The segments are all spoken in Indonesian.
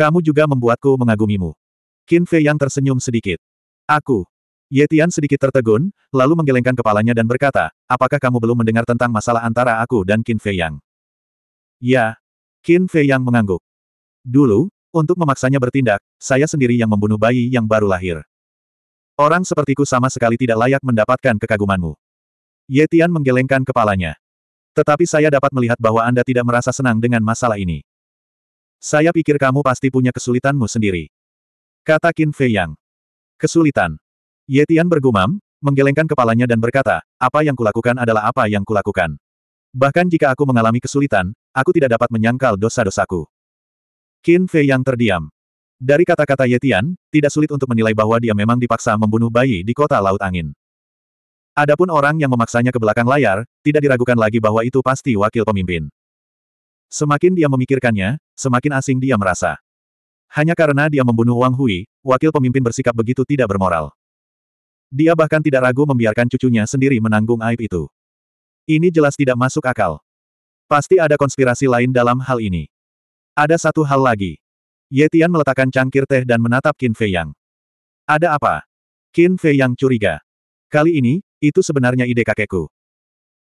Kamu juga membuatku mengagumimu. Qin Fei yang tersenyum sedikit. Aku. Ye Tian sedikit tertegun, lalu menggelengkan kepalanya dan berkata, apakah kamu belum mendengar tentang masalah antara aku dan Qin Fei Yang? Ya. Qin Fei Yang mengangguk. Dulu, untuk memaksanya bertindak, saya sendiri yang membunuh bayi yang baru lahir. Orang sepertiku sama sekali tidak layak mendapatkan kekagumanmu. Tian menggelengkan kepalanya. Tetapi saya dapat melihat bahwa Anda tidak merasa senang dengan masalah ini. Saya pikir kamu pasti punya kesulitanmu sendiri. Kata Qin Fei Yang. Kesulitan. Yetian bergumam, menggelengkan kepalanya dan berkata, apa yang kulakukan adalah apa yang kulakukan. Bahkan jika aku mengalami kesulitan, aku tidak dapat menyangkal dosa-dosaku. Qin Fei Yang terdiam. Dari kata-kata Yetian, tidak sulit untuk menilai bahwa dia memang dipaksa membunuh bayi di kota Laut Angin. Adapun orang yang memaksanya ke belakang layar, tidak diragukan lagi bahwa itu pasti wakil pemimpin. Semakin dia memikirkannya, semakin asing dia merasa. Hanya karena dia membunuh Wang Hui, wakil pemimpin bersikap begitu tidak bermoral. Dia bahkan tidak ragu membiarkan cucunya sendiri menanggung aib itu. Ini jelas tidak masuk akal. Pasti ada konspirasi lain dalam hal ini. Ada satu hal lagi. Ye Tian meletakkan cangkir teh dan menatap Qin Fei Yang. Ada apa? Qin Fei Yang curiga. Kali ini, itu sebenarnya ide kakekku.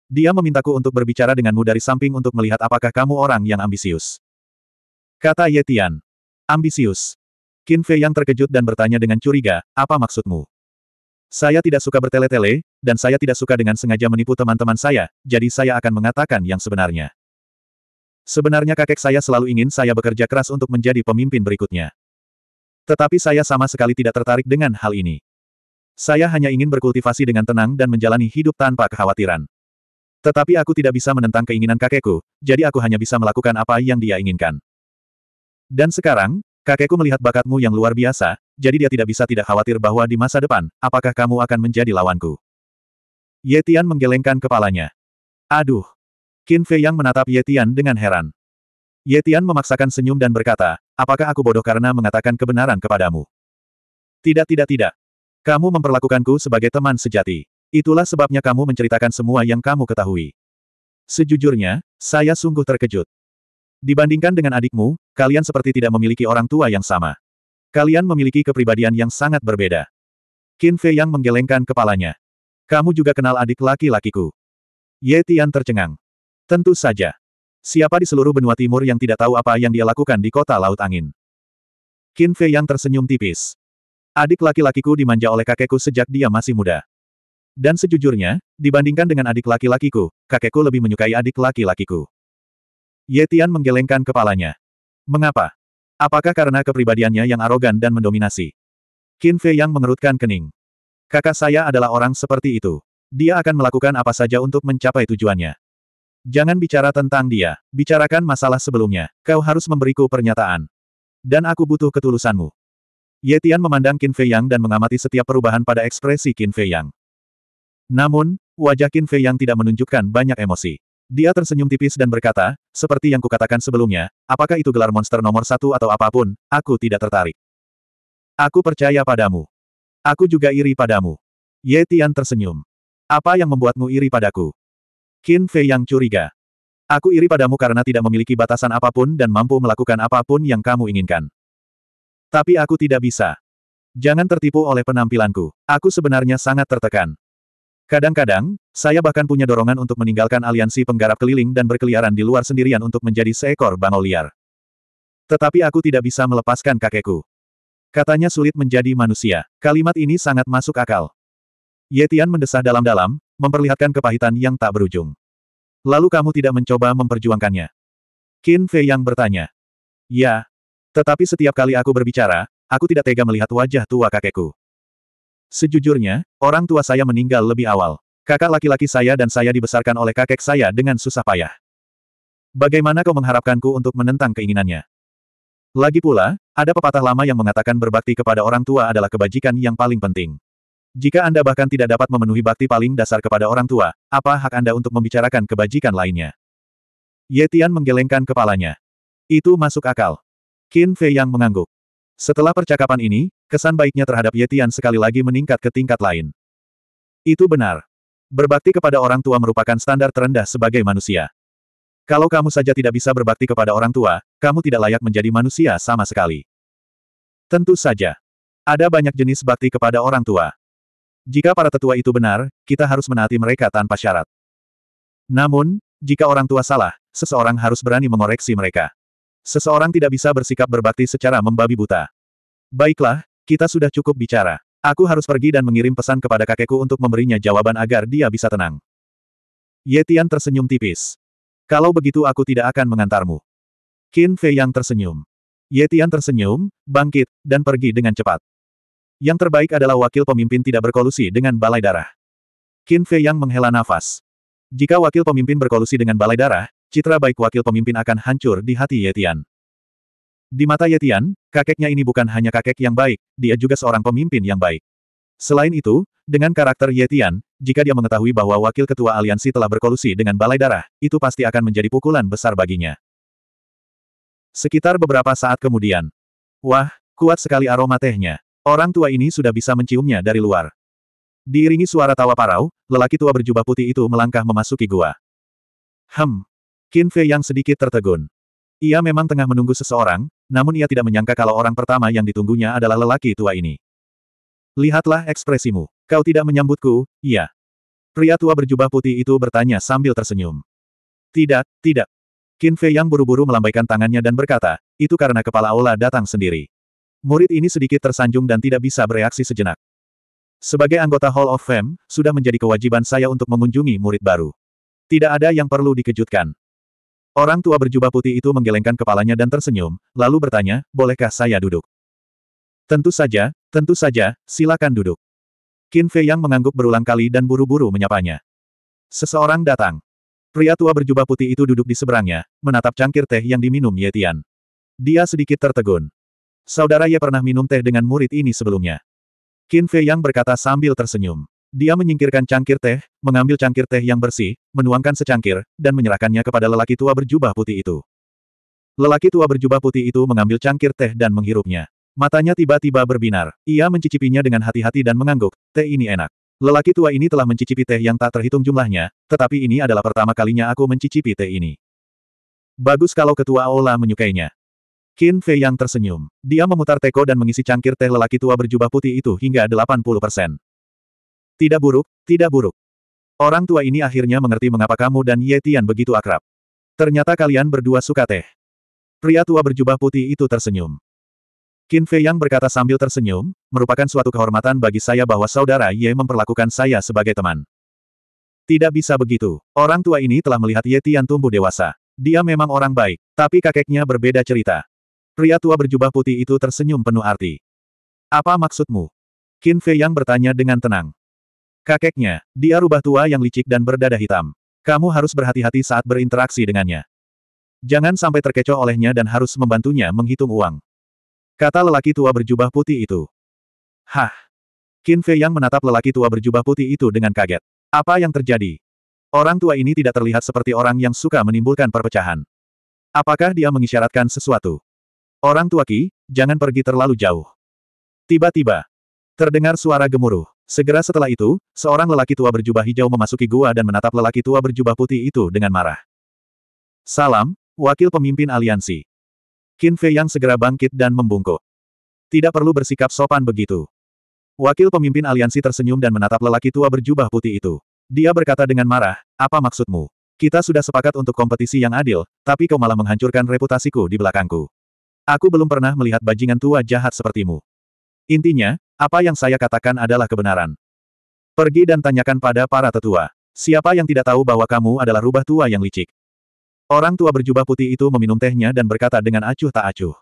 Dia memintaku untuk berbicara denganmu dari samping untuk melihat apakah kamu orang yang ambisius. Kata Yetian. Ambisius. Qin Fei yang terkejut dan bertanya dengan curiga, apa maksudmu? Saya tidak suka bertele-tele, dan saya tidak suka dengan sengaja menipu teman-teman saya, jadi saya akan mengatakan yang sebenarnya. Sebenarnya kakek saya selalu ingin saya bekerja keras untuk menjadi pemimpin berikutnya. Tetapi saya sama sekali tidak tertarik dengan hal ini. Saya hanya ingin berkultivasi dengan tenang dan menjalani hidup tanpa kekhawatiran. Tetapi aku tidak bisa menentang keinginan kakekku, jadi aku hanya bisa melakukan apa yang dia inginkan. Dan sekarang, kakekku melihat bakatmu yang luar biasa, jadi dia tidak bisa tidak khawatir bahwa di masa depan, apakah kamu akan menjadi lawanku? Yetian menggelengkan kepalanya. Aduh! Qin Fei yang menatap Yetian dengan heran. Yetian memaksakan senyum dan berkata, apakah aku bodoh karena mengatakan kebenaran kepadamu? Tidak tidak tidak. Kamu memperlakukanku sebagai teman sejati. Itulah sebabnya kamu menceritakan semua yang kamu ketahui. Sejujurnya, saya sungguh terkejut. Dibandingkan dengan adikmu, kalian seperti tidak memiliki orang tua yang sama. Kalian memiliki kepribadian yang sangat berbeda. Qin Fei yang menggelengkan kepalanya. Kamu juga kenal adik laki-lakiku. Ye Tian tercengang. Tentu saja. Siapa di seluruh benua timur yang tidak tahu apa yang dia lakukan di kota Laut Angin? Qin Fei yang tersenyum tipis. Adik laki-lakiku dimanja oleh kakekku sejak dia masih muda. Dan sejujurnya, dibandingkan dengan adik laki-lakiku, kakekku lebih menyukai adik laki-lakiku. Yetian menggelengkan kepalanya. Mengapa? Apakah karena kepribadiannya yang arogan dan mendominasi? Qin Fei yang mengerutkan kening. Kakak saya adalah orang seperti itu. Dia akan melakukan apa saja untuk mencapai tujuannya. Jangan bicara tentang dia, bicarakan masalah sebelumnya. Kau harus memberiku pernyataan. Dan aku butuh ketulusanmu. Yetian memandang Qin Fei Yang dan mengamati setiap perubahan pada ekspresi Qin Fei Yang. Namun, wajah Qin Fei Yang tidak menunjukkan banyak emosi. Dia tersenyum tipis dan berkata, seperti yang kukatakan sebelumnya, apakah itu gelar monster nomor satu atau apapun, aku tidak tertarik. Aku percaya padamu. Aku juga iri padamu. Ye Tian tersenyum. Apa yang membuatmu iri padaku? Qin Fei yang curiga. Aku iri padamu karena tidak memiliki batasan apapun dan mampu melakukan apapun yang kamu inginkan. Tapi aku tidak bisa. Jangan tertipu oleh penampilanku. Aku sebenarnya sangat tertekan. Kadang-kadang, saya bahkan punya dorongan untuk meninggalkan aliansi penggarap keliling dan berkeliaran di luar sendirian untuk menjadi seekor bangau liar. Tetapi aku tidak bisa melepaskan kakekku. Katanya sulit menjadi manusia. Kalimat ini sangat masuk akal. Yetian mendesah dalam-dalam, memperlihatkan kepahitan yang tak berujung. Lalu kamu tidak mencoba memperjuangkannya. Qin Fei yang bertanya. Ya. Tetapi setiap kali aku berbicara, aku tidak tega melihat wajah tua kakekku. Sejujurnya, orang tua saya meninggal lebih awal. Kakak laki-laki saya dan saya dibesarkan oleh kakek saya dengan susah payah. Bagaimana kau mengharapkanku untuk menentang keinginannya? Lagi pula, ada pepatah lama yang mengatakan berbakti kepada orang tua adalah kebajikan yang paling penting. Jika Anda bahkan tidak dapat memenuhi bakti paling dasar kepada orang tua, apa hak Anda untuk membicarakan kebajikan lainnya? Yetian menggelengkan kepalanya. Itu masuk akal. Qin Fei yang mengangguk. Setelah percakapan ini, Kesan baiknya terhadap Yetian sekali lagi meningkat ke tingkat lain. Itu benar. Berbakti kepada orang tua merupakan standar terendah sebagai manusia. Kalau kamu saja tidak bisa berbakti kepada orang tua, kamu tidak layak menjadi manusia sama sekali. Tentu saja. Ada banyak jenis bakti kepada orang tua. Jika para tetua itu benar, kita harus menaati mereka tanpa syarat. Namun, jika orang tua salah, seseorang harus berani mengoreksi mereka. Seseorang tidak bisa bersikap berbakti secara membabi buta. Baiklah, kita sudah cukup bicara. Aku harus pergi dan mengirim pesan kepada kakekku untuk memberinya jawaban agar dia bisa tenang. Yetian tersenyum tipis. Kalau begitu aku tidak akan mengantarmu. Qin Fei yang tersenyum. Yetian tersenyum, bangkit, dan pergi dengan cepat. Yang terbaik adalah wakil pemimpin tidak berkolusi dengan balai darah. Qin Fei yang menghela nafas. Jika wakil pemimpin berkolusi dengan balai darah, citra baik wakil pemimpin akan hancur di hati Yetian. Di mata Yetian, kakeknya ini bukan hanya kakek yang baik, dia juga seorang pemimpin yang baik. Selain itu, dengan karakter Yetian, jika dia mengetahui bahwa wakil ketua aliansi telah berkolusi dengan balai darah, itu pasti akan menjadi pukulan besar baginya. Sekitar beberapa saat kemudian. Wah, kuat sekali aroma tehnya. Orang tua ini sudah bisa menciumnya dari luar. Diiringi suara tawa parau, lelaki tua berjubah putih itu melangkah memasuki gua. Hem. Qin Fei yang sedikit tertegun. Ia memang tengah menunggu seseorang, namun ia tidak menyangka kalau orang pertama yang ditunggunya adalah lelaki tua ini. Lihatlah ekspresimu. Kau tidak menyambutku, iya. Pria tua berjubah putih itu bertanya sambil tersenyum. Tidak, tidak. Qin Fei yang buru-buru melambaikan tangannya dan berkata, itu karena kepala aula datang sendiri. Murid ini sedikit tersanjung dan tidak bisa bereaksi sejenak. Sebagai anggota Hall of Fame, sudah menjadi kewajiban saya untuk mengunjungi murid baru. Tidak ada yang perlu dikejutkan. Orang tua berjubah putih itu menggelengkan kepalanya dan tersenyum, lalu bertanya, bolehkah saya duduk? Tentu saja, tentu saja, silakan duduk. Qin Fei yang mengangguk berulang kali dan buru-buru menyapanya. Seseorang datang. Pria tua berjubah putih itu duduk di seberangnya, menatap cangkir teh yang diminum Ye Tian. Dia sedikit tertegun. Saudara Ye pernah minum teh dengan murid ini sebelumnya. Qin Fei yang berkata sambil tersenyum. Dia menyingkirkan cangkir teh, mengambil cangkir teh yang bersih, menuangkan secangkir, dan menyerahkannya kepada lelaki tua berjubah putih itu. Lelaki tua berjubah putih itu mengambil cangkir teh dan menghirupnya. Matanya tiba-tiba berbinar. Ia mencicipinya dengan hati-hati dan mengangguk, teh ini enak. Lelaki tua ini telah mencicipi teh yang tak terhitung jumlahnya, tetapi ini adalah pertama kalinya aku mencicipi teh ini. Bagus kalau ketua Aula menyukainya. Qin Fei yang tersenyum. Dia memutar teko dan mengisi cangkir teh lelaki tua berjubah putih itu hingga 80 persen. Tidak buruk, tidak buruk. Orang tua ini akhirnya mengerti mengapa kamu dan Yetian begitu akrab. Ternyata kalian berdua suka teh. Pria tua berjubah putih itu tersenyum. Qin Fei Yang berkata sambil tersenyum, merupakan suatu kehormatan bagi saya bahwa saudara Ye memperlakukan saya sebagai teman. Tidak bisa begitu. Orang tua ini telah melihat Ye Tian tumbuh dewasa. Dia memang orang baik, tapi kakeknya berbeda cerita. Pria tua berjubah putih itu tersenyum penuh arti. Apa maksudmu? Qin Fei Yang bertanya dengan tenang. Kakeknya, dia rubah tua yang licik dan berdada hitam. Kamu harus berhati-hati saat berinteraksi dengannya. Jangan sampai terkecoh olehnya dan harus membantunya menghitung uang. Kata lelaki tua berjubah putih itu. Hah! Qin Fei yang menatap lelaki tua berjubah putih itu dengan kaget. Apa yang terjadi? Orang tua ini tidak terlihat seperti orang yang suka menimbulkan perpecahan. Apakah dia mengisyaratkan sesuatu? Orang tua Ki, jangan pergi terlalu jauh. Tiba-tiba, terdengar suara gemuruh. Segera setelah itu, seorang lelaki tua berjubah hijau memasuki gua dan menatap lelaki tua berjubah putih itu dengan marah. Salam, wakil pemimpin aliansi. Qin Fei yang segera bangkit dan membungkuk. Tidak perlu bersikap sopan begitu. Wakil pemimpin aliansi tersenyum dan menatap lelaki tua berjubah putih itu. Dia berkata dengan marah, apa maksudmu? Kita sudah sepakat untuk kompetisi yang adil, tapi kau malah menghancurkan reputasiku di belakangku. Aku belum pernah melihat bajingan tua jahat sepertimu. Intinya, apa yang saya katakan adalah kebenaran. Pergi dan tanyakan pada para tetua. Siapa yang tidak tahu bahwa kamu adalah rubah tua yang licik? Orang tua berjubah putih itu meminum tehnya dan berkata dengan acuh tak acuh.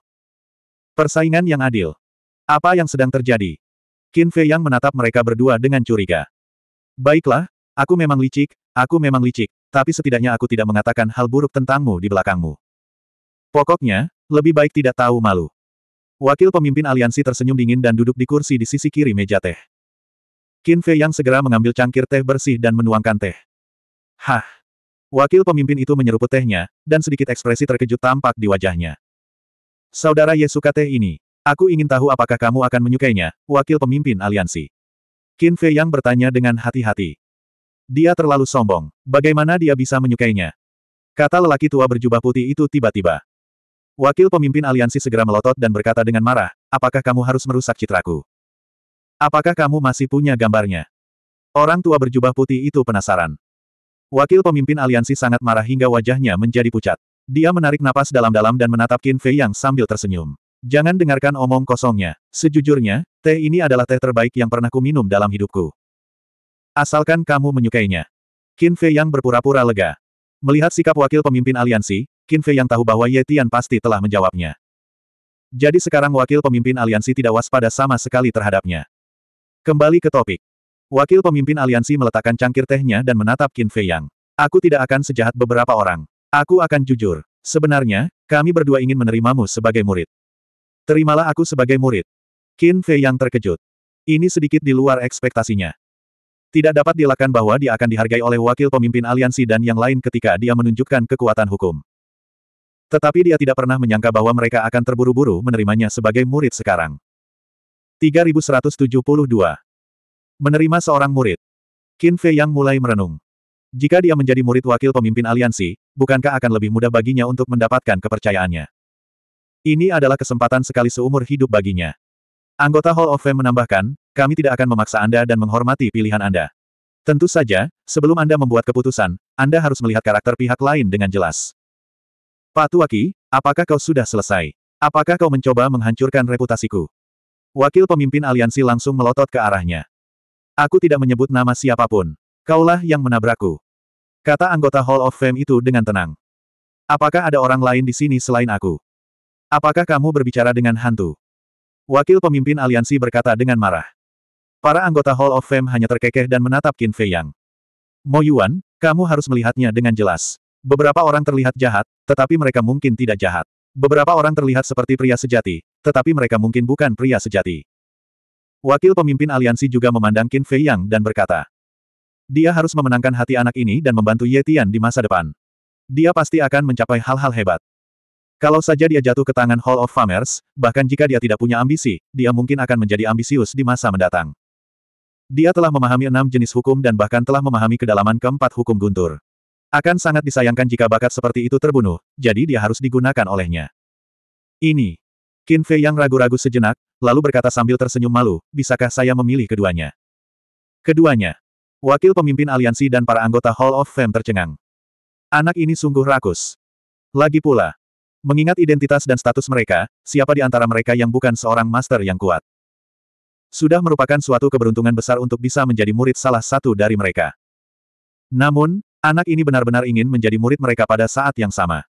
Persaingan yang adil. Apa yang sedang terjadi? Qin Fei yang menatap mereka berdua dengan curiga. Baiklah, aku memang licik, aku memang licik, tapi setidaknya aku tidak mengatakan hal buruk tentangmu di belakangmu. Pokoknya, lebih baik tidak tahu malu. Wakil pemimpin aliansi tersenyum dingin dan duduk di kursi di sisi kiri meja teh. Qin Fei yang segera mengambil cangkir teh bersih dan menuangkan teh. Hah! Wakil pemimpin itu menyeruput tehnya, dan sedikit ekspresi terkejut tampak di wajahnya. Saudara Ye suka teh ini. Aku ingin tahu apakah kamu akan menyukainya, wakil pemimpin aliansi. Qin Fei yang bertanya dengan hati-hati. Dia terlalu sombong. Bagaimana dia bisa menyukainya? Kata lelaki tua berjubah putih itu tiba-tiba. Wakil pemimpin aliansi segera melotot dan berkata dengan marah, apakah kamu harus merusak citraku? Apakah kamu masih punya gambarnya? Orang tua berjubah putih itu penasaran. Wakil pemimpin aliansi sangat marah hingga wajahnya menjadi pucat. Dia menarik napas dalam-dalam dan menatap Qin Fei Yang sambil tersenyum. Jangan dengarkan omong kosongnya. Sejujurnya, teh ini adalah teh terbaik yang pernah kuminum dalam hidupku. Asalkan kamu menyukainya. Qin Fei Yang berpura-pura lega. Melihat sikap wakil pemimpin aliansi, Qin Fei yang tahu bahwa Ye Tian pasti telah menjawabnya. Jadi sekarang wakil pemimpin aliansi tidak waspada sama sekali terhadapnya. Kembali ke topik. Wakil pemimpin aliansi meletakkan cangkir tehnya dan menatap Qin Fei Yang. Aku tidak akan sejahat beberapa orang. Aku akan jujur. Sebenarnya, kami berdua ingin menerimamu sebagai murid. Terimalah aku sebagai murid. Qin Fei Yang terkejut. Ini sedikit di luar ekspektasinya. Tidak dapat dilakukan bahwa dia akan dihargai oleh wakil pemimpin aliansi dan yang lain ketika dia menunjukkan kekuatan hukum. Tetapi dia tidak pernah menyangka bahwa mereka akan terburu-buru menerimanya sebagai murid sekarang. 3172. Menerima seorang murid. Qin Fei yang mulai merenung. Jika dia menjadi murid wakil pemimpin aliansi, bukankah akan lebih mudah baginya untuk mendapatkan kepercayaannya? Ini adalah kesempatan sekali seumur hidup baginya. Anggota Hall of Fame menambahkan, kami tidak akan memaksa Anda dan menghormati pilihan Anda. Tentu saja, sebelum Anda membuat keputusan, Anda harus melihat karakter pihak lain dengan jelas. Pak Tuaki, apakah kau sudah selesai? Apakah kau mencoba menghancurkan reputasiku? Wakil pemimpin aliansi langsung melotot ke arahnya. Aku tidak menyebut nama siapapun. Kaulah yang menabrakku. Kata anggota Hall of Fame itu dengan tenang. Apakah ada orang lain di sini selain aku? Apakah kamu berbicara dengan hantu? Wakil pemimpin aliansi berkata dengan marah. Para anggota Hall of Fame hanya terkekeh dan menatap Qin Fei Yang. Mo Yuan, kamu harus melihatnya dengan jelas. Beberapa orang terlihat jahat, tetapi mereka mungkin tidak jahat. Beberapa orang terlihat seperti pria sejati, tetapi mereka mungkin bukan pria sejati. Wakil pemimpin aliansi juga memandang Qin Fei Yang dan berkata, dia harus memenangkan hati anak ini dan membantu Ye Tian di masa depan. Dia pasti akan mencapai hal-hal hebat. Kalau saja dia jatuh ke tangan Hall of Famers, bahkan jika dia tidak punya ambisi, dia mungkin akan menjadi ambisius di masa mendatang. Dia telah memahami enam jenis hukum dan bahkan telah memahami kedalaman keempat hukum guntur. Akan sangat disayangkan jika bakat seperti itu terbunuh, jadi dia harus digunakan olehnya. Ini. Qin Fei yang ragu-ragu sejenak, lalu berkata sambil tersenyum malu, bisakah saya memilih keduanya? Keduanya. Wakil pemimpin aliansi dan para anggota Hall of Fame tercengang. Anak ini sungguh rakus. Lagi pula, mengingat identitas dan status mereka, siapa di antara mereka yang bukan seorang master yang kuat? Sudah merupakan suatu keberuntungan besar untuk bisa menjadi murid salah satu dari mereka. Namun, Anak ini benar-benar ingin menjadi murid mereka pada saat yang sama.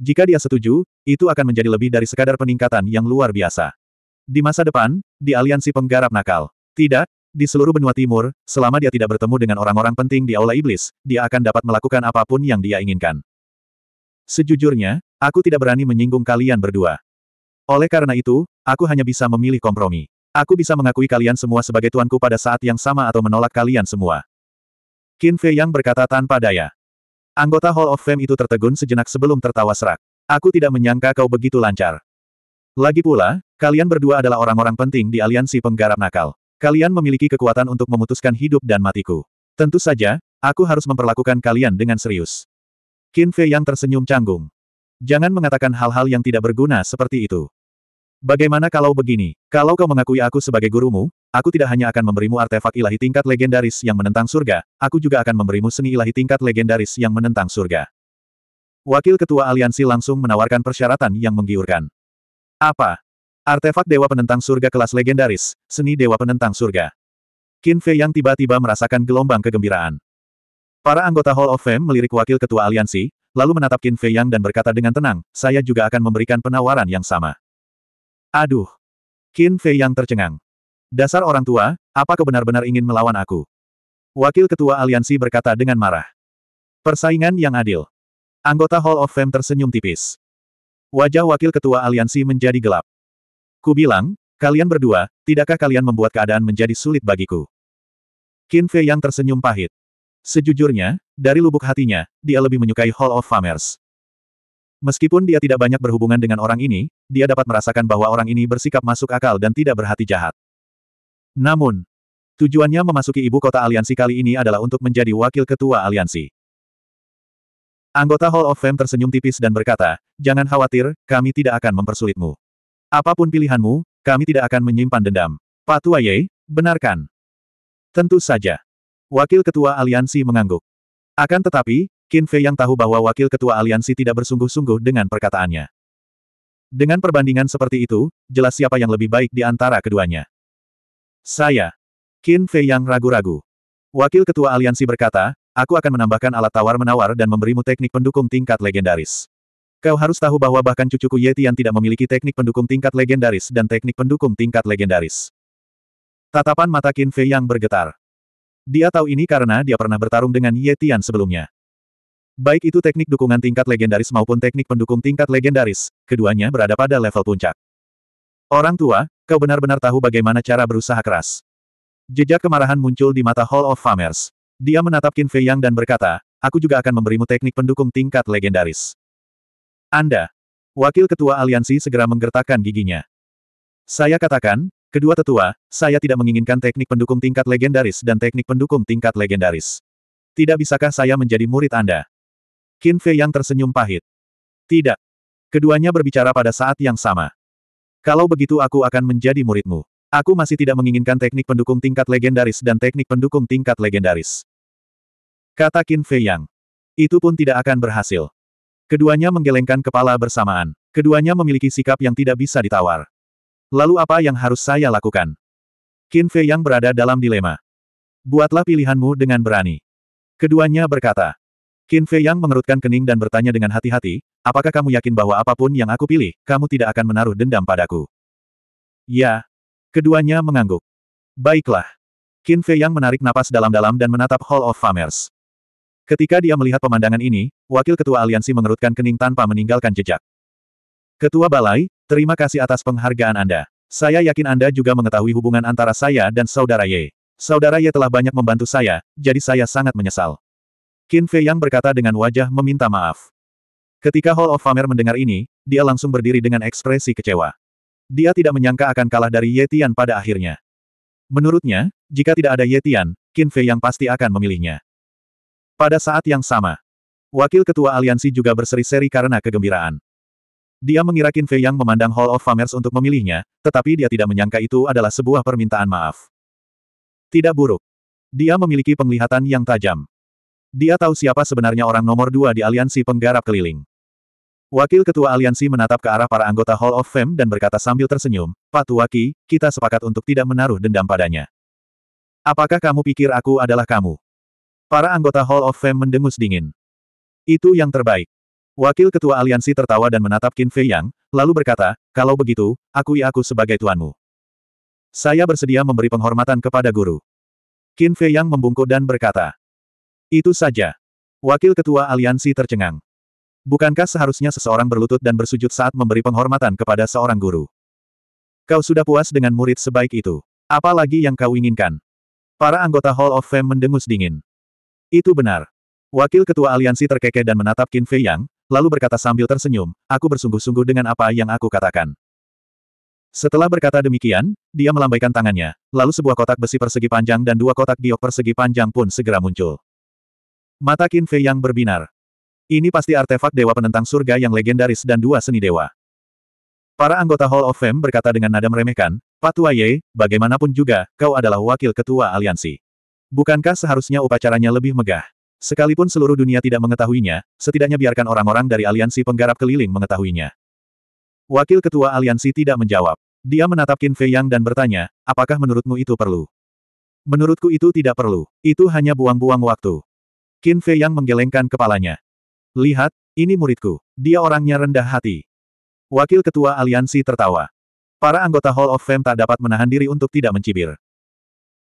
Jika dia setuju, itu akan menjadi lebih dari sekadar peningkatan yang luar biasa. Di masa depan, di aliansi penggarap nakal. Tidak, di seluruh benua timur, selama dia tidak bertemu dengan orang-orang penting di Aula Iblis, dia akan dapat melakukan apapun yang dia inginkan. Sejujurnya, aku tidak berani menyinggung kalian berdua. Oleh karena itu, aku hanya bisa memilih kompromi. Aku bisa mengakui kalian semua sebagai tuanku pada saat yang sama atau menolak kalian semua. Qin Fei yang berkata tanpa daya. Anggota Hall of Fame itu tertegun sejenak sebelum tertawa serak. Aku tidak menyangka kau begitu lancar. Lagi pula, kalian berdua adalah orang-orang penting di aliansi penggarap nakal. Kalian memiliki kekuatan untuk memutuskan hidup dan matiku. Tentu saja, aku harus memperlakukan kalian dengan serius. Qin Fei yang tersenyum canggung. Jangan mengatakan hal-hal yang tidak berguna seperti itu. Bagaimana kalau begini? Kalau kau mengakui aku sebagai gurumu, aku tidak hanya akan memberimu artefak ilahi tingkat legendaris yang menentang surga, aku juga akan memberimu seni ilahi tingkat legendaris yang menentang surga. Wakil Ketua Aliansi langsung menawarkan persyaratan yang menggiurkan. Apa? Artefak Dewa Penentang Surga kelas legendaris, seni Dewa Penentang Surga. Qin Fei yang tiba-tiba merasakan gelombang kegembiraan. Para anggota Hall of Fame melirik wakil ketua aliansi, lalu menatap Qin Fei Yang dan berkata dengan tenang, saya juga akan memberikan penawaran yang sama. Aduh! Qin Fei yang tercengang. Dasar orang tua, apa kebenar-benar ingin melawan aku? Wakil Ketua Aliansi berkata dengan marah. Persaingan yang adil. Anggota Hall of Fame tersenyum tipis. Wajah Wakil Ketua Aliansi menjadi gelap. Ku bilang, kalian berdua, tidakkah kalian membuat keadaan menjadi sulit bagiku? Qin Fei yang tersenyum pahit. Sejujurnya, dari lubuk hatinya, dia lebih menyukai Hall of Famers. Meskipun dia tidak banyak berhubungan dengan orang ini, dia dapat merasakan bahwa orang ini bersikap masuk akal dan tidak berhati jahat. Namun, tujuannya memasuki ibu kota aliansi kali ini adalah untuk menjadi wakil ketua aliansi. Anggota Hall of Fame tersenyum tipis dan berkata, Jangan khawatir, kami tidak akan mempersulitmu. Apapun pilihanmu, kami tidak akan menyimpan dendam. Pak Ye, benarkan. Tentu saja. Wakil Ketua Aliansi mengangguk. Akan tetapi, Qin Fei yang tahu bahwa wakil ketua aliansi tidak bersungguh-sungguh dengan perkataannya. Dengan perbandingan seperti itu, jelas siapa yang lebih baik di antara keduanya. Saya. Qin Fei yang ragu-ragu. Wakil ketua aliansi berkata, aku akan menambahkan alat tawar-menawar dan memberimu teknik pendukung tingkat legendaris. Kau harus tahu bahwa bahkan cucuku Yeti yang tidak memiliki teknik pendukung tingkat legendaris dan teknik pendukung tingkat legendaris. Tatapan mata Qin Fei yang bergetar. Dia tahu ini karena dia pernah bertarung dengan Yetian sebelumnya. Baik itu teknik dukungan tingkat legendaris maupun teknik pendukung tingkat legendaris, keduanya berada pada level puncak. Orang tua, kau benar-benar tahu bagaimana cara berusaha keras. Jejak kemarahan muncul di mata Hall of Famers. Dia menatap Qin Fei Yang dan berkata, aku juga akan memberimu teknik pendukung tingkat legendaris. Anda. Wakil Ketua Aliansi segera menggertakkan giginya. Saya katakan, kedua tetua, saya tidak menginginkan teknik pendukung tingkat legendaris dan teknik pendukung tingkat legendaris. Tidak bisakah saya menjadi murid Anda? Qin Fei yang tersenyum pahit. Tidak. Keduanya berbicara pada saat yang sama. Kalau begitu aku akan menjadi muridmu. Aku masih tidak menginginkan teknik pendukung tingkat legendaris dan teknik pendukung tingkat legendaris. Kata Qin Fei Yang. Itu pun tidak akan berhasil. Keduanya menggelengkan kepala bersamaan. Keduanya memiliki sikap yang tidak bisa ditawar. Lalu apa yang harus saya lakukan? Qin Fei yang berada dalam dilema. Buatlah pilihanmu dengan berani. Keduanya berkata. Qin Fei Yang mengerutkan kening dan bertanya dengan hati-hati, apakah kamu yakin bahwa apapun yang aku pilih, kamu tidak akan menaruh dendam padaku? Ya. Keduanya mengangguk. Baiklah. Qin Fei Yang menarik napas dalam-dalam dan menatap Hall of Famers. Ketika dia melihat pemandangan ini, Wakil Ketua Aliansi mengerutkan kening tanpa meninggalkan jejak. Ketua Balai, terima kasih atas penghargaan Anda. Saya yakin Anda juga mengetahui hubungan antara saya dan Saudara Ye. Saudara Ye telah banyak membantu saya, jadi saya sangat menyesal. Qin Fei Yang berkata dengan wajah meminta maaf. Ketika Hall of Famer mendengar ini, dia langsung berdiri dengan ekspresi kecewa. Dia tidak menyangka akan kalah dari Ye Tian pada akhirnya. Menurutnya, jika tidak ada Ye Tian, Qin Fei Yang pasti akan memilihnya. Pada saat yang sama, Wakil Ketua Aliansi juga berseri-seri karena kegembiraan. Dia mengira Qin Fei Yang memandang Hall of Famers untuk memilihnya, tetapi dia tidak menyangka itu adalah sebuah permintaan maaf. Tidak buruk. Dia memiliki penglihatan yang tajam. Dia tahu siapa sebenarnya orang nomor dua di aliansi penggarap keliling. Wakil Ketua Aliansi menatap ke arah para anggota Hall of Fame dan berkata sambil tersenyum, Pak Tuaki, kita sepakat untuk tidak menaruh dendam padanya. Apakah kamu pikir aku adalah kamu? Para anggota Hall of Fame mendengus dingin. Itu yang terbaik. Wakil Ketua Aliansi tertawa dan menatap Qin Fei Yang, lalu berkata, kalau begitu, akui aku sebagai tuanmu. Saya bersedia memberi penghormatan kepada guru. Qin Fei Yang membungkuk dan berkata, itu saja. Wakil Ketua Aliansi tercengang. Bukankah seharusnya seseorang berlutut dan bersujud saat memberi penghormatan kepada seorang guru? Kau sudah puas dengan murid sebaik itu. Apalagi yang kau inginkan? Para anggota Hall of Fame mendengus dingin. Itu benar. Wakil Ketua Aliansi terkekeh dan menatap Qin Fei Yang, lalu berkata sambil tersenyum, aku bersungguh-sungguh dengan apa yang aku katakan. Setelah berkata demikian, dia melambaikan tangannya, lalu sebuah kotak besi persegi panjang dan dua kotak giok persegi panjang pun segera muncul. Mata Qin Fei yang berbinar. Ini pasti artefak dewa penentang surga yang legendaris dan dua seni dewa. Para anggota Hall of Fame berkata dengan nada meremehkan, Patua Ye, bagaimanapun juga, kau adalah wakil ketua aliansi. Bukankah seharusnya upacaranya lebih megah? Sekalipun seluruh dunia tidak mengetahuinya, setidaknya biarkan orang-orang dari aliansi penggarap keliling mengetahuinya. Wakil ketua aliansi tidak menjawab. Dia menatap Qin Fei Yang dan bertanya, apakah menurutmu itu perlu? Menurutku itu tidak perlu. Itu hanya buang-buang waktu. Qin Fei yang menggelengkan kepalanya. Lihat, ini muridku. Dia orangnya rendah hati. Wakil Ketua Aliansi tertawa. Para anggota Hall of Fame tak dapat menahan diri untuk tidak mencibir.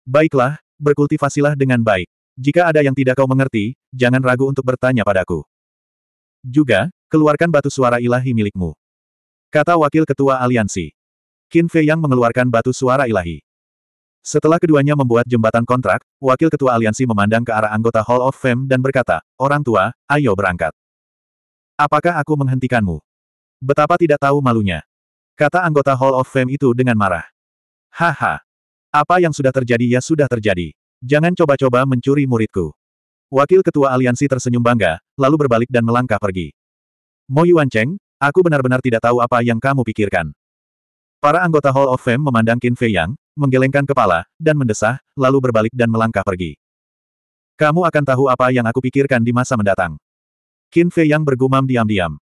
Baiklah, berkultivasilah dengan baik. Jika ada yang tidak kau mengerti, jangan ragu untuk bertanya padaku. Juga, keluarkan batu suara ilahi milikmu. Kata Wakil Ketua Aliansi. Qin Fei yang mengeluarkan batu suara ilahi. Setelah keduanya membuat jembatan kontrak, Wakil Ketua Aliansi memandang ke arah anggota Hall of Fame dan berkata, Orang tua, ayo berangkat. Apakah aku menghentikanmu? Betapa tidak tahu malunya. Kata anggota Hall of Fame itu dengan marah. Haha. Apa yang sudah terjadi ya sudah terjadi. Jangan coba-coba mencuri muridku. Wakil Ketua Aliansi tersenyum bangga, lalu berbalik dan melangkah pergi. Mo Yuan Cheng, aku benar-benar tidak tahu apa yang kamu pikirkan. Para anggota Hall of Fame memandang Qin Fei Yang, menggelengkan kepala, dan mendesah, lalu berbalik dan melangkah pergi. Kamu akan tahu apa yang aku pikirkan di masa mendatang. Qin Fei yang bergumam diam-diam.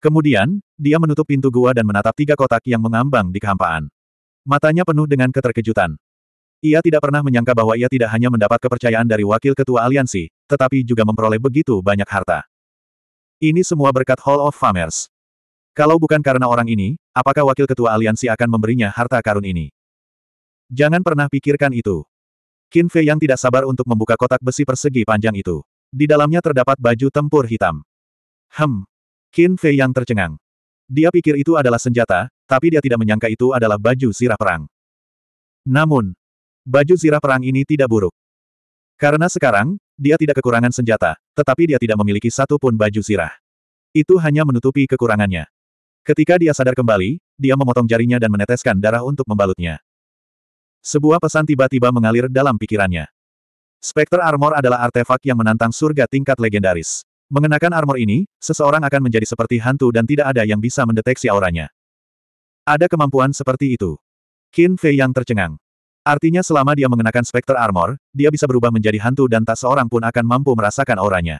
Kemudian, dia menutup pintu gua dan menatap tiga kotak yang mengambang di kehampaan. Matanya penuh dengan keterkejutan. Ia tidak pernah menyangka bahwa ia tidak hanya mendapat kepercayaan dari wakil ketua aliansi, tetapi juga memperoleh begitu banyak harta. Ini semua berkat Hall of Famers. Kalau bukan karena orang ini, apakah wakil ketua aliansi akan memberinya harta karun ini? Jangan pernah pikirkan itu. Qin Fei yang tidak sabar untuk membuka kotak besi persegi panjang itu. Di dalamnya terdapat baju tempur hitam. Hem. Qin Fei yang tercengang. Dia pikir itu adalah senjata, tapi dia tidak menyangka itu adalah baju sirah perang. Namun, baju sirah perang ini tidak buruk. Karena sekarang, dia tidak kekurangan senjata, tetapi dia tidak memiliki satu pun baju sirah. Itu hanya menutupi kekurangannya. Ketika dia sadar kembali, dia memotong jarinya dan meneteskan darah untuk membalutnya sebuah pesan tiba-tiba mengalir dalam pikirannya. Spectre Armor adalah artefak yang menantang surga tingkat legendaris. Mengenakan armor ini, seseorang akan menjadi seperti hantu dan tidak ada yang bisa mendeteksi auranya. Ada kemampuan seperti itu. Qin Fei yang tercengang. Artinya selama dia mengenakan Spectre Armor, dia bisa berubah menjadi hantu dan tak seorang pun akan mampu merasakan auranya.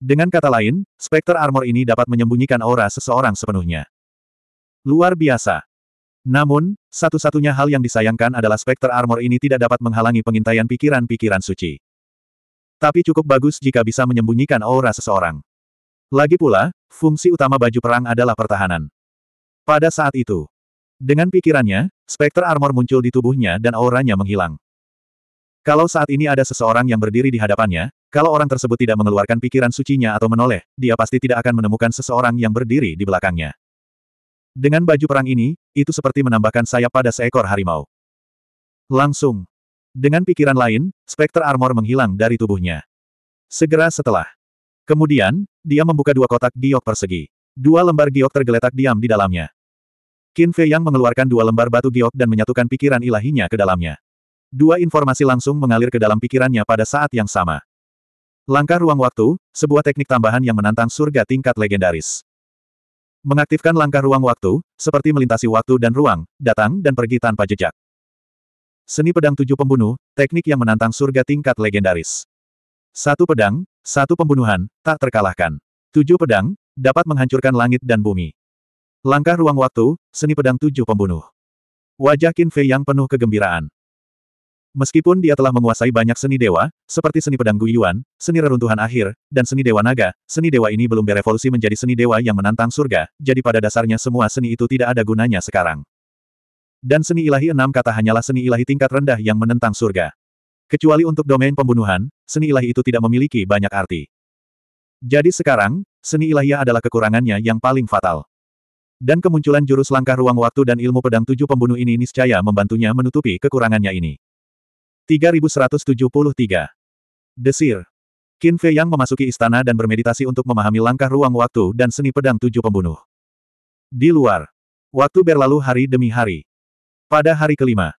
Dengan kata lain, Spectre Armor ini dapat menyembunyikan aura seseorang sepenuhnya. Luar biasa. Namun, satu-satunya hal yang disayangkan adalah spekter Armor ini tidak dapat menghalangi pengintaian pikiran-pikiran suci. Tapi cukup bagus jika bisa menyembunyikan aura seseorang. Lagi pula, fungsi utama baju perang adalah pertahanan. Pada saat itu, dengan pikirannya, spekter Armor muncul di tubuhnya dan auranya menghilang. Kalau saat ini ada seseorang yang berdiri di hadapannya, kalau orang tersebut tidak mengeluarkan pikiran sucinya atau menoleh, dia pasti tidak akan menemukan seseorang yang berdiri di belakangnya. Dengan baju perang ini, itu seperti menambahkan sayap pada seekor harimau. Langsung. Dengan pikiran lain, spekter armor menghilang dari tubuhnya. Segera setelah. Kemudian, dia membuka dua kotak giok persegi. Dua lembar giok tergeletak diam di dalamnya. Qin Fei yang mengeluarkan dua lembar batu giok dan menyatukan pikiran ilahinya ke dalamnya. Dua informasi langsung mengalir ke dalam pikirannya pada saat yang sama. Langkah ruang waktu, sebuah teknik tambahan yang menantang surga tingkat legendaris. Mengaktifkan langkah ruang waktu, seperti melintasi waktu dan ruang, datang dan pergi tanpa jejak. Seni pedang tujuh pembunuh, teknik yang menantang surga tingkat legendaris. Satu pedang, satu pembunuhan, tak terkalahkan. Tujuh pedang, dapat menghancurkan langit dan bumi. Langkah ruang waktu, seni pedang tujuh pembunuh. Wajah Qin Fei yang penuh kegembiraan. Meskipun dia telah menguasai banyak seni dewa, seperti seni pedang Guyuan, seni reruntuhan akhir, dan seni dewa naga, seni dewa ini belum berevolusi menjadi seni dewa yang menantang surga, jadi pada dasarnya semua seni itu tidak ada gunanya sekarang. Dan seni ilahi enam kata hanyalah seni ilahi tingkat rendah yang menentang surga. Kecuali untuk domain pembunuhan, seni ilahi itu tidak memiliki banyak arti. Jadi sekarang, seni ilahi adalah kekurangannya yang paling fatal. Dan kemunculan jurus langkah ruang waktu dan ilmu pedang tujuh pembunuh ini niscaya membantunya menutupi kekurangannya ini. 3173. Desir. Qin Fei Yang memasuki istana dan bermeditasi untuk memahami langkah ruang waktu dan seni pedang tujuh pembunuh. Di luar. Waktu berlalu hari demi hari. Pada hari kelima.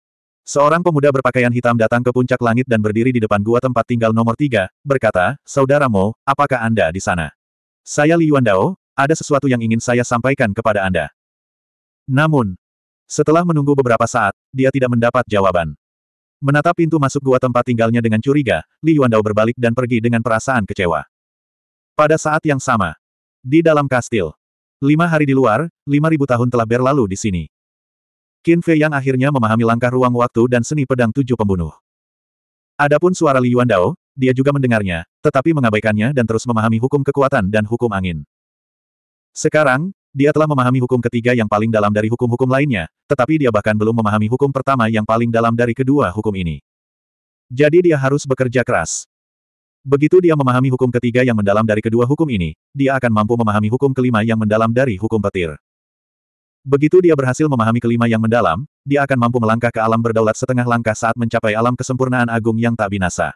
Seorang pemuda berpakaian hitam datang ke puncak langit dan berdiri di depan gua tempat tinggal nomor tiga, berkata, Saudara Mo, apakah Anda di sana? Saya Li Dao, ada sesuatu yang ingin saya sampaikan kepada Anda. Namun, setelah menunggu beberapa saat, dia tidak mendapat jawaban. Menatap pintu masuk gua tempat tinggalnya dengan curiga, Li Yuan Dao berbalik dan pergi dengan perasaan kecewa. Pada saat yang sama, di dalam kastil, lima hari di luar, lima ribu tahun telah berlalu di sini. Qin Fei yang akhirnya memahami langkah ruang waktu dan seni pedang tujuh pembunuh. Adapun suara Li Yuan Dao, dia juga mendengarnya, tetapi mengabaikannya dan terus memahami hukum kekuatan dan hukum angin. Sekarang, dia telah memahami hukum ketiga yang paling dalam dari hukum-hukum lainnya, tetapi dia bahkan belum memahami hukum pertama yang paling dalam dari kedua hukum ini. Jadi dia harus bekerja keras. Begitu dia memahami hukum ketiga yang mendalam dari kedua hukum ini, dia akan mampu memahami hukum kelima yang mendalam dari hukum petir. Begitu dia berhasil memahami kelima yang mendalam, dia akan mampu melangkah ke alam berdaulat setengah langkah saat mencapai alam kesempurnaan agung yang tak binasa.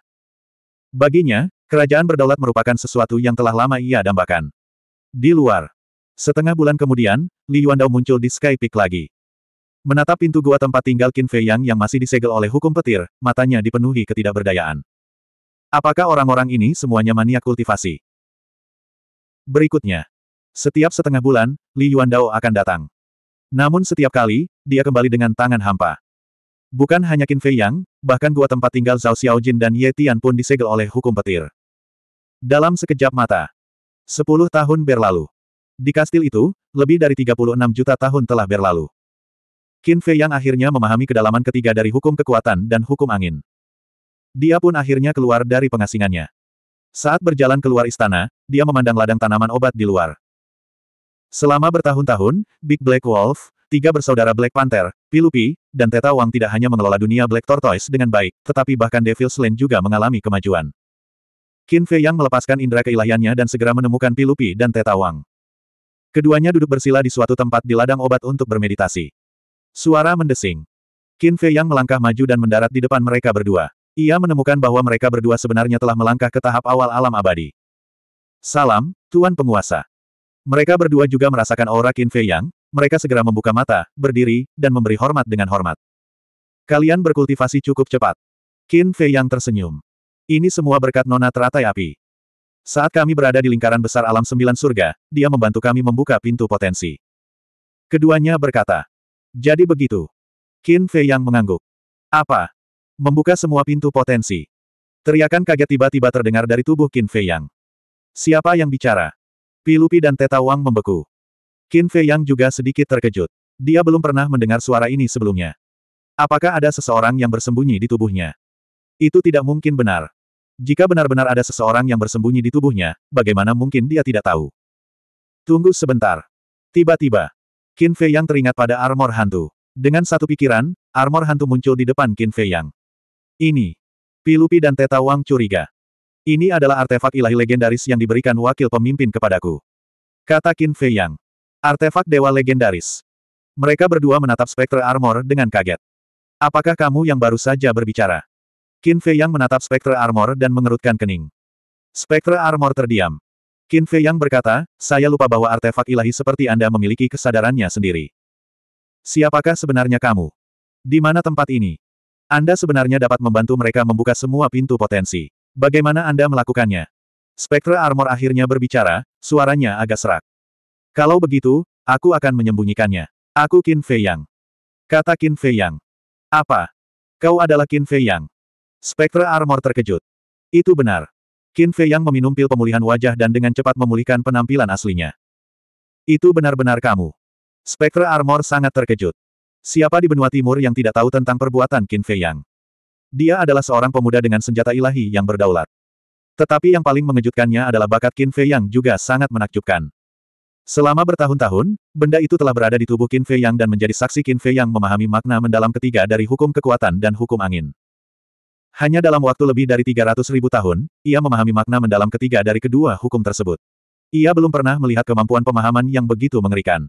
Baginya, kerajaan berdaulat merupakan sesuatu yang telah lama ia dambakan. Di luar, Setengah bulan kemudian, Li Yuandao muncul di Sky Peak lagi. Menatap pintu gua tempat tinggal Qin Fei Yang yang masih disegel oleh hukum petir, matanya dipenuhi ketidakberdayaan. Apakah orang-orang ini semuanya maniak kultivasi? Berikutnya. Setiap setengah bulan, Li Yuandao akan datang. Namun setiap kali, dia kembali dengan tangan hampa. Bukan hanya Qin Fei Yang, bahkan gua tempat tinggal Zhao Xiaojin dan Ye Tian pun disegel oleh hukum petir. Dalam sekejap mata. Sepuluh tahun berlalu. Di kastil itu, lebih dari 36 juta tahun telah berlalu. Qin Fei yang akhirnya memahami kedalaman ketiga dari hukum kekuatan dan hukum angin. Dia pun akhirnya keluar dari pengasingannya. Saat berjalan keluar istana, dia memandang ladang tanaman obat di luar. Selama bertahun-tahun, Big Black Wolf, tiga bersaudara Black Panther, Pilupi, dan Teta Wang tidak hanya mengelola dunia Black Tortoise dengan baik, tetapi bahkan Devil Lane juga mengalami kemajuan. Qin Fei yang melepaskan indera keilahiannya dan segera menemukan Pilupi dan Teta Wang. Keduanya duduk bersila di suatu tempat di ladang obat untuk bermeditasi. Suara mendesing. Qin Fei Yang melangkah maju dan mendarat di depan mereka berdua. Ia menemukan bahwa mereka berdua sebenarnya telah melangkah ke tahap awal alam abadi. Salam, Tuan Penguasa. Mereka berdua juga merasakan aura Qin Fei Yang, mereka segera membuka mata, berdiri, dan memberi hormat dengan hormat. Kalian berkultivasi cukup cepat. Qin Fei Yang tersenyum. Ini semua berkat Nona Teratai Api. Saat kami berada di lingkaran besar alam sembilan surga, dia membantu kami membuka pintu potensi. Keduanya berkata. Jadi begitu. Qin Fei yang mengangguk. Apa? Membuka semua pintu potensi. Teriakan kaget tiba-tiba terdengar dari tubuh Qin Fei Yang. Siapa yang bicara? Pilupi dan Teta Wang membeku. Qin Fei Yang juga sedikit terkejut. Dia belum pernah mendengar suara ini sebelumnya. Apakah ada seseorang yang bersembunyi di tubuhnya? Itu tidak mungkin benar. Jika benar-benar ada seseorang yang bersembunyi di tubuhnya, bagaimana mungkin dia tidak tahu? Tunggu sebentar. Tiba-tiba, Qin Fei Yang teringat pada armor hantu. Dengan satu pikiran, armor hantu muncul di depan Qin Fei Yang. Ini. Pilupi dan Teta Wang curiga. Ini adalah artefak ilahi legendaris yang diberikan wakil pemimpin kepadaku. Kata Qin Fei Yang. Artefak dewa legendaris. Mereka berdua menatap spektre armor dengan kaget. Apakah kamu yang baru saja berbicara? Qin Fei Yang menatap Spectre Armor dan mengerutkan kening. Spectre Armor terdiam. Qin Fei Yang berkata, saya lupa bahwa artefak ilahi seperti Anda memiliki kesadarannya sendiri. Siapakah sebenarnya kamu? Di mana tempat ini? Anda sebenarnya dapat membantu mereka membuka semua pintu potensi. Bagaimana Anda melakukannya? Spectre Armor akhirnya berbicara, suaranya agak serak. Kalau begitu, aku akan menyembunyikannya. Aku Qin Fei Yang. Kata Qin Fei Yang. Apa? Kau adalah Qin Fei Yang. Spectre Armor terkejut. Itu benar. Qin Fei yang meminum pil pemulihan wajah dan dengan cepat memulihkan penampilan aslinya. Itu benar-benar kamu. Spectre Armor sangat terkejut. Siapa di benua timur yang tidak tahu tentang perbuatan Qin Fei Yang? Dia adalah seorang pemuda dengan senjata ilahi yang berdaulat. Tetapi yang paling mengejutkannya adalah bakat Qin Fei Yang juga sangat menakjubkan. Selama bertahun-tahun, benda itu telah berada di tubuh Qin Fei Yang dan menjadi saksi Qin Fei Yang memahami makna mendalam ketiga dari hukum kekuatan dan hukum angin. Hanya dalam waktu lebih dari 300 ribu tahun, ia memahami makna mendalam ketiga dari kedua hukum tersebut. Ia belum pernah melihat kemampuan pemahaman yang begitu mengerikan.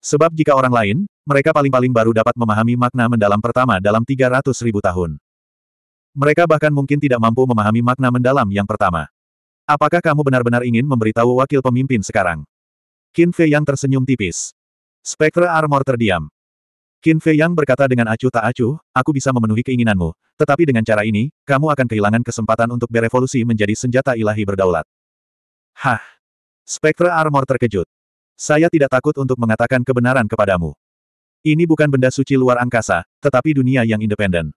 Sebab jika orang lain, mereka paling-paling baru dapat memahami makna mendalam pertama dalam 300 ribu tahun. Mereka bahkan mungkin tidak mampu memahami makna mendalam yang pertama. Apakah kamu benar-benar ingin memberitahu wakil pemimpin sekarang? Qin Fei yang tersenyum tipis. Spectre Armor terdiam. Qin Fei Yang berkata dengan acuh tak acuh, aku bisa memenuhi keinginanmu, tetapi dengan cara ini, kamu akan kehilangan kesempatan untuk berevolusi menjadi senjata ilahi berdaulat. Hah! Spectre Armor terkejut. Saya tidak takut untuk mengatakan kebenaran kepadamu. Ini bukan benda suci luar angkasa, tetapi dunia yang independen.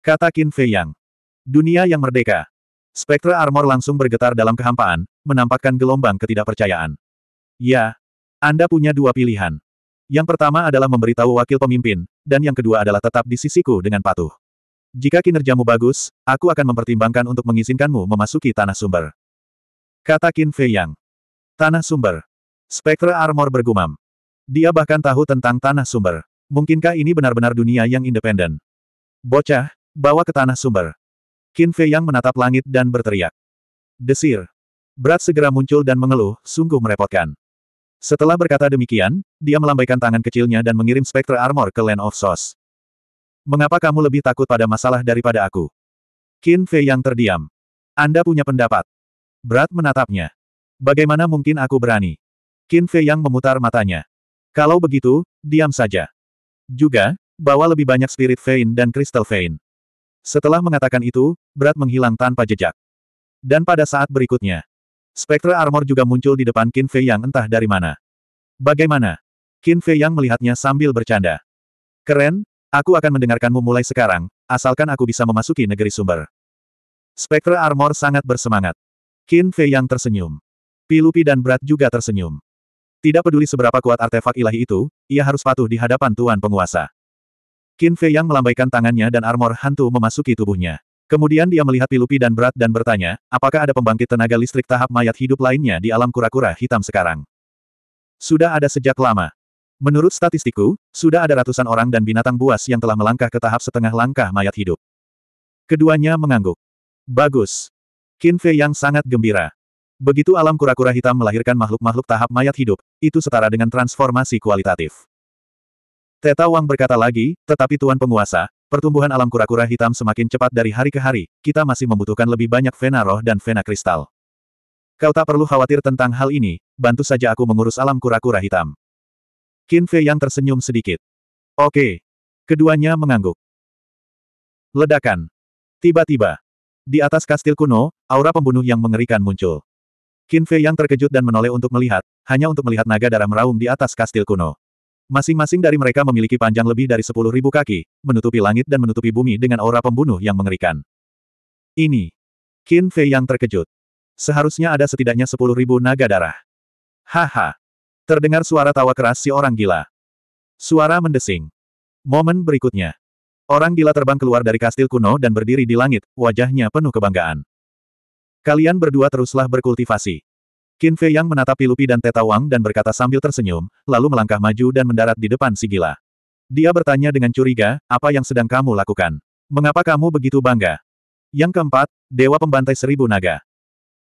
Kata Qin Fei Yang. Dunia yang merdeka. Spectre Armor langsung bergetar dalam kehampaan, menampakkan gelombang ketidakpercayaan. Ya, Anda punya dua pilihan. Yang pertama adalah memberitahu wakil pemimpin, dan yang kedua adalah tetap di sisiku dengan patuh. Jika kinerjamu bagus, aku akan mempertimbangkan untuk mengizinkanmu memasuki tanah sumber. Kata Qin Fei Yang. Tanah sumber. Spektra Armor bergumam. Dia bahkan tahu tentang tanah sumber. Mungkinkah ini benar-benar dunia yang independen? Bocah, bawa ke tanah sumber. Qin Fei Yang menatap langit dan berteriak. Desir. Berat segera muncul dan mengeluh, sungguh merepotkan. Setelah berkata demikian, dia melambaikan tangan kecilnya dan mengirim Spectre Armor ke Land of Sos. Mengapa kamu lebih takut pada masalah daripada aku? Qin Fei yang terdiam. Anda punya pendapat. Berat menatapnya. Bagaimana mungkin aku berani? Qin Fei yang memutar matanya. Kalau begitu, diam saja. Juga, bawa lebih banyak Spirit Vein dan Crystal Vein. Setelah mengatakan itu, berat menghilang tanpa jejak. Dan pada saat berikutnya, Spektra Armor juga muncul di depan Qin Fei Yang entah dari mana. Bagaimana? Qin Fei Yang melihatnya sambil bercanda. Keren, aku akan mendengarkanmu mulai sekarang, asalkan aku bisa memasuki negeri sumber. Spektra Armor sangat bersemangat. Qin Fei Yang tersenyum. Pilupi dan Berat juga tersenyum. Tidak peduli seberapa kuat artefak ilahi itu, ia harus patuh di hadapan Tuan Penguasa. Qin Fei Yang melambaikan tangannya dan armor hantu memasuki tubuhnya. Kemudian dia melihat Pilupi dan Berat dan bertanya, apakah ada pembangkit tenaga listrik tahap mayat hidup lainnya di alam kura-kura hitam sekarang? Sudah ada sejak lama. Menurut statistiku, sudah ada ratusan orang dan binatang buas yang telah melangkah ke tahap setengah langkah mayat hidup. Keduanya mengangguk. Bagus. Qin Fei yang sangat gembira. Begitu alam kura-kura hitam melahirkan makhluk-makhluk tahap mayat hidup, itu setara dengan transformasi kualitatif. Teta Wang berkata lagi, tetapi Tuan Penguasa, Pertumbuhan alam kura-kura hitam semakin cepat dari hari ke hari, kita masih membutuhkan lebih banyak vena roh dan vena kristal. Kau tak perlu khawatir tentang hal ini, bantu saja aku mengurus alam kura-kura hitam. Qin Fei yang tersenyum sedikit. Oke. Keduanya mengangguk. Ledakan. Tiba-tiba. Di atas kastil kuno, aura pembunuh yang mengerikan muncul. Qin Fei yang terkejut dan menoleh untuk melihat, hanya untuk melihat naga darah meraung di atas kastil kuno. Masing-masing dari mereka memiliki panjang lebih dari sepuluh ribu kaki, menutupi langit dan menutupi bumi dengan aura pembunuh yang mengerikan. Ini. Qin Fei yang terkejut. Seharusnya ada setidaknya sepuluh ribu naga darah. Haha. Terdengar suara tawa keras si orang gila. Suara mendesing. Momen berikutnya. Orang gila terbang keluar dari kastil kuno dan berdiri di langit, wajahnya penuh kebanggaan. Kalian berdua teruslah berkultivasi. Qin Fei Yang menatapi Lupi dan Teta Wang dan berkata sambil tersenyum, lalu melangkah maju dan mendarat di depan si gila. Dia bertanya dengan curiga, apa yang sedang kamu lakukan? Mengapa kamu begitu bangga? Yang keempat, Dewa Pembantai Seribu Naga.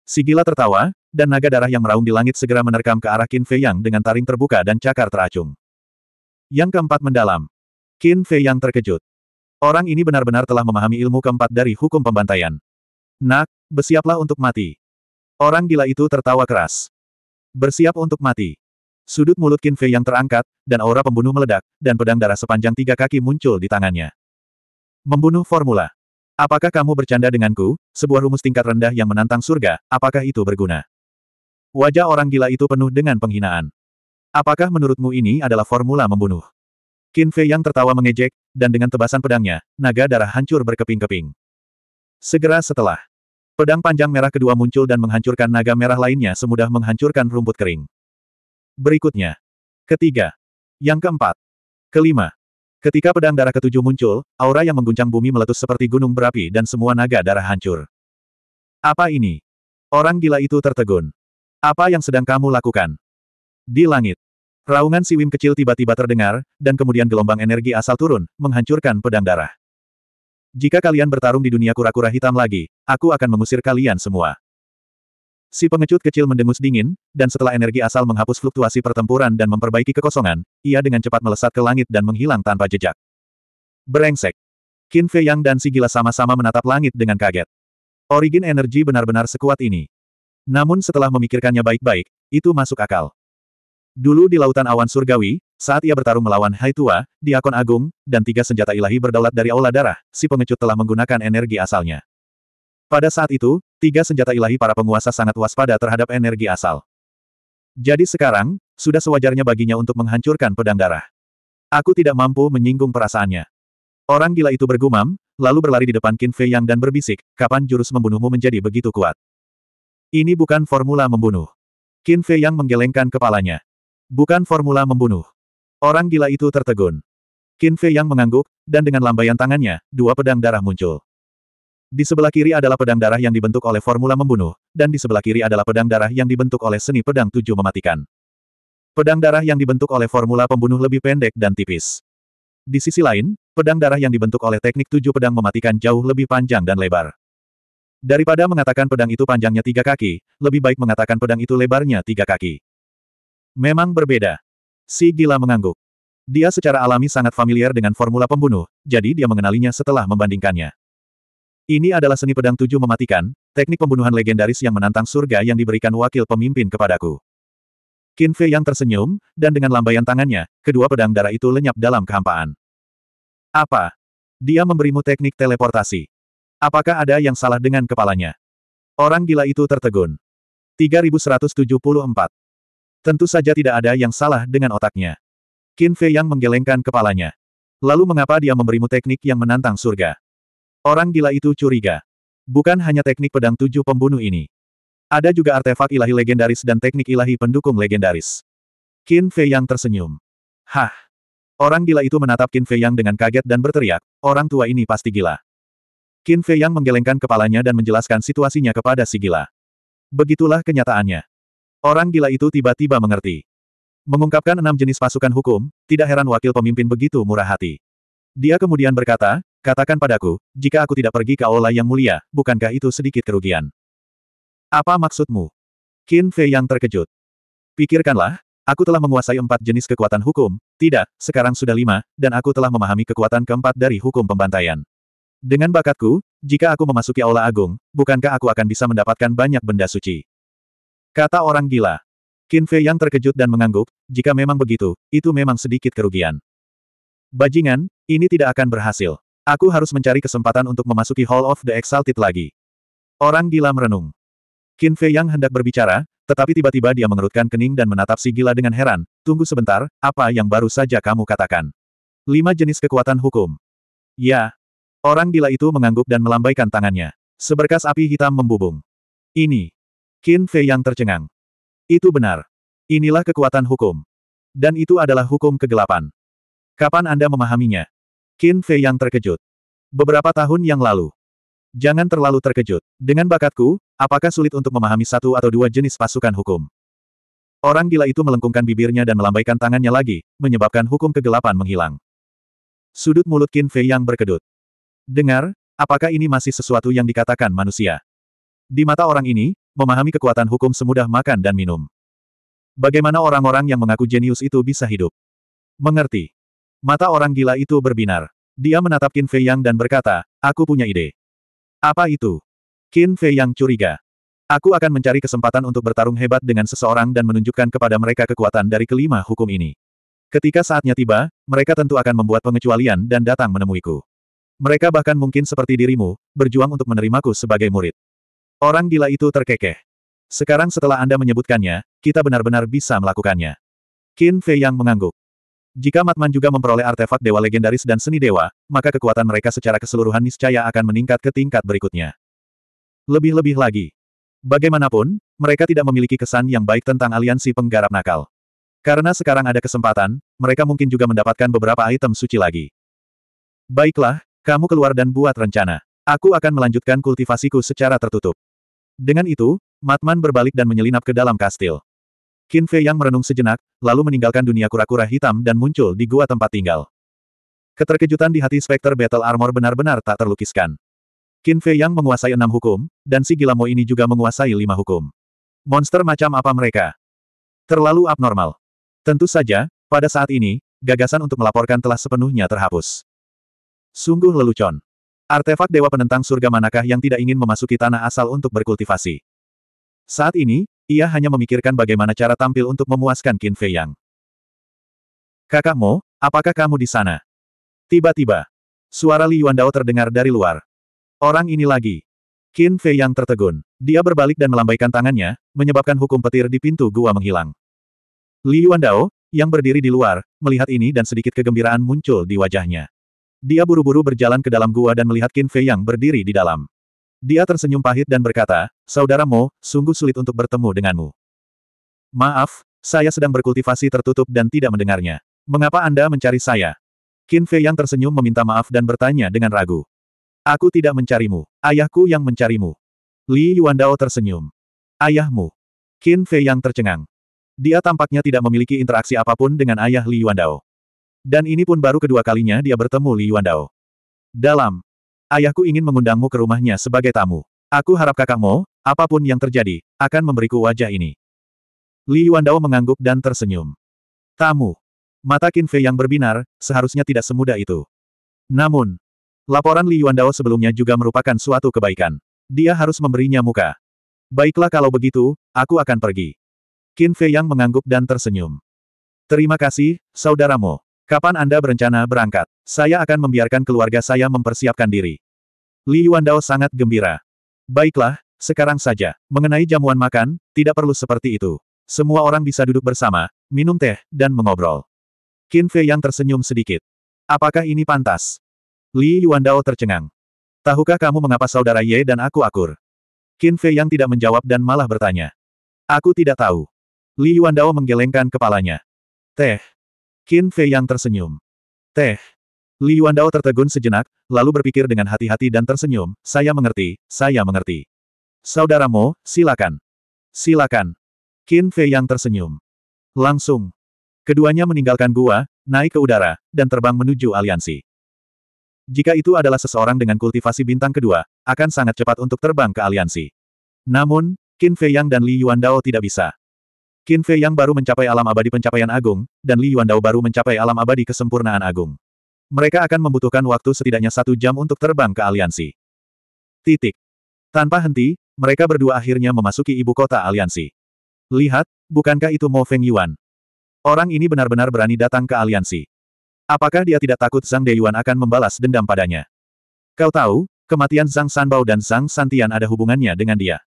Si gila tertawa, dan naga darah yang meraung di langit segera menerkam ke arah Qin Fei Yang dengan taring terbuka dan cakar teracung. Yang keempat mendalam. Qin Fei Yang terkejut. Orang ini benar-benar telah memahami ilmu keempat dari hukum pembantaian. Nak, bersiaplah untuk mati. Orang gila itu tertawa keras. Bersiap untuk mati. Sudut mulut Qin Fei yang terangkat, dan aura pembunuh meledak, dan pedang darah sepanjang tiga kaki muncul di tangannya. Membunuh formula. Apakah kamu bercanda denganku, sebuah rumus tingkat rendah yang menantang surga, apakah itu berguna? Wajah orang gila itu penuh dengan penghinaan. Apakah menurutmu ini adalah formula membunuh? Qin Fei yang tertawa mengejek, dan dengan tebasan pedangnya, naga darah hancur berkeping-keping. Segera setelah, Pedang panjang merah kedua muncul dan menghancurkan naga merah lainnya semudah menghancurkan rumput kering. Berikutnya. Ketiga. Yang keempat. Kelima. Ketika pedang darah ketujuh muncul, aura yang mengguncang bumi meletus seperti gunung berapi dan semua naga darah hancur. Apa ini? Orang gila itu tertegun. Apa yang sedang kamu lakukan? Di langit. Raungan siwim kecil tiba-tiba terdengar, dan kemudian gelombang energi asal turun, menghancurkan pedang darah. Jika kalian bertarung di dunia kura-kura hitam lagi, aku akan mengusir kalian semua. Si pengecut kecil mendengus dingin, dan setelah energi asal menghapus fluktuasi pertempuran dan memperbaiki kekosongan, ia dengan cepat melesat ke langit dan menghilang tanpa jejak. Berengsek. Qin Fei Yang dan si gila sama-sama menatap langit dengan kaget. Origin energi benar-benar sekuat ini. Namun setelah memikirkannya baik-baik, itu masuk akal. Dulu di lautan awan surgawi, saat ia bertarung melawan Hai Tua, di Diakon Agung, dan tiga senjata ilahi berdaulat dari aula darah, si pengecut telah menggunakan energi asalnya. Pada saat itu, tiga senjata ilahi para penguasa sangat waspada terhadap energi asal. Jadi sekarang, sudah sewajarnya baginya untuk menghancurkan pedang darah. Aku tidak mampu menyinggung perasaannya. Orang gila itu bergumam, lalu berlari di depan Qin Fei Yang dan berbisik, kapan jurus membunuhmu menjadi begitu kuat? Ini bukan formula membunuh. Qin Fei Yang menggelengkan kepalanya. Bukan formula membunuh. Orang gila itu tertegun. Qin Fei yang mengangguk, dan dengan lambaian tangannya, dua pedang darah muncul. Di sebelah kiri adalah pedang darah yang dibentuk oleh formula membunuh, dan di sebelah kiri adalah pedang darah yang dibentuk oleh seni pedang tujuh mematikan. Pedang darah yang dibentuk oleh formula pembunuh lebih pendek dan tipis. Di sisi lain, pedang darah yang dibentuk oleh teknik tujuh pedang mematikan jauh lebih panjang dan lebar. Daripada mengatakan pedang itu panjangnya tiga kaki, lebih baik mengatakan pedang itu lebarnya tiga kaki. Memang berbeda. Si gila mengangguk. Dia secara alami sangat familiar dengan formula pembunuh, jadi dia mengenalinya setelah membandingkannya. Ini adalah seni pedang tujuh mematikan, teknik pembunuhan legendaris yang menantang surga yang diberikan wakil pemimpin kepadaku. Qin Fei yang tersenyum, dan dengan lambaian tangannya, kedua pedang darah itu lenyap dalam kehampaan. Apa? Dia memberimu teknik teleportasi. Apakah ada yang salah dengan kepalanya? Orang gila itu tertegun. 3174 Tentu saja tidak ada yang salah dengan otaknya. Qin Fei yang menggelengkan kepalanya. Lalu mengapa dia memberimu teknik yang menantang surga? Orang gila itu curiga. Bukan hanya teknik pedang tujuh pembunuh ini. Ada juga artefak ilahi legendaris dan teknik ilahi pendukung legendaris. Qin Fei yang tersenyum. Hah! Orang gila itu menatap Qin Fei yang dengan kaget dan berteriak, orang tua ini pasti gila. Qin Fei yang menggelengkan kepalanya dan menjelaskan situasinya kepada si gila. Begitulah kenyataannya. Orang gila itu tiba-tiba mengerti. Mengungkapkan enam jenis pasukan hukum, tidak heran wakil pemimpin begitu murah hati. Dia kemudian berkata, katakan padaku, jika aku tidak pergi ke Aula yang mulia, bukankah itu sedikit kerugian? Apa maksudmu? Qin Fei yang terkejut. Pikirkanlah, Aku telah menguasai empat jenis kekuatan hukum, tidak, sekarang sudah lima, dan aku telah memahami kekuatan keempat dari hukum pembantaian. Dengan bakatku, jika aku memasuki Aula Agung, bukankah aku akan bisa mendapatkan banyak benda suci? Kata orang gila. Qin Fei yang terkejut dan mengangguk, jika memang begitu, itu memang sedikit kerugian. Bajingan, ini tidak akan berhasil. Aku harus mencari kesempatan untuk memasuki Hall of the Exalted lagi. Orang gila merenung. Qin Fei yang hendak berbicara, tetapi tiba-tiba dia mengerutkan kening dan menatap si gila dengan heran, tunggu sebentar, apa yang baru saja kamu katakan? Lima jenis kekuatan hukum. Ya. Orang gila itu mengangguk dan melambaikan tangannya. Seberkas api hitam membubung. Ini. Qin Fei yang tercengang. Itu benar. Inilah kekuatan hukum. Dan itu adalah hukum kegelapan. Kapan Anda memahaminya? Qin Fei yang terkejut. Beberapa tahun yang lalu. Jangan terlalu terkejut. Dengan bakatku, apakah sulit untuk memahami satu atau dua jenis pasukan hukum? Orang gila itu melengkungkan bibirnya dan melambaikan tangannya lagi, menyebabkan hukum kegelapan menghilang. Sudut mulut Qin Fei yang berkedut. Dengar, apakah ini masih sesuatu yang dikatakan manusia? Di mata orang ini, memahami kekuatan hukum semudah makan dan minum. Bagaimana orang-orang yang mengaku jenius itu bisa hidup? Mengerti. Mata orang gila itu berbinar. Dia menatap Qin Fei Yang dan berkata, aku punya ide. Apa itu? Qin Fei Yang curiga. Aku akan mencari kesempatan untuk bertarung hebat dengan seseorang dan menunjukkan kepada mereka kekuatan dari kelima hukum ini. Ketika saatnya tiba, mereka tentu akan membuat pengecualian dan datang menemuiku. Mereka bahkan mungkin seperti dirimu, berjuang untuk menerimaku sebagai murid. Orang gila itu terkekeh. Sekarang setelah Anda menyebutkannya, kita benar-benar bisa melakukannya. Qin Fei yang mengangguk. Jika Matman juga memperoleh artefak dewa legendaris dan seni dewa, maka kekuatan mereka secara keseluruhan niscaya akan meningkat ke tingkat berikutnya. Lebih-lebih lagi. Bagaimanapun, mereka tidak memiliki kesan yang baik tentang aliansi penggarap nakal. Karena sekarang ada kesempatan, mereka mungkin juga mendapatkan beberapa item suci lagi. Baiklah, kamu keluar dan buat rencana. Aku akan melanjutkan kultivasiku secara tertutup. Dengan itu, Matman berbalik dan menyelinap ke dalam kastil. Qin Fei yang merenung sejenak, lalu meninggalkan dunia kura-kura hitam dan muncul di gua tempat tinggal. Keterkejutan di hati Spectre Battle Armor benar-benar tak terlukiskan. Qin Fei yang menguasai enam hukum, dan si Gilamo ini juga menguasai lima hukum. Monster macam apa mereka? Terlalu abnormal. Tentu saja, pada saat ini, gagasan untuk melaporkan telah sepenuhnya terhapus. Sungguh lelucon. Artefak Dewa Penentang Surga manakah yang tidak ingin memasuki tanah asal untuk berkultivasi? Saat ini, ia hanya memikirkan bagaimana cara tampil untuk memuaskan Qin Fei Yang. Kakakmu, apakah kamu di sana? Tiba-tiba, suara Li Yuan Dao terdengar dari luar. Orang ini lagi. Qin Fei Yang tertegun. Dia berbalik dan melambaikan tangannya, menyebabkan hukum petir di pintu gua menghilang. Li Yuan Dao yang berdiri di luar, melihat ini dan sedikit kegembiraan muncul di wajahnya. Dia buru-buru berjalan ke dalam gua dan melihat Qin Fei yang berdiri di dalam. Dia tersenyum pahit dan berkata, Saudara Mo, sungguh sulit untuk bertemu denganmu. Maaf, saya sedang berkultivasi tertutup dan tidak mendengarnya. Mengapa Anda mencari saya? Qin Fei yang tersenyum meminta maaf dan bertanya dengan ragu. Aku tidak mencarimu. Ayahku yang mencarimu. Li Yuandao tersenyum. Ayahmu. Qin Fei yang tercengang. Dia tampaknya tidak memiliki interaksi apapun dengan ayah Li Yuandao. Dan ini pun baru kedua kalinya dia bertemu Li Yuandao. Dalam. Ayahku ingin mengundangmu ke rumahnya sebagai tamu. Aku harap kakakmu, apapun yang terjadi, akan memberiku wajah ini. Li Yuandao mengangguk dan tersenyum. Tamu. Mata Qin Fei yang berbinar, seharusnya tidak semudah itu. Namun, laporan Li Yuandao sebelumnya juga merupakan suatu kebaikan. Dia harus memberinya muka. Baiklah kalau begitu, aku akan pergi. Qin Fei yang mengangguk dan tersenyum. Terima kasih, saudaramu. Kapan Anda berencana berangkat? Saya akan membiarkan keluarga saya mempersiapkan diri. Li Yuandao sangat gembira. Baiklah, sekarang saja. Mengenai jamuan makan, tidak perlu seperti itu. Semua orang bisa duduk bersama, minum teh, dan mengobrol. Qin Fei yang tersenyum sedikit. Apakah ini pantas? Li Yuandao tercengang. Tahukah kamu mengapa saudara Ye dan aku akur? Qin Fei yang tidak menjawab dan malah bertanya. Aku tidak tahu. Li Yuandao menggelengkan kepalanya. Teh, Qin Fei yang tersenyum. Teh. Li Yuandao tertegun sejenak, lalu berpikir dengan hati-hati dan tersenyum, saya mengerti, saya mengerti. Saudaramu, silakan. Silakan. Qin Fei yang tersenyum. Langsung. Keduanya meninggalkan gua, naik ke udara, dan terbang menuju aliansi. Jika itu adalah seseorang dengan kultivasi bintang kedua, akan sangat cepat untuk terbang ke aliansi. Namun, Qin Fei Yang dan Li Yuandao tidak bisa. Qin Fei yang baru mencapai alam abadi pencapaian agung, dan Li Yuandao baru mencapai alam abadi kesempurnaan agung. Mereka akan membutuhkan waktu setidaknya satu jam untuk terbang ke aliansi. Titik. Tanpa henti, mereka berdua akhirnya memasuki ibu kota aliansi. Lihat, bukankah itu Mo Feng Yuan? Orang ini benar-benar berani datang ke aliansi. Apakah dia tidak takut Zhang Deyuan akan membalas dendam padanya? Kau tahu, kematian Zhang Sanbao dan Zhang Santian ada hubungannya dengan dia.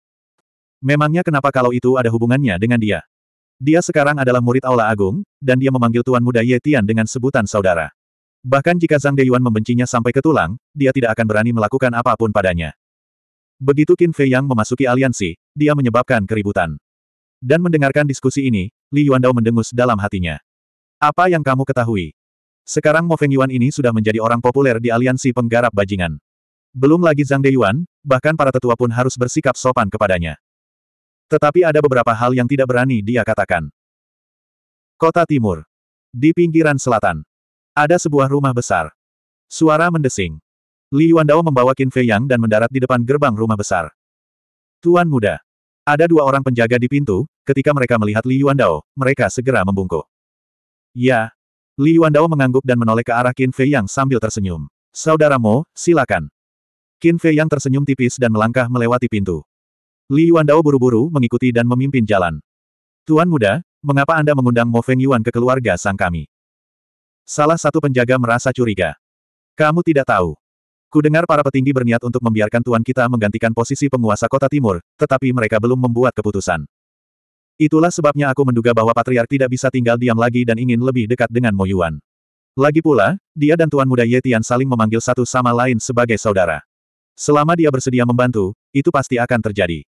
Memangnya kenapa kalau itu ada hubungannya dengan dia? Dia sekarang adalah murid Aula Agung, dan dia memanggil Tuan Muda Ye Tian dengan sebutan saudara. Bahkan jika Zhang Deyuan membencinya sampai ke tulang, dia tidak akan berani melakukan apapun padanya. Begitu Qin Fei Yang memasuki aliansi, dia menyebabkan keributan. Dan mendengarkan diskusi ini, Li Yuandao mendengus dalam hatinya. Apa yang kamu ketahui? Sekarang Mo Feng Yuan ini sudah menjadi orang populer di aliansi penggarap bajingan. Belum lagi Zhang Deyuan, bahkan para tetua pun harus bersikap sopan kepadanya. Tetapi ada beberapa hal yang tidak berani dia katakan. Kota Timur. Di pinggiran selatan. Ada sebuah rumah besar. Suara mendesing. Li Yuandao membawa Qin Fei Yang dan mendarat di depan gerbang rumah besar. Tuan muda. Ada dua orang penjaga di pintu, ketika mereka melihat Li Yuandao, mereka segera membungkuk. Ya. Li Yuandao mengangguk dan menoleh ke arah Qin Fei Yang sambil tersenyum. Saudaramu, silakan. Qin Fei Yang tersenyum tipis dan melangkah melewati pintu. Li Yuandao buru-buru mengikuti dan memimpin jalan. Tuan muda, mengapa Anda mengundang Mo Feng Yuan ke keluarga sang kami? Salah satu penjaga merasa curiga. Kamu tidak tahu. Kudengar para petinggi berniat untuk membiarkan tuan kita menggantikan posisi penguasa kota timur, tetapi mereka belum membuat keputusan. Itulah sebabnya aku menduga bahwa Patriark tidak bisa tinggal diam lagi dan ingin lebih dekat dengan Mo Yuan. Lagi pula, dia dan Tuan Muda Yetian saling memanggil satu sama lain sebagai saudara. Selama dia bersedia membantu, itu pasti akan terjadi.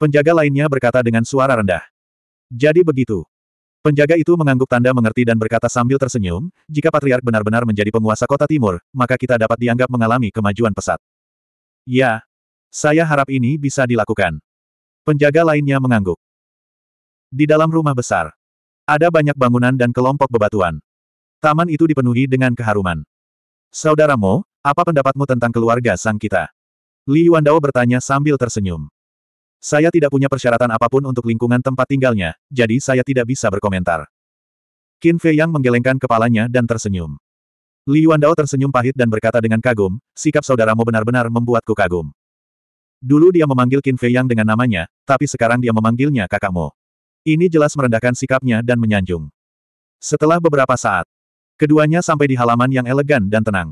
Penjaga lainnya berkata dengan suara rendah. Jadi begitu. Penjaga itu mengangguk tanda mengerti dan berkata sambil tersenyum, jika Patriark benar-benar menjadi penguasa kota timur, maka kita dapat dianggap mengalami kemajuan pesat. Ya. Saya harap ini bisa dilakukan. Penjaga lainnya mengangguk. Di dalam rumah besar. Ada banyak bangunan dan kelompok bebatuan. Taman itu dipenuhi dengan keharuman. Saudaramu, apa pendapatmu tentang keluarga sang kita? Li Yuandao bertanya sambil tersenyum. Saya tidak punya persyaratan apapun untuk lingkungan tempat tinggalnya, jadi saya tidak bisa berkomentar. Qin Fei Yang menggelengkan kepalanya dan tersenyum. Li Dao tersenyum pahit dan berkata dengan kagum, sikap saudaramu benar-benar membuatku kagum. Dulu dia memanggil Qin Fei Yang dengan namanya, tapi sekarang dia memanggilnya kakakmu. Ini jelas merendahkan sikapnya dan menyanjung. Setelah beberapa saat, keduanya sampai di halaman yang elegan dan tenang.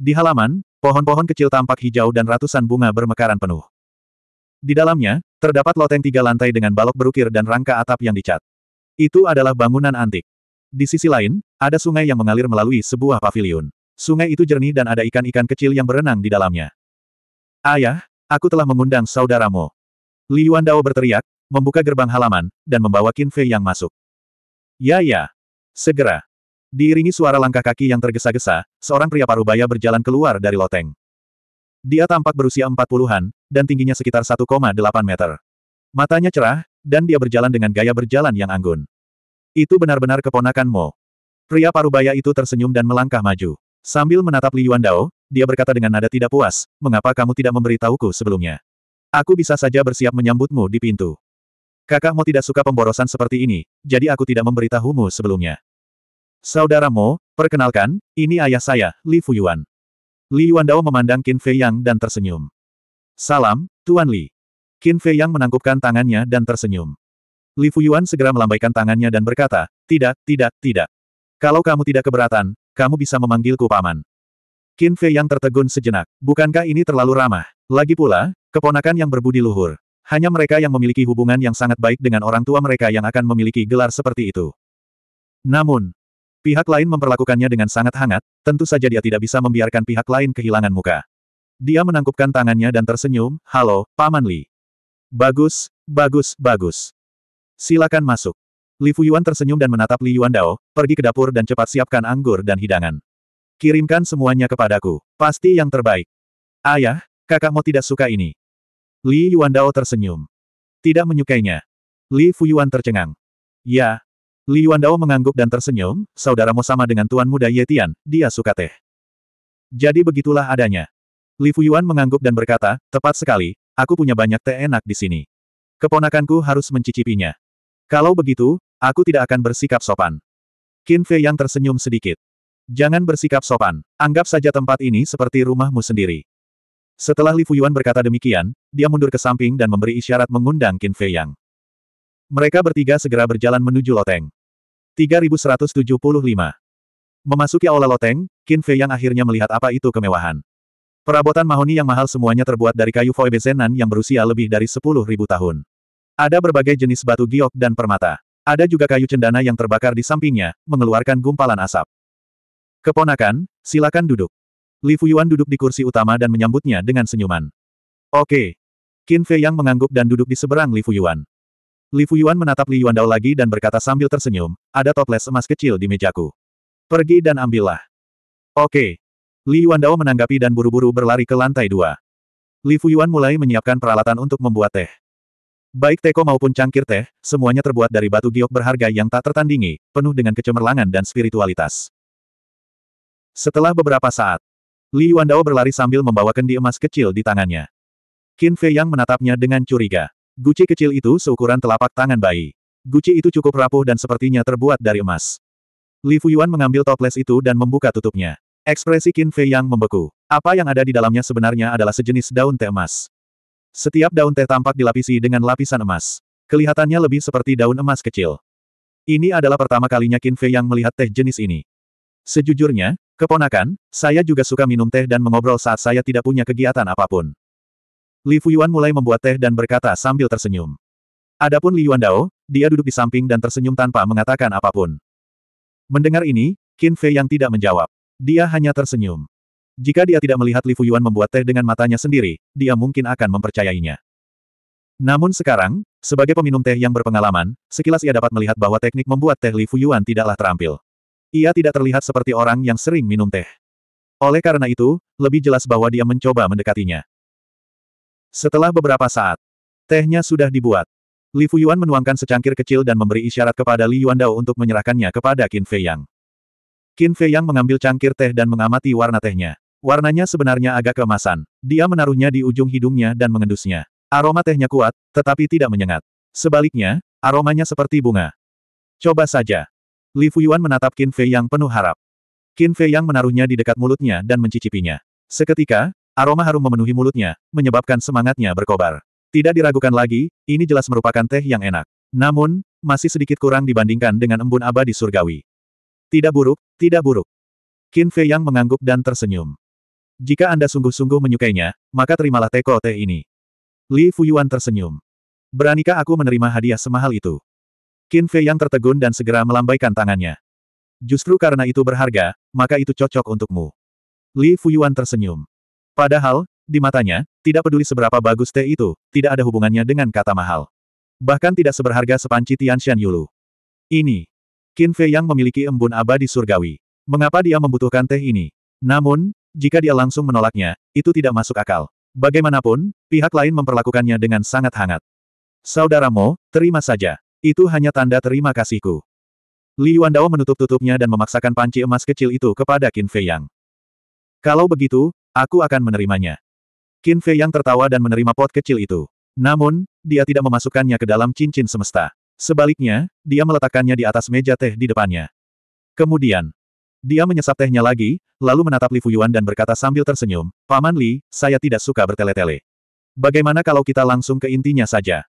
Di halaman, pohon-pohon kecil tampak hijau dan ratusan bunga bermekaran penuh. Di dalamnya, terdapat loteng tiga lantai dengan balok berukir dan rangka atap yang dicat. Itu adalah bangunan antik. Di sisi lain, ada sungai yang mengalir melalui sebuah paviliun. Sungai itu jernih dan ada ikan-ikan kecil yang berenang di dalamnya. Ayah, aku telah mengundang saudaramu. Li Yuandao berteriak, membuka gerbang halaman, dan membawa Qin Fei yang masuk. Ya ya. Segera. Diiringi suara langkah kaki yang tergesa-gesa, seorang pria parubaya berjalan keluar dari loteng. Dia tampak berusia empat puluhan, dan tingginya sekitar 1,8 meter. Matanya cerah, dan dia berjalan dengan gaya berjalan yang anggun. Itu benar-benar keponakan Mo. Pria parubaya itu tersenyum dan melangkah maju. Sambil menatap Li Yuan Dao, dia berkata dengan nada tidak puas, mengapa kamu tidak memberitahuku sebelumnya? Aku bisa saja bersiap menyambutmu di pintu. Kakak Mo tidak suka pemborosan seperti ini, jadi aku tidak memberitahumu sebelumnya. Saudara Mo, perkenalkan, ini ayah saya, Li Fuyuan. Li Yuan Dao memandang Qin Fei Yang dan tersenyum. Salam, Tuan Li. Qin Fei Yang menangkupkan tangannya dan tersenyum. Li Fuyuan segera melambaikan tangannya dan berkata, tidak, tidak, tidak. Kalau kamu tidak keberatan, kamu bisa memanggilku paman. Qin Fei Yang tertegun sejenak. Bukankah ini terlalu ramah? Lagi pula, keponakan yang berbudi luhur. Hanya mereka yang memiliki hubungan yang sangat baik dengan orang tua mereka yang akan memiliki gelar seperti itu. Namun, pihak lain memperlakukannya dengan sangat hangat, tentu saja dia tidak bisa membiarkan pihak lain kehilangan muka. Dia menangkupkan tangannya dan tersenyum, halo, Paman Li. Bagus, bagus, bagus. Silakan masuk. Li Fuyuan tersenyum dan menatap Li Yuan Dao, pergi ke dapur dan cepat siapkan anggur dan hidangan. Kirimkan semuanya kepadaku, pasti yang terbaik. Ayah, kakakmu tidak suka ini. Li Yuan Dao tersenyum. Tidak menyukainya. Li Fuyuan tercengang. Ya. Li Yuan Dao mengangguk dan tersenyum, saudaramu sama dengan tuan muda Yetian, dia suka teh. Jadi begitulah adanya. Li Fuyuan mengangguk dan berkata, tepat sekali, aku punya banyak teh enak di sini. Keponakanku harus mencicipinya. Kalau begitu, aku tidak akan bersikap sopan. Qin Fei yang tersenyum sedikit. Jangan bersikap sopan, anggap saja tempat ini seperti rumahmu sendiri. Setelah Li Fuyuan berkata demikian, dia mundur ke samping dan memberi isyarat mengundang Qin Fei Yang. Mereka bertiga segera berjalan menuju loteng. 3175 Memasuki aula loteng, Qin Fei Yang akhirnya melihat apa itu kemewahan. Perabotan mahoni yang mahal semuanya terbuat dari kayu foebezenan yang berusia lebih dari 10.000 tahun. Ada berbagai jenis batu giok dan permata. Ada juga kayu cendana yang terbakar di sampingnya, mengeluarkan gumpalan asap. Keponakan, silakan duduk. Li Fuyuan duduk di kursi utama dan menyambutnya dengan senyuman. Oke. Qin Fei Yang mengangguk dan duduk di seberang Li Fuyuan. Li Fuyuan menatap Li Yuandao lagi dan berkata sambil tersenyum, ada toples emas kecil di mejaku. Pergi dan ambillah. Oke, Li Yuandao menanggapi dan buru-buru berlari ke lantai dua. Li Yuan mulai menyiapkan peralatan untuk membuat teh. Baik teko maupun cangkir teh, semuanya terbuat dari batu giok berharga yang tak tertandingi, penuh dengan kecemerlangan dan spiritualitas. Setelah beberapa saat, Li Yuandao berlari sambil membawa kendi emas kecil di tangannya. Qin Fei Yang menatapnya dengan curiga. Guci kecil itu seukuran telapak tangan bayi. Guci itu cukup rapuh dan sepertinya terbuat dari emas. Li Yuan mengambil toples itu dan membuka tutupnya. Ekspresi Qin Fei yang membeku. Apa yang ada di dalamnya sebenarnya adalah sejenis daun teh emas. Setiap daun teh tampak dilapisi dengan lapisan emas. Kelihatannya lebih seperti daun emas kecil. Ini adalah pertama kalinya Qin Fei yang melihat teh jenis ini. Sejujurnya, keponakan, saya juga suka minum teh dan mengobrol saat saya tidak punya kegiatan apapun. Li Yuan mulai membuat teh dan berkata sambil tersenyum. Adapun Li Yuan Dao, dia duduk di samping dan tersenyum tanpa mengatakan apapun. Mendengar ini, Qin Fei yang tidak menjawab. Dia hanya tersenyum. Jika dia tidak melihat Li Fuyuan membuat teh dengan matanya sendiri, dia mungkin akan mempercayainya. Namun sekarang, sebagai peminum teh yang berpengalaman, sekilas ia dapat melihat bahwa teknik membuat teh Li Fuyuan tidaklah terampil. Ia tidak terlihat seperti orang yang sering minum teh. Oleh karena itu, lebih jelas bahwa dia mencoba mendekatinya. Setelah beberapa saat, tehnya sudah dibuat. Li Fuyuan menuangkan secangkir kecil dan memberi isyarat kepada Li Yuandao untuk menyerahkannya kepada Qin Fei Yang. Qin Fei Yang mengambil cangkir teh dan mengamati warna tehnya. Warnanya sebenarnya agak kemasan. Dia menaruhnya di ujung hidungnya dan mengendusnya. Aroma tehnya kuat, tetapi tidak menyengat. Sebaliknya, aromanya seperti bunga. Coba saja. Li Fuyuan menatap Qin Fei Yang penuh harap. Qin Fei Yang menaruhnya di dekat mulutnya dan mencicipinya. Seketika, aroma harum memenuhi mulutnya, menyebabkan semangatnya berkobar. Tidak diragukan lagi, ini jelas merupakan teh yang enak. Namun, masih sedikit kurang dibandingkan dengan embun abadi surgawi. Tidak buruk, tidak buruk. Qin Fei Yang mengangguk dan tersenyum. Jika Anda sungguh-sungguh menyukainya, maka terimalah teko teh ini. Li Fuyuan tersenyum. Beranikah aku menerima hadiah semahal itu? Qin Fei Yang tertegun dan segera melambaikan tangannya. Justru karena itu berharga, maka itu cocok untukmu. Li Fuyuan tersenyum. Padahal, di matanya, tidak peduli seberapa bagus teh itu, tidak ada hubungannya dengan kata mahal. Bahkan tidak seberharga sepanci Tian Shan Yulu. Ini, Qin Fei yang memiliki embun abadi surgawi. Mengapa dia membutuhkan teh ini? Namun, jika dia langsung menolaknya, itu tidak masuk akal. Bagaimanapun, pihak lain memperlakukannya dengan sangat hangat. Saudaramu, terima saja. Itu hanya tanda terima kasihku. Li Yuandao menutup-tutupnya dan memaksakan panci emas kecil itu kepada Qin Fei Yang. Kalau begitu, aku akan menerimanya. Qin Fei Yang tertawa dan menerima pot kecil itu. Namun, dia tidak memasukkannya ke dalam cincin semesta. Sebaliknya, dia meletakkannya di atas meja teh di depannya. Kemudian, dia menyesap tehnya lagi, lalu menatap Li Fuyuan dan berkata sambil tersenyum, Paman Li, saya tidak suka bertele-tele. Bagaimana kalau kita langsung ke intinya saja?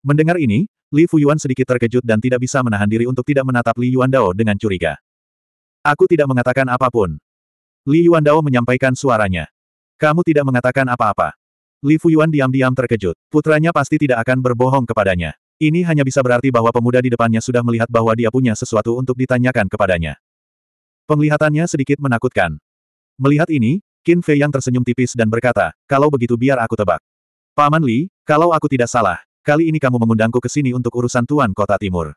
Mendengar ini, Li Fuyuan sedikit terkejut dan tidak bisa menahan diri untuk tidak menatap Li Yuandao dengan curiga. Aku tidak mengatakan apapun. Li Yuandao menyampaikan suaranya. Kamu tidak mengatakan apa-apa. Li Fuyuan diam-diam terkejut. Putranya pasti tidak akan berbohong kepadanya. Ini hanya bisa berarti bahwa pemuda di depannya sudah melihat bahwa dia punya sesuatu untuk ditanyakan kepadanya. Penglihatannya sedikit menakutkan. Melihat ini, Qin Fei yang tersenyum tipis dan berkata, kalau begitu biar aku tebak. Paman Li, kalau aku tidak salah, kali ini kamu mengundangku ke sini untuk urusan Tuan Kota Timur.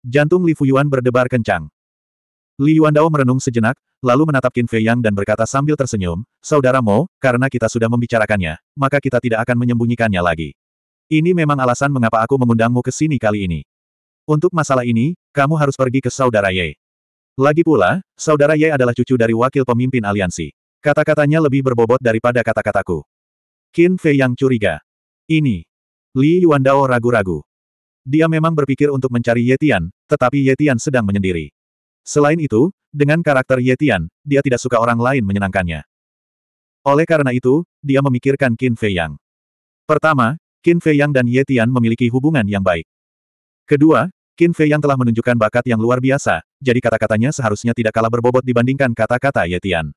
Jantung Li Fuyuan berdebar kencang. Li Yuandao merenung sejenak, lalu menatap Qin Fei Yang dan berkata sambil tersenyum, Saudara Mo, karena kita sudah membicarakannya, maka kita tidak akan menyembunyikannya lagi. Ini memang alasan mengapa aku mengundangmu ke sini kali ini. Untuk masalah ini, kamu harus pergi ke saudara Ye. Lagi pula, saudara Ye adalah cucu dari wakil pemimpin aliansi. Kata-katanya lebih berbobot daripada kata-kataku. Qin Fei yang curiga. Ini. Li Yuandao ragu-ragu. Dia memang berpikir untuk mencari Yetian, tetapi Yetian sedang menyendiri. Selain itu, dengan karakter Yetian, dia tidak suka orang lain menyenangkannya. Oleh karena itu, dia memikirkan Qin Fei Yang. Pertama, Qin Fei Yang dan Ye Tian memiliki hubungan yang baik. Kedua, Qin Fei Yang telah menunjukkan bakat yang luar biasa, jadi kata-katanya seharusnya tidak kalah berbobot dibandingkan kata-kata Ye Tian.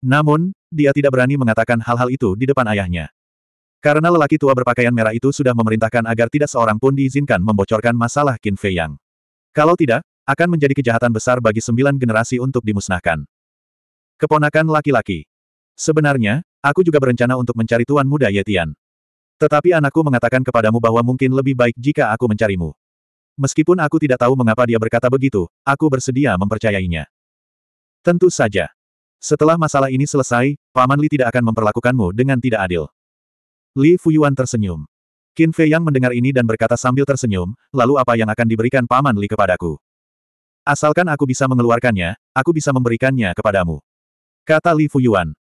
Namun, dia tidak berani mengatakan hal-hal itu di depan ayahnya. Karena lelaki tua berpakaian merah itu sudah memerintahkan agar tidak seorang pun diizinkan membocorkan masalah Qin Fei Yang. Kalau tidak, akan menjadi kejahatan besar bagi sembilan generasi untuk dimusnahkan. Keponakan laki-laki. Sebenarnya, aku juga berencana untuk mencari tuan muda Ye Tian. Tetapi anakku mengatakan kepadamu bahwa mungkin lebih baik jika aku mencarimu. Meskipun aku tidak tahu mengapa dia berkata begitu, aku bersedia mempercayainya. Tentu saja. Setelah masalah ini selesai, Paman Li tidak akan memperlakukanmu dengan tidak adil. Li Fuyuan tersenyum. Qin Fei Yang mendengar ini dan berkata sambil tersenyum, lalu apa yang akan diberikan Paman Li kepadaku? Asalkan aku bisa mengeluarkannya, aku bisa memberikannya kepadamu. Kata Li Fuyuan.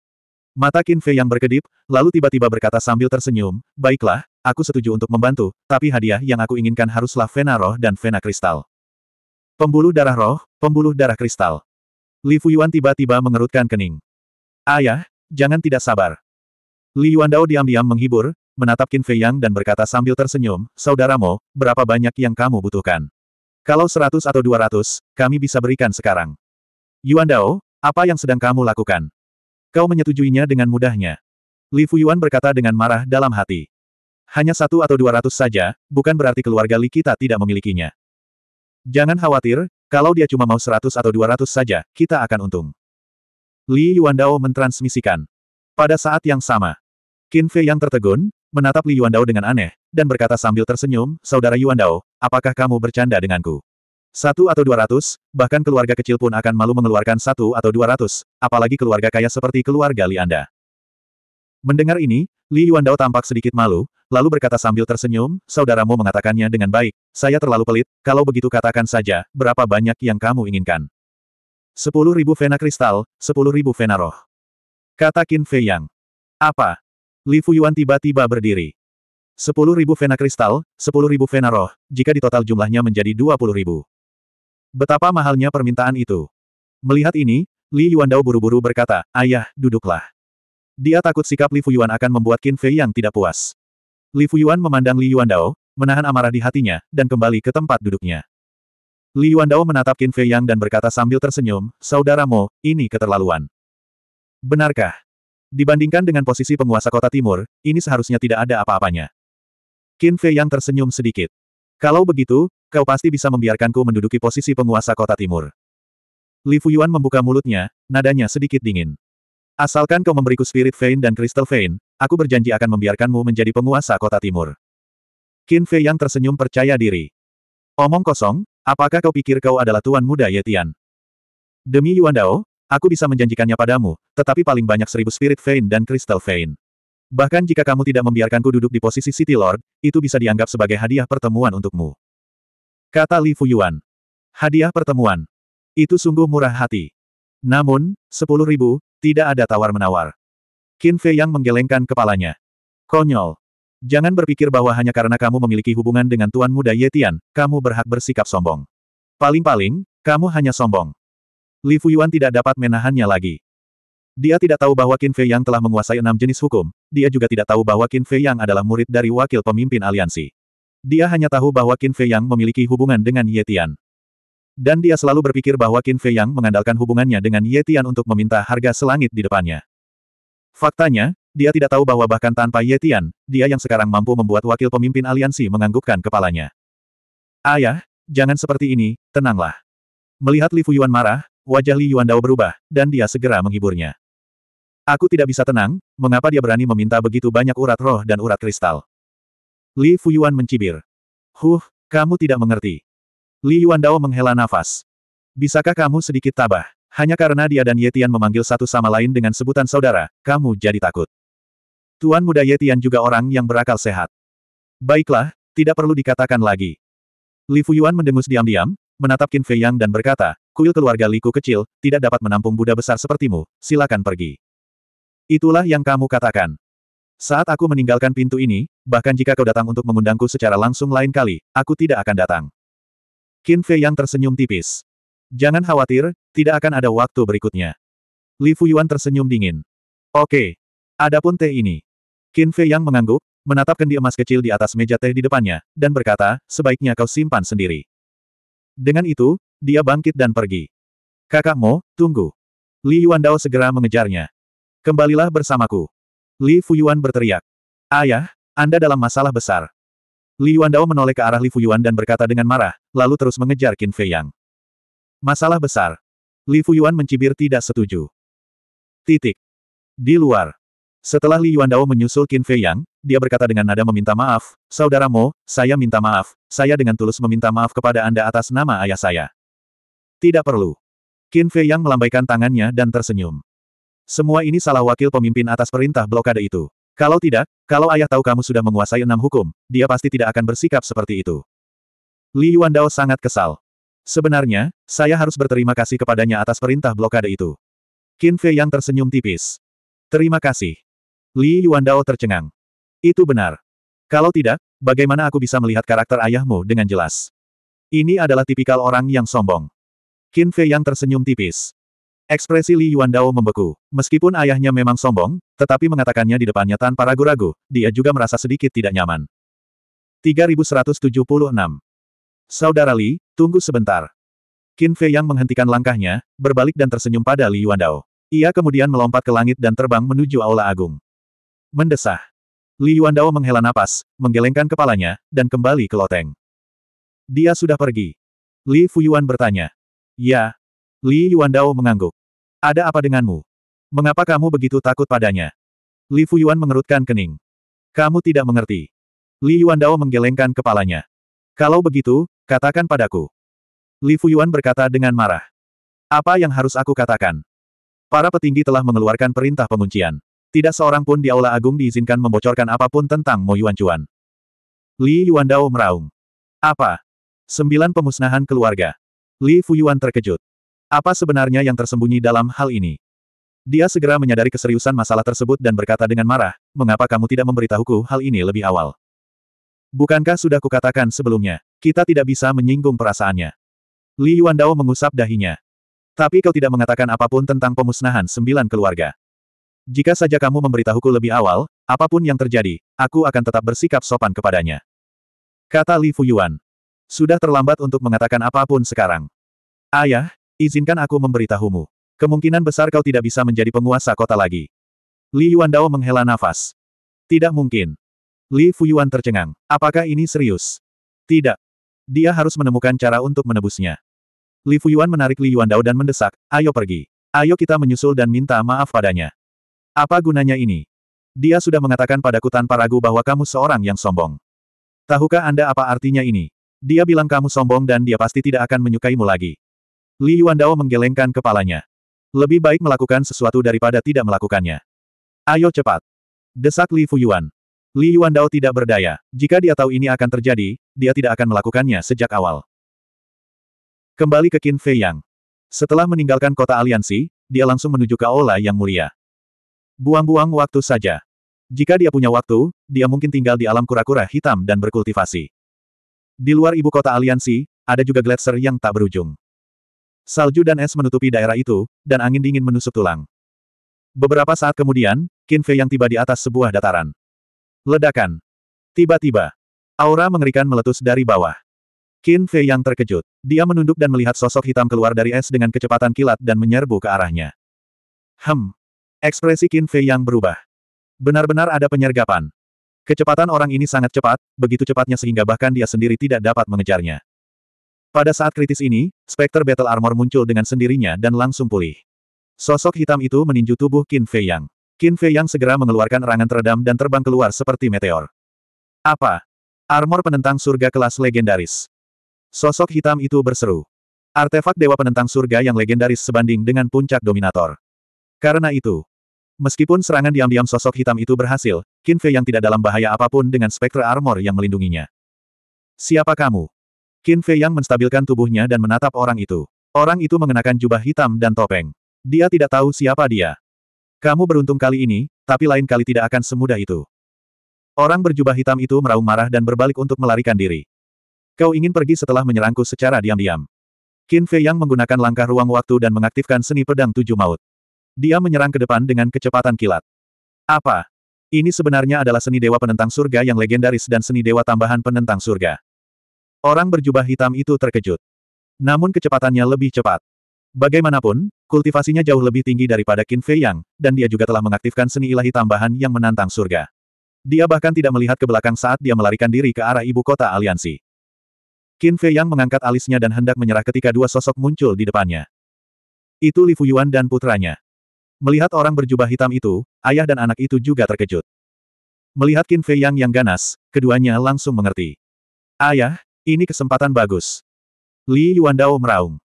Mata Qin Fei yang berkedip, lalu tiba-tiba berkata sambil tersenyum, Baiklah, aku setuju untuk membantu, tapi hadiah yang aku inginkan haruslah Vena Roh dan Vena Kristal. Pembuluh darah roh, pembuluh darah kristal. Li Yuan tiba-tiba mengerutkan kening. Ayah, jangan tidak sabar. Li Yuandao diam-diam menghibur, menatap Qin Fei Yang dan berkata sambil tersenyum, Saudaramu, berapa banyak yang kamu butuhkan? Kalau seratus atau dua ratus, kami bisa berikan sekarang. Yuan Yuandao, apa yang sedang kamu lakukan? Kau menyetujuinya dengan mudahnya. Li Fuyuan berkata dengan marah dalam hati. Hanya satu atau dua ratus saja, bukan berarti keluarga Li kita tidak memilikinya. Jangan khawatir, kalau dia cuma mau seratus atau dua ratus saja, kita akan untung. Li Yuan Dao mentransmisikan. Pada saat yang sama, Qin Fei yang tertegun, menatap Li Yuan Dao dengan aneh, dan berkata sambil tersenyum, Saudara Yuan Dao, apakah kamu bercanda denganku? Satu atau dua ratus, bahkan keluarga kecil pun akan malu mengeluarkan satu atau dua ratus, apalagi keluarga kaya seperti keluarga Li Anda. Mendengar ini, Li Yuandao tampak sedikit malu, lalu berkata sambil tersenyum, saudaramu mengatakannya dengan baik, saya terlalu pelit, kalau begitu katakan saja, berapa banyak yang kamu inginkan. Sepuluh ribu vena kristal, sepuluh ribu vena roh. Kata Qin Fei Yang. Apa? Li Fu Yuan tiba-tiba berdiri. Sepuluh ribu vena kristal, sepuluh ribu vena roh, jika ditotal jumlahnya menjadi dua puluh ribu. Betapa mahalnya permintaan itu. Melihat ini, Li Yuandao buru-buru berkata, Ayah, duduklah. Dia takut sikap Li Fuyuan akan membuat Qin Fei yang tidak puas. Li Fuyuan memandang Li Yuandao, menahan amarah di hatinya, dan kembali ke tempat duduknya. Li Yuandao menatap Qin Fei Yang dan berkata sambil tersenyum, Saudaramu, ini keterlaluan. Benarkah? Dibandingkan dengan posisi penguasa kota timur, ini seharusnya tidak ada apa-apanya. Qin Fei Yang tersenyum sedikit. Kalau begitu, kau pasti bisa membiarkanku menduduki posisi penguasa kota timur. Li Fuyuan membuka mulutnya, nadanya sedikit dingin. Asalkan kau memberiku spirit vein dan crystal vein, aku berjanji akan membiarkanmu menjadi penguasa kota timur. Qin Fei yang tersenyum percaya diri. Omong kosong, apakah kau pikir kau adalah tuan muda Yetian? Demi Yuan Dao, aku bisa menjanjikannya padamu, tetapi paling banyak seribu spirit vein dan crystal vein. Bahkan jika kamu tidak membiarkanku duduk di posisi City Lord, itu bisa dianggap sebagai hadiah pertemuan untukmu. Kata Li Fuyuan. Hadiah pertemuan. Itu sungguh murah hati. Namun, sepuluh ribu, tidak ada tawar-menawar. Qin Fei yang menggelengkan kepalanya. Konyol. Jangan berpikir bahwa hanya karena kamu memiliki hubungan dengan Tuan Muda Yetian, kamu berhak bersikap sombong. Paling-paling, kamu hanya sombong. Li Fuyuan tidak dapat menahannya lagi. Dia tidak tahu bahwa Qin Fei yang telah menguasai enam jenis hukum, dia juga tidak tahu bahwa Qin Fei yang adalah murid dari wakil pemimpin aliansi. Dia hanya tahu bahwa Qin Fei Yang memiliki hubungan dengan Ye Tian. Dan dia selalu berpikir bahwa Qin Fei Yang mengandalkan hubungannya dengan Ye Tian untuk meminta harga selangit di depannya. Faktanya, dia tidak tahu bahwa bahkan tanpa Ye Tian, dia yang sekarang mampu membuat wakil pemimpin aliansi menganggukkan kepalanya. Ayah, ya, jangan seperti ini, tenanglah. Melihat Li Yuan marah, wajah Li Yuan Dao berubah, dan dia segera menghiburnya. Aku tidak bisa tenang, mengapa dia berani meminta begitu banyak urat roh dan urat kristal. Li Fuyuan mencibir. Huh, kamu tidak mengerti. Li Dao menghela nafas. Bisakah kamu sedikit tabah? Hanya karena dia dan Yetian memanggil satu sama lain dengan sebutan saudara, kamu jadi takut. Tuan muda Yetian juga orang yang berakal sehat. Baiklah, tidak perlu dikatakan lagi. Li Fuyuan mendengus diam-diam, menatap Qin Fei Yang dan berkata, kuil keluarga Liku kecil, tidak dapat menampung Buddha besar sepertimu, silakan pergi. Itulah yang kamu katakan. Saat aku meninggalkan pintu ini, bahkan jika kau datang untuk mengundangku secara langsung lain kali, aku tidak akan datang. Qin Fei yang tersenyum tipis. Jangan khawatir, tidak akan ada waktu berikutnya. Li Fu Yuan tersenyum dingin. Oke. Adapun teh ini. Qin Fei yang mengangguk, menatap kendi emas kecil di atas meja teh di depannya, dan berkata, sebaiknya kau simpan sendiri. Dengan itu, dia bangkit dan pergi. Kakakmu, tunggu. Li Yuan Dao segera mengejarnya. Kembalilah bersamaku. Li Fuyuan berteriak. Ayah, Anda dalam masalah besar. Li Yuan Dao menoleh ke arah Li Fuyuan dan berkata dengan marah, lalu terus mengejar Qin Fei Yang. Masalah besar. Li Fuyuan mencibir tidak setuju. Titik. Di luar. Setelah Li Yuan Dao menyusul Qin Fei Yang, dia berkata dengan nada meminta maaf, Saudaramu, saya minta maaf, saya dengan tulus meminta maaf kepada Anda atas nama ayah saya. Tidak perlu. Qin Fei Yang melambaikan tangannya dan tersenyum. Semua ini salah wakil pemimpin atas perintah blokade itu. Kalau tidak, kalau ayah tahu kamu sudah menguasai enam hukum, dia pasti tidak akan bersikap seperti itu. Li Yuandao sangat kesal. Sebenarnya, saya harus berterima kasih kepadanya atas perintah blokade itu. Qin Fei yang tersenyum tipis. Terima kasih. Li Yuandao tercengang. Itu benar. Kalau tidak, bagaimana aku bisa melihat karakter ayahmu dengan jelas? Ini adalah tipikal orang yang sombong. Qin Fei yang tersenyum tipis. Ekspresi Li Yuan Dao membeku. Meskipun ayahnya memang sombong, tetapi mengatakannya di depannya tanpa ragu-ragu, dia juga merasa sedikit tidak nyaman. 3176 Saudara Li, tunggu sebentar. Qin Fei Yang menghentikan langkahnya, berbalik dan tersenyum pada Li Yuan Dao. Ia kemudian melompat ke langit dan terbang menuju Aula Agung. Mendesah. Li Yuan Dao menghela napas, menggelengkan kepalanya, dan kembali ke loteng. Dia sudah pergi. Li Fuyuan bertanya. Ya. Li Yuan Dao mengangguk. Ada apa denganmu? Mengapa kamu begitu takut padanya? Li Fuyuan mengerutkan kening. Kamu tidak mengerti. Li Yuan Dao menggelengkan kepalanya. Kalau begitu, katakan padaku. Li Fuyuan berkata dengan marah. Apa yang harus aku katakan? Para petinggi telah mengeluarkan perintah penguncian. Tidak seorang pun di Aula Agung diizinkan membocorkan apapun tentang Mo Yuan Chuan. Li Yuan Dao meraung. Apa? Sembilan pemusnahan keluarga. Li Fuyuan terkejut. Apa sebenarnya yang tersembunyi dalam hal ini? Dia segera menyadari keseriusan masalah tersebut dan berkata dengan marah, mengapa kamu tidak memberitahuku hal ini lebih awal? Bukankah sudah kukatakan sebelumnya, kita tidak bisa menyinggung perasaannya. Li Yuandao mengusap dahinya. Tapi kau tidak mengatakan apapun tentang pemusnahan sembilan keluarga. Jika saja kamu memberitahuku lebih awal, apapun yang terjadi, aku akan tetap bersikap sopan kepadanya. Kata Li Fuyuan. Sudah terlambat untuk mengatakan apapun sekarang. Ayah, Izinkan aku memberitahumu. Kemungkinan besar kau tidak bisa menjadi penguasa kota lagi. Li Yuan Dao menghela nafas. Tidak mungkin. Li Fuyuan tercengang. Apakah ini serius? Tidak. Dia harus menemukan cara untuk menebusnya. Li Fuyuan menarik Li Yuan Dao dan mendesak, ayo pergi. Ayo kita menyusul dan minta maaf padanya. Apa gunanya ini? Dia sudah mengatakan padaku tanpa ragu bahwa kamu seorang yang sombong. Tahukah Anda apa artinya ini? Dia bilang kamu sombong dan dia pasti tidak akan menyukaimu lagi. Li Yuandao menggelengkan kepalanya. Lebih baik melakukan sesuatu daripada tidak melakukannya. Ayo cepat. Desak Li Fuyuan. Li Yuandao tidak berdaya. Jika dia tahu ini akan terjadi, dia tidak akan melakukannya sejak awal. Kembali ke Qin Fei Yang. Setelah meninggalkan kota aliansi, dia langsung menuju ke aula yang mulia. Buang-buang waktu saja. Jika dia punya waktu, dia mungkin tinggal di alam kura-kura hitam dan berkultivasi. Di luar ibu kota aliansi, ada juga gletser yang tak berujung. Salju dan es menutupi daerah itu, dan angin dingin menusuk tulang. Beberapa saat kemudian, Qin Fei yang tiba di atas sebuah dataran. Ledakan. Tiba-tiba. Aura mengerikan meletus dari bawah. Qin Fei yang terkejut. Dia menunduk dan melihat sosok hitam keluar dari es dengan kecepatan kilat dan menyerbu ke arahnya. Hem. Ekspresi Qin Fei yang berubah. Benar-benar ada penyergapan. Kecepatan orang ini sangat cepat, begitu cepatnya sehingga bahkan dia sendiri tidak dapat mengejarnya. Pada saat kritis ini, Spectre Battle Armor muncul dengan sendirinya dan langsung pulih. Sosok hitam itu meninju tubuh Qin Fei Yang. Qin Fei Yang segera mengeluarkan serangan teredam dan terbang keluar seperti meteor. Apa? Armor penentang surga kelas legendaris. Sosok hitam itu berseru. Artefak Dewa Penentang Surga yang legendaris sebanding dengan puncak Dominator. Karena itu, meskipun serangan diam-diam sosok hitam itu berhasil, Qin Fei Yang tidak dalam bahaya apapun dengan spektra armor yang melindunginya. Siapa kamu? Qin Fei Yang menstabilkan tubuhnya dan menatap orang itu. Orang itu mengenakan jubah hitam dan topeng. Dia tidak tahu siapa dia. Kamu beruntung kali ini, tapi lain kali tidak akan semudah itu. Orang berjubah hitam itu meraung marah dan berbalik untuk melarikan diri. Kau ingin pergi setelah menyerangku secara diam-diam. Qin Fei Yang menggunakan langkah ruang waktu dan mengaktifkan seni pedang tujuh maut. Dia menyerang ke depan dengan kecepatan kilat. Apa? Ini sebenarnya adalah seni dewa penentang surga yang legendaris dan seni dewa tambahan penentang surga. Orang berjubah hitam itu terkejut. Namun kecepatannya lebih cepat. Bagaimanapun, kultivasinya jauh lebih tinggi daripada Qin Fei Yang, dan dia juga telah mengaktifkan seni ilahi tambahan yang menantang surga. Dia bahkan tidak melihat ke belakang saat dia melarikan diri ke arah ibu kota aliansi. Qin Fei Yang mengangkat alisnya dan hendak menyerah ketika dua sosok muncul di depannya. Itu Li Yuan dan putranya. Melihat orang berjubah hitam itu, ayah dan anak itu juga terkejut. Melihat Qin Fei Yang yang ganas, keduanya langsung mengerti. Ayah, ini kesempatan bagus. Li Yuandao meraung.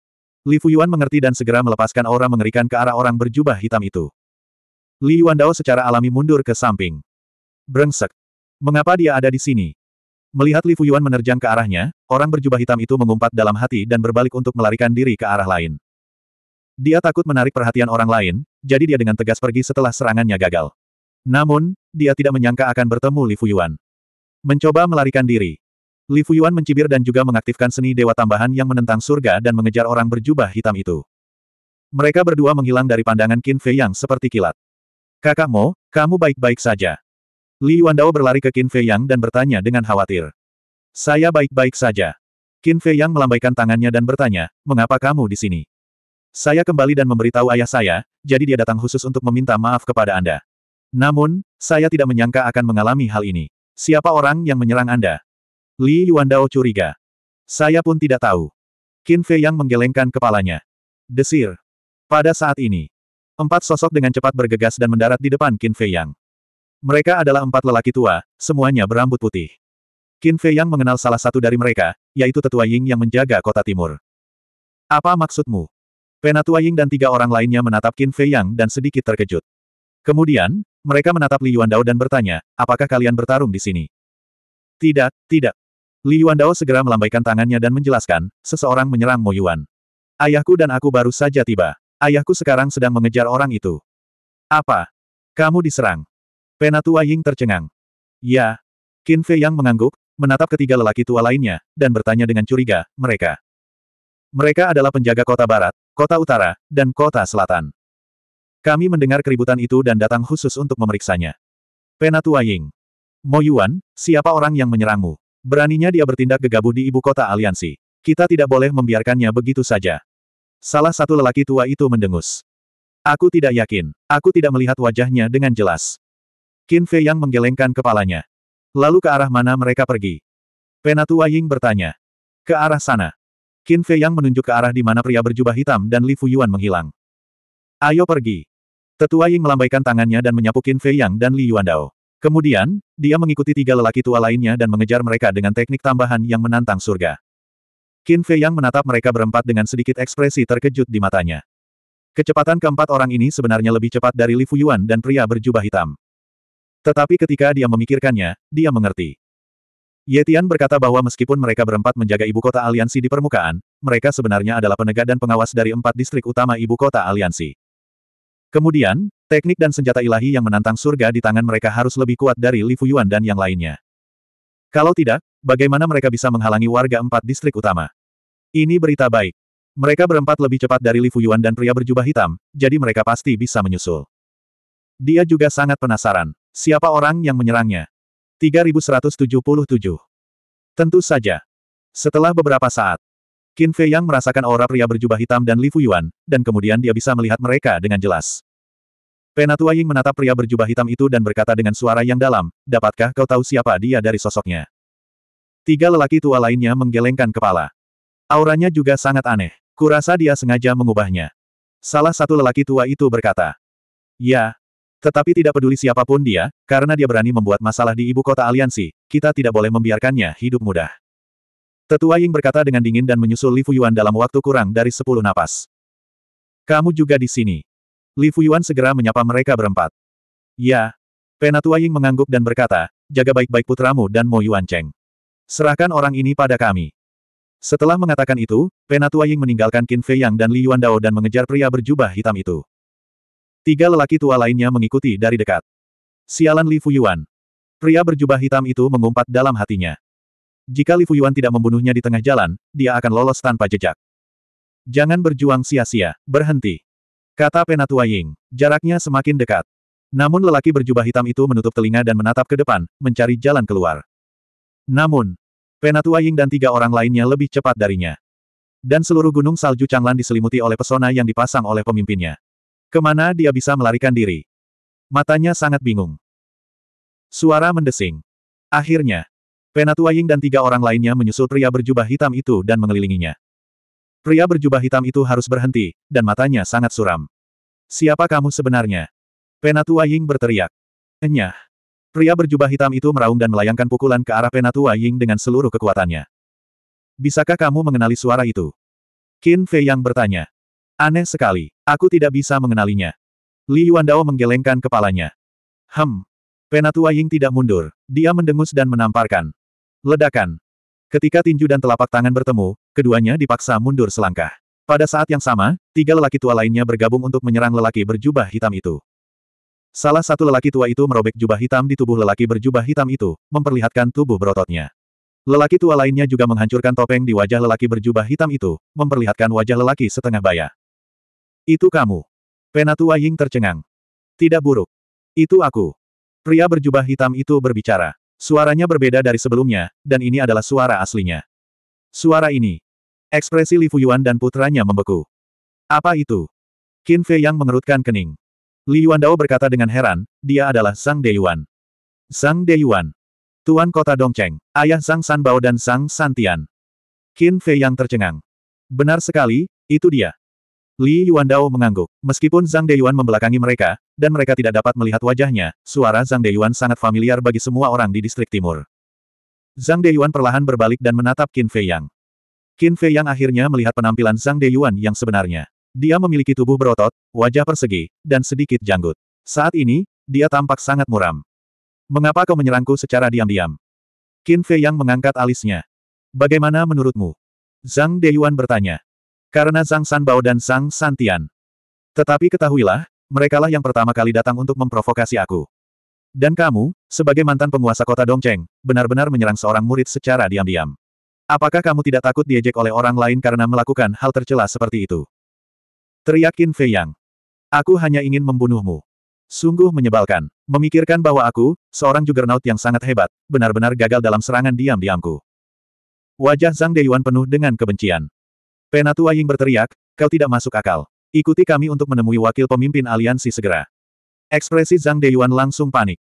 Li Fuyuan mengerti dan segera melepaskan aura mengerikan ke arah orang berjubah hitam itu. Li Yuandao secara alami mundur ke samping. Brengsek. Mengapa dia ada di sini? Melihat Li Fuyuan menerjang ke arahnya, orang berjubah hitam itu mengumpat dalam hati dan berbalik untuk melarikan diri ke arah lain. Dia takut menarik perhatian orang lain, jadi dia dengan tegas pergi setelah serangannya gagal. Namun, dia tidak menyangka akan bertemu Li Fuyuan. Mencoba melarikan diri. Li Fuyuan mencibir dan juga mengaktifkan seni dewa tambahan yang menentang surga dan mengejar orang berjubah hitam itu. Mereka berdua menghilang dari pandangan Qin Fei Yang seperti kilat. Kakak Mo, kamu baik-baik saja. Li Yuandao berlari ke Qin Fei Yang dan bertanya dengan khawatir. Saya baik-baik saja. Qin Fei Yang melambaikan tangannya dan bertanya, mengapa kamu di sini? Saya kembali dan memberitahu ayah saya, jadi dia datang khusus untuk meminta maaf kepada Anda. Namun, saya tidak menyangka akan mengalami hal ini. Siapa orang yang menyerang Anda? Li Yuandao curiga. Saya pun tidak tahu. Qin Fei yang menggelengkan kepalanya. Desir. Pada saat ini, empat sosok dengan cepat bergegas dan mendarat di depan Qin Fei Yang. Mereka adalah empat lelaki tua, semuanya berambut putih. Qin Fei Yang mengenal salah satu dari mereka, yaitu tetua Ying yang menjaga kota timur. Apa maksudmu? Penatua Ying dan tiga orang lainnya menatap Qin Fei Yang dan sedikit terkejut. Kemudian, mereka menatap Li Yuandao dan bertanya, apakah kalian bertarung di sini? Tidak, tidak, Li Yuandao segera melambaikan tangannya dan menjelaskan, seseorang menyerang Mo Yuan. Ayahku dan aku baru saja tiba. Ayahku sekarang sedang mengejar orang itu. Apa? Kamu diserang? Penatua Ying tercengang. Ya. Qin Fei yang mengangguk, menatap ketiga lelaki tua lainnya, dan bertanya dengan curiga, mereka. Mereka adalah penjaga kota barat, kota utara, dan kota selatan. Kami mendengar keributan itu dan datang khusus untuk memeriksanya. Penatua Ying. Mo Yuan, siapa orang yang menyerangmu? Beraninya dia bertindak gegabah di ibu kota aliansi. Kita tidak boleh membiarkannya begitu saja. Salah satu lelaki tua itu mendengus. Aku tidak yakin. Aku tidak melihat wajahnya dengan jelas. Qin Fei yang menggelengkan kepalanya. Lalu ke arah mana mereka pergi? Penatua Ying bertanya. Ke arah sana. Qin Fei yang menunjuk ke arah di mana pria berjubah hitam dan Li Fu Yuan menghilang. Ayo pergi. Tetua Ying melambaikan tangannya dan menyapu Qin Fei Yang dan Li Yuan Dao. Kemudian, dia mengikuti tiga lelaki tua lainnya dan mengejar mereka dengan teknik tambahan yang menantang surga. Qin Fei yang menatap mereka berempat dengan sedikit ekspresi terkejut di matanya. Kecepatan keempat orang ini sebenarnya lebih cepat dari Li Fuyuan dan pria berjubah hitam. Tetapi ketika dia memikirkannya, dia mengerti. Ye Tian berkata bahwa meskipun mereka berempat menjaga ibu kota aliansi di permukaan, mereka sebenarnya adalah penegak dan pengawas dari empat distrik utama ibu kota aliansi. Kemudian, teknik dan senjata ilahi yang menantang surga di tangan mereka harus lebih kuat dari Li Fuyuan dan yang lainnya. Kalau tidak, bagaimana mereka bisa menghalangi warga empat distrik utama? Ini berita baik. Mereka berempat lebih cepat dari Li Fuyuan dan pria berjubah hitam, jadi mereka pasti bisa menyusul. Dia juga sangat penasaran. Siapa orang yang menyerangnya? 3177. Tentu saja. Setelah beberapa saat, Qin Fei Yang merasakan aura pria berjubah hitam dan Li Fuyuan, dan kemudian dia bisa melihat mereka dengan jelas. Penatua Ying menatap pria berjubah hitam itu dan berkata dengan suara yang dalam, dapatkah kau tahu siapa dia dari sosoknya? Tiga lelaki tua lainnya menggelengkan kepala. Auranya juga sangat aneh. Kurasa dia sengaja mengubahnya. Salah satu lelaki tua itu berkata, Ya, tetapi tidak peduli siapapun dia, karena dia berani membuat masalah di ibu kota aliansi, kita tidak boleh membiarkannya hidup mudah. Tetua Ying berkata dengan dingin dan menyusul Li Fuyuan dalam waktu kurang dari sepuluh napas. Kamu juga di sini. Li Fuyuan segera menyapa mereka berempat. Ya. Penatua Ying mengangguk dan berkata, jaga baik-baik putramu dan Mo Yuan Cheng. Serahkan orang ini pada kami. Setelah mengatakan itu, Penatua Ying meninggalkan Qin Fei Yang dan Li Yuan Dao dan mengejar pria berjubah hitam itu. Tiga lelaki tua lainnya mengikuti dari dekat. Sialan Li Fuyuan. Pria berjubah hitam itu mengumpat dalam hatinya. Jika Li Fuyuan tidak membunuhnya di tengah jalan, dia akan lolos tanpa jejak. Jangan berjuang sia-sia, berhenti. Kata penatua Ying. Jaraknya semakin dekat. Namun lelaki berjubah hitam itu menutup telinga dan menatap ke depan, mencari jalan keluar. Namun, penatua Ying dan tiga orang lainnya lebih cepat darinya. Dan seluruh gunung salju Changlan diselimuti oleh pesona yang dipasang oleh pemimpinnya. Kemana dia bisa melarikan diri? Matanya sangat bingung. Suara mendesing. Akhirnya, penatua Ying dan tiga orang lainnya menyusul pria berjubah hitam itu dan mengelilinginya. Pria berjubah hitam itu harus berhenti, dan matanya sangat suram. Siapa kamu sebenarnya? Penatua Ying berteriak. Enyah. Pria berjubah hitam itu meraung dan melayangkan pukulan ke arah Penatua Ying dengan seluruh kekuatannya. Bisakah kamu mengenali suara itu? Qin Fei yang bertanya. Aneh sekali, aku tidak bisa mengenalinya. Li Yuandao menggelengkan kepalanya. Hem. Penatua Ying tidak mundur, dia mendengus dan menamparkan. Ledakan. Ketika tinju dan telapak tangan bertemu, keduanya dipaksa mundur selangkah. Pada saat yang sama, tiga lelaki tua lainnya bergabung untuk menyerang lelaki berjubah hitam itu. Salah satu lelaki tua itu merobek jubah hitam di tubuh lelaki berjubah hitam itu, memperlihatkan tubuh berototnya. Lelaki tua lainnya juga menghancurkan topeng di wajah lelaki berjubah hitam itu, memperlihatkan wajah lelaki setengah baya. Itu kamu. Penatua Ying tercengang. Tidak buruk. Itu aku. Pria berjubah hitam itu berbicara. Suaranya berbeda dari sebelumnya, dan ini adalah suara aslinya. Suara ini. Ekspresi Li Fuyuan dan putranya membeku. Apa itu? Qin Fei yang mengerutkan kening. Li Dao berkata dengan heran, dia adalah Sang Deyuan. Sang Deyuan. Tuan kota Dongcheng, ayah Sang San Bao dan Sang Santian. Qin Fei yang tercengang. Benar sekali, itu dia. Li Yuandao mengangguk. Meskipun Zhang Deyuan membelakangi mereka, dan mereka tidak dapat melihat wajahnya, suara Zhang Deyuan sangat familiar bagi semua orang di distrik timur. Zhang Deyuan perlahan berbalik dan menatap Qin Fei Yang. Qin Fei Yang akhirnya melihat penampilan Zhang Deyuan yang sebenarnya. Dia memiliki tubuh berotot, wajah persegi, dan sedikit janggut. Saat ini, dia tampak sangat muram. Mengapa kau menyerangku secara diam-diam? Qin Fei Yang mengangkat alisnya. Bagaimana menurutmu? Zhang Deyuan bertanya. Karena Zhang Sanbao dan Zhang Santian. Tetapi ketahuilah, merekalah yang pertama kali datang untuk memprovokasi aku. Dan kamu, sebagai mantan penguasa kota Dongcheng, benar-benar menyerang seorang murid secara diam-diam. Apakah kamu tidak takut diejek oleh orang lain karena melakukan hal tercela seperti itu? Teriakin Fei Yang. Aku hanya ingin membunuhmu. Sungguh menyebalkan. Memikirkan bahwa aku, seorang juggernaut yang sangat hebat, benar-benar gagal dalam serangan diam-diamku. Wajah Zhang Deyuan penuh dengan kebencian. Penatua Ying berteriak, kau tidak masuk akal. Ikuti kami untuk menemui wakil pemimpin aliansi segera. Ekspresi Zhang Deyuan langsung panik.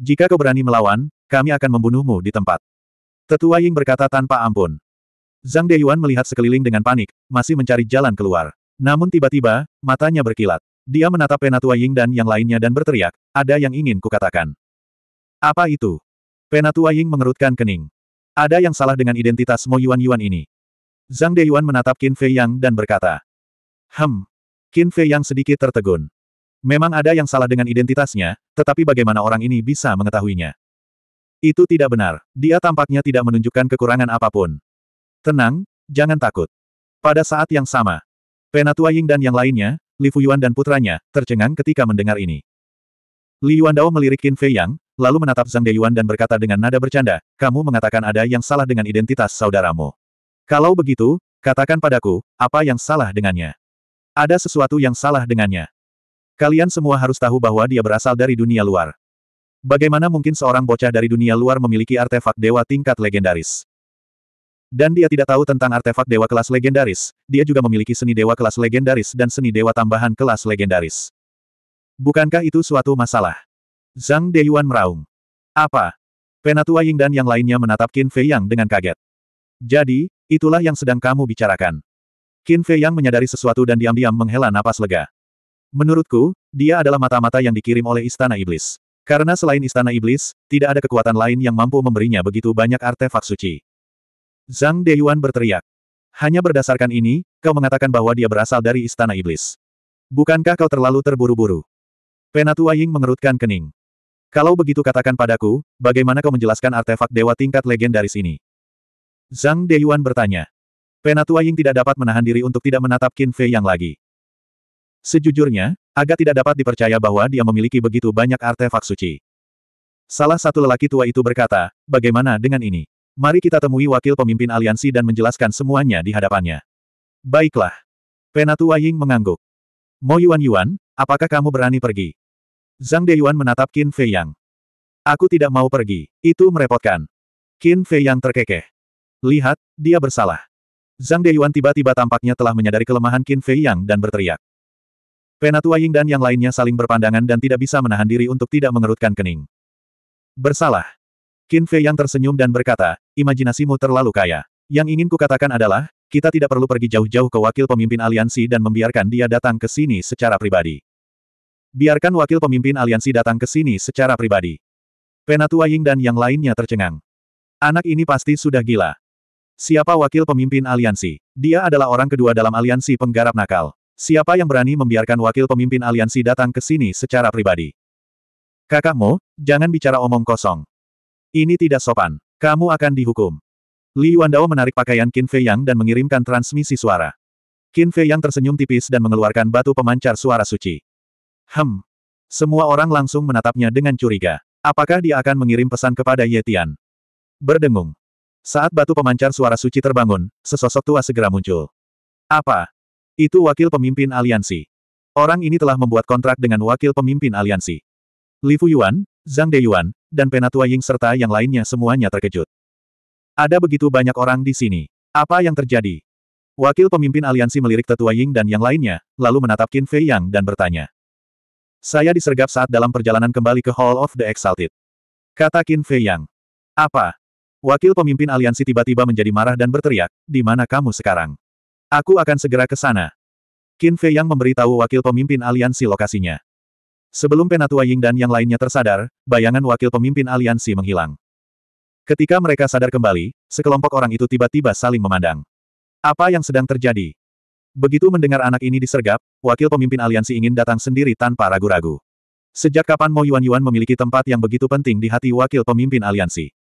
Jika kau berani melawan, kami akan membunuhmu di tempat. Tetua Ying berkata tanpa ampun. Zhang Deyuan melihat sekeliling dengan panik, masih mencari jalan keluar. Namun tiba-tiba, matanya berkilat. Dia menatap Penatua Ying dan yang lainnya dan berteriak, ada yang ingin kukatakan. Apa itu? Penatua Ying mengerutkan kening. Ada yang salah dengan identitas Mo Yuan Yuan ini. Zhang Deyuan menatap Qin Fei Yang dan berkata. Hem. Qin Fei Yang sedikit tertegun. Memang ada yang salah dengan identitasnya, tetapi bagaimana orang ini bisa mengetahuinya? Itu tidak benar. Dia tampaknya tidak menunjukkan kekurangan apapun. Tenang, jangan takut. Pada saat yang sama, Penatua Ying dan yang lainnya, Li Yuan dan putranya, tercengang ketika mendengar ini. Li Yuandao melirik Qin Fei Yang, lalu menatap Zhang Deyuan dan berkata dengan nada bercanda, kamu mengatakan ada yang salah dengan identitas saudaramu. Kalau begitu, katakan padaku, apa yang salah dengannya? Ada sesuatu yang salah dengannya. Kalian semua harus tahu bahwa dia berasal dari dunia luar. Bagaimana mungkin seorang bocah dari dunia luar memiliki artefak dewa tingkat legendaris? Dan dia tidak tahu tentang artefak dewa kelas legendaris, dia juga memiliki seni dewa kelas legendaris dan seni dewa tambahan kelas legendaris. Bukankah itu suatu masalah? Zhang Deyuan meraung. Apa? Penatua Ying dan yang lainnya menatap Qin Fei Yang dengan kaget. Jadi, Itulah yang sedang kamu bicarakan. Qin Fei yang menyadari sesuatu dan diam-diam menghela napas lega. Menurutku, dia adalah mata-mata yang dikirim oleh Istana Iblis. Karena selain Istana Iblis, tidak ada kekuatan lain yang mampu memberinya begitu banyak artefak suci. Zhang Deyuan berteriak. Hanya berdasarkan ini, kau mengatakan bahwa dia berasal dari Istana Iblis. Bukankah kau terlalu terburu-buru? Penatua Ying mengerutkan kening. Kalau begitu katakan padaku, bagaimana kau menjelaskan artefak dewa tingkat legendaris ini? Zhang Deyuan bertanya. Penatua Ying tidak dapat menahan diri untuk tidak menatap Qin Fei Yang lagi. Sejujurnya, agak tidak dapat dipercaya bahwa dia memiliki begitu banyak artefak suci. Salah satu lelaki tua itu berkata, bagaimana dengan ini? Mari kita temui wakil pemimpin aliansi dan menjelaskan semuanya di hadapannya. Baiklah. Penatua Ying mengangguk. Mo Yuan Yuan, apakah kamu berani pergi? Zhang Deyuan menatap Qin Fei Yang. Aku tidak mau pergi, itu merepotkan. Qin Fei Yang terkekeh. Lihat, dia bersalah. Zhang Deyuan tiba-tiba tampaknya telah menyadari kelemahan Qin Fei Yang dan berteriak. Penatua Ying dan yang lainnya saling berpandangan dan tidak bisa menahan diri untuk tidak mengerutkan kening. Bersalah. Qin Fei Yang tersenyum dan berkata, imajinasimu terlalu kaya. Yang ingin kukatakan adalah, kita tidak perlu pergi jauh-jauh ke wakil pemimpin aliansi dan membiarkan dia datang ke sini secara pribadi. Biarkan wakil pemimpin aliansi datang ke sini secara pribadi. Penatua Ying dan yang lainnya tercengang. Anak ini pasti sudah gila. Siapa wakil pemimpin aliansi? Dia adalah orang kedua dalam aliansi penggarap nakal. Siapa yang berani membiarkan wakil pemimpin aliansi datang ke sini secara pribadi? Kakakmu, jangan bicara omong kosong. Ini tidak sopan. Kamu akan dihukum. Li Wandao menarik pakaian Qin Fei Yang dan mengirimkan transmisi suara. Qin Fei Yang tersenyum tipis dan mengeluarkan batu pemancar suara suci. Hem. Semua orang langsung menatapnya dengan curiga. Apakah dia akan mengirim pesan kepada Ye Tian? Berdengung. Saat batu pemancar suara suci terbangun, sesosok tua segera muncul. Apa? Itu wakil pemimpin aliansi. Orang ini telah membuat kontrak dengan wakil pemimpin aliansi. Li Fu Yuan, Zhang De Yuan, dan Penatua Ying serta yang lainnya semuanya terkejut. Ada begitu banyak orang di sini. Apa yang terjadi? Wakil pemimpin aliansi melirik tetua Ying dan yang lainnya, lalu menatap Qin Fei Yang dan bertanya. Saya disergap saat dalam perjalanan kembali ke Hall of the Exalted. Kata Qin Fei Yang. Apa? Wakil pemimpin aliansi tiba-tiba menjadi marah dan berteriak, di mana kamu sekarang? Aku akan segera ke sana. Qin Fei yang memberitahu wakil pemimpin aliansi lokasinya. Sebelum Penatua Ying dan yang lainnya tersadar, bayangan wakil pemimpin aliansi menghilang. Ketika mereka sadar kembali, sekelompok orang itu tiba-tiba saling memandang. Apa yang sedang terjadi? Begitu mendengar anak ini disergap, wakil pemimpin aliansi ingin datang sendiri tanpa ragu-ragu. Sejak kapan Mo Yuan Yuan memiliki tempat yang begitu penting di hati wakil pemimpin aliansi?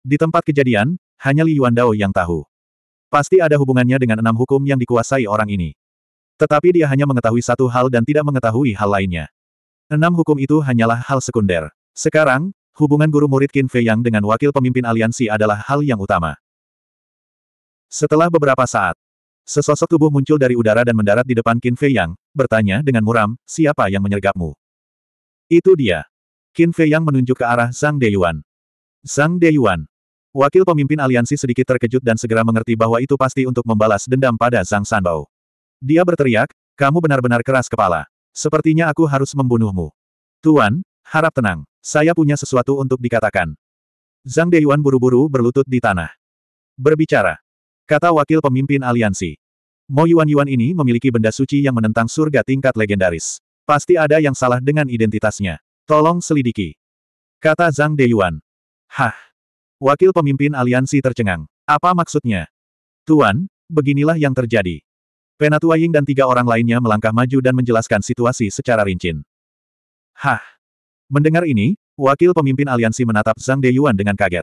Di tempat kejadian, hanya Li Yuandao yang tahu. Pasti ada hubungannya dengan enam hukum yang dikuasai orang ini. Tetapi dia hanya mengetahui satu hal dan tidak mengetahui hal lainnya. Enam hukum itu hanyalah hal sekunder. Sekarang, hubungan guru murid Qin Fei Yang dengan wakil pemimpin aliansi adalah hal yang utama. Setelah beberapa saat, sesosok tubuh muncul dari udara dan mendarat di depan Qin Fei Yang, bertanya dengan muram, siapa yang menyergapmu? Itu dia. Qin Fei Yang menunjuk ke arah Zhang Deyuan. Zhang Deyuan. Wakil pemimpin aliansi sedikit terkejut dan segera mengerti bahwa itu pasti untuk membalas dendam pada Zhang Sanbao. Dia berteriak, kamu benar-benar keras kepala. Sepertinya aku harus membunuhmu. Tuan, harap tenang. Saya punya sesuatu untuk dikatakan. Zhang Deyuan buru-buru berlutut di tanah. Berbicara. Kata wakil pemimpin aliansi. Mo Yuan-Yuan ini memiliki benda suci yang menentang surga tingkat legendaris. Pasti ada yang salah dengan identitasnya. Tolong selidiki. Kata Zhang Deyuan. Hah. Wakil pemimpin aliansi tercengang. Apa maksudnya? Tuan, beginilah yang terjadi. Penatua Ying dan tiga orang lainnya melangkah maju dan menjelaskan situasi secara rinci. Hah. Mendengar ini, wakil pemimpin aliansi menatap Zhang Deyuan dengan kaget.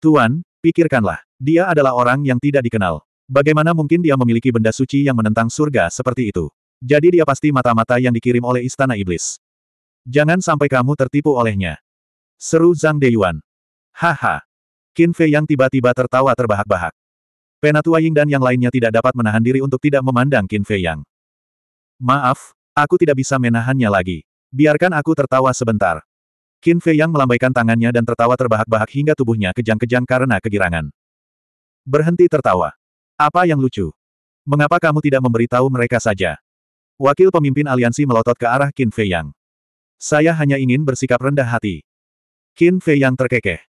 Tuan, pikirkanlah. Dia adalah orang yang tidak dikenal. Bagaimana mungkin dia memiliki benda suci yang menentang surga seperti itu? Jadi dia pasti mata-mata yang dikirim oleh Istana Iblis. Jangan sampai kamu tertipu olehnya. Seru Zhang Deyuan. Haha. Qin Fei yang tiba-tiba tertawa terbahak-bahak. Penatua Ying dan yang lainnya tidak dapat menahan diri untuk tidak memandang Qin Fei Yang. Maaf, aku tidak bisa menahannya lagi. Biarkan aku tertawa sebentar. Qin Fei Yang melambaikan tangannya dan tertawa terbahak-bahak hingga tubuhnya kejang-kejang karena kegirangan. Berhenti tertawa. Apa yang lucu? Mengapa kamu tidak memberitahu mereka saja? Wakil pemimpin aliansi melotot ke arah Qin Fei Yang. Saya hanya ingin bersikap rendah hati. Qin Fei Yang terkekeh.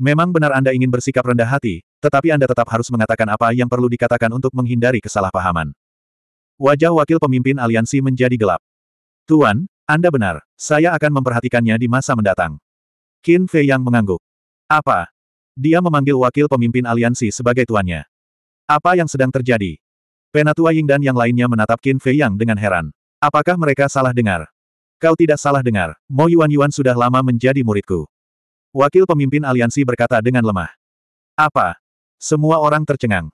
Memang benar Anda ingin bersikap rendah hati, tetapi Anda tetap harus mengatakan apa yang perlu dikatakan untuk menghindari kesalahpahaman. Wajah wakil pemimpin aliansi menjadi gelap. Tuan, Anda benar, saya akan memperhatikannya di masa mendatang. Qin Fei yang mengangguk. Apa? Dia memanggil wakil pemimpin aliansi sebagai tuannya. Apa yang sedang terjadi? Penatua Ying dan yang lainnya menatap Qin Fei yang dengan heran. Apakah mereka salah dengar? Kau tidak salah dengar, Mo Yuan Yuan sudah lama menjadi muridku. Wakil pemimpin aliansi berkata dengan lemah. Apa? Semua orang tercengang.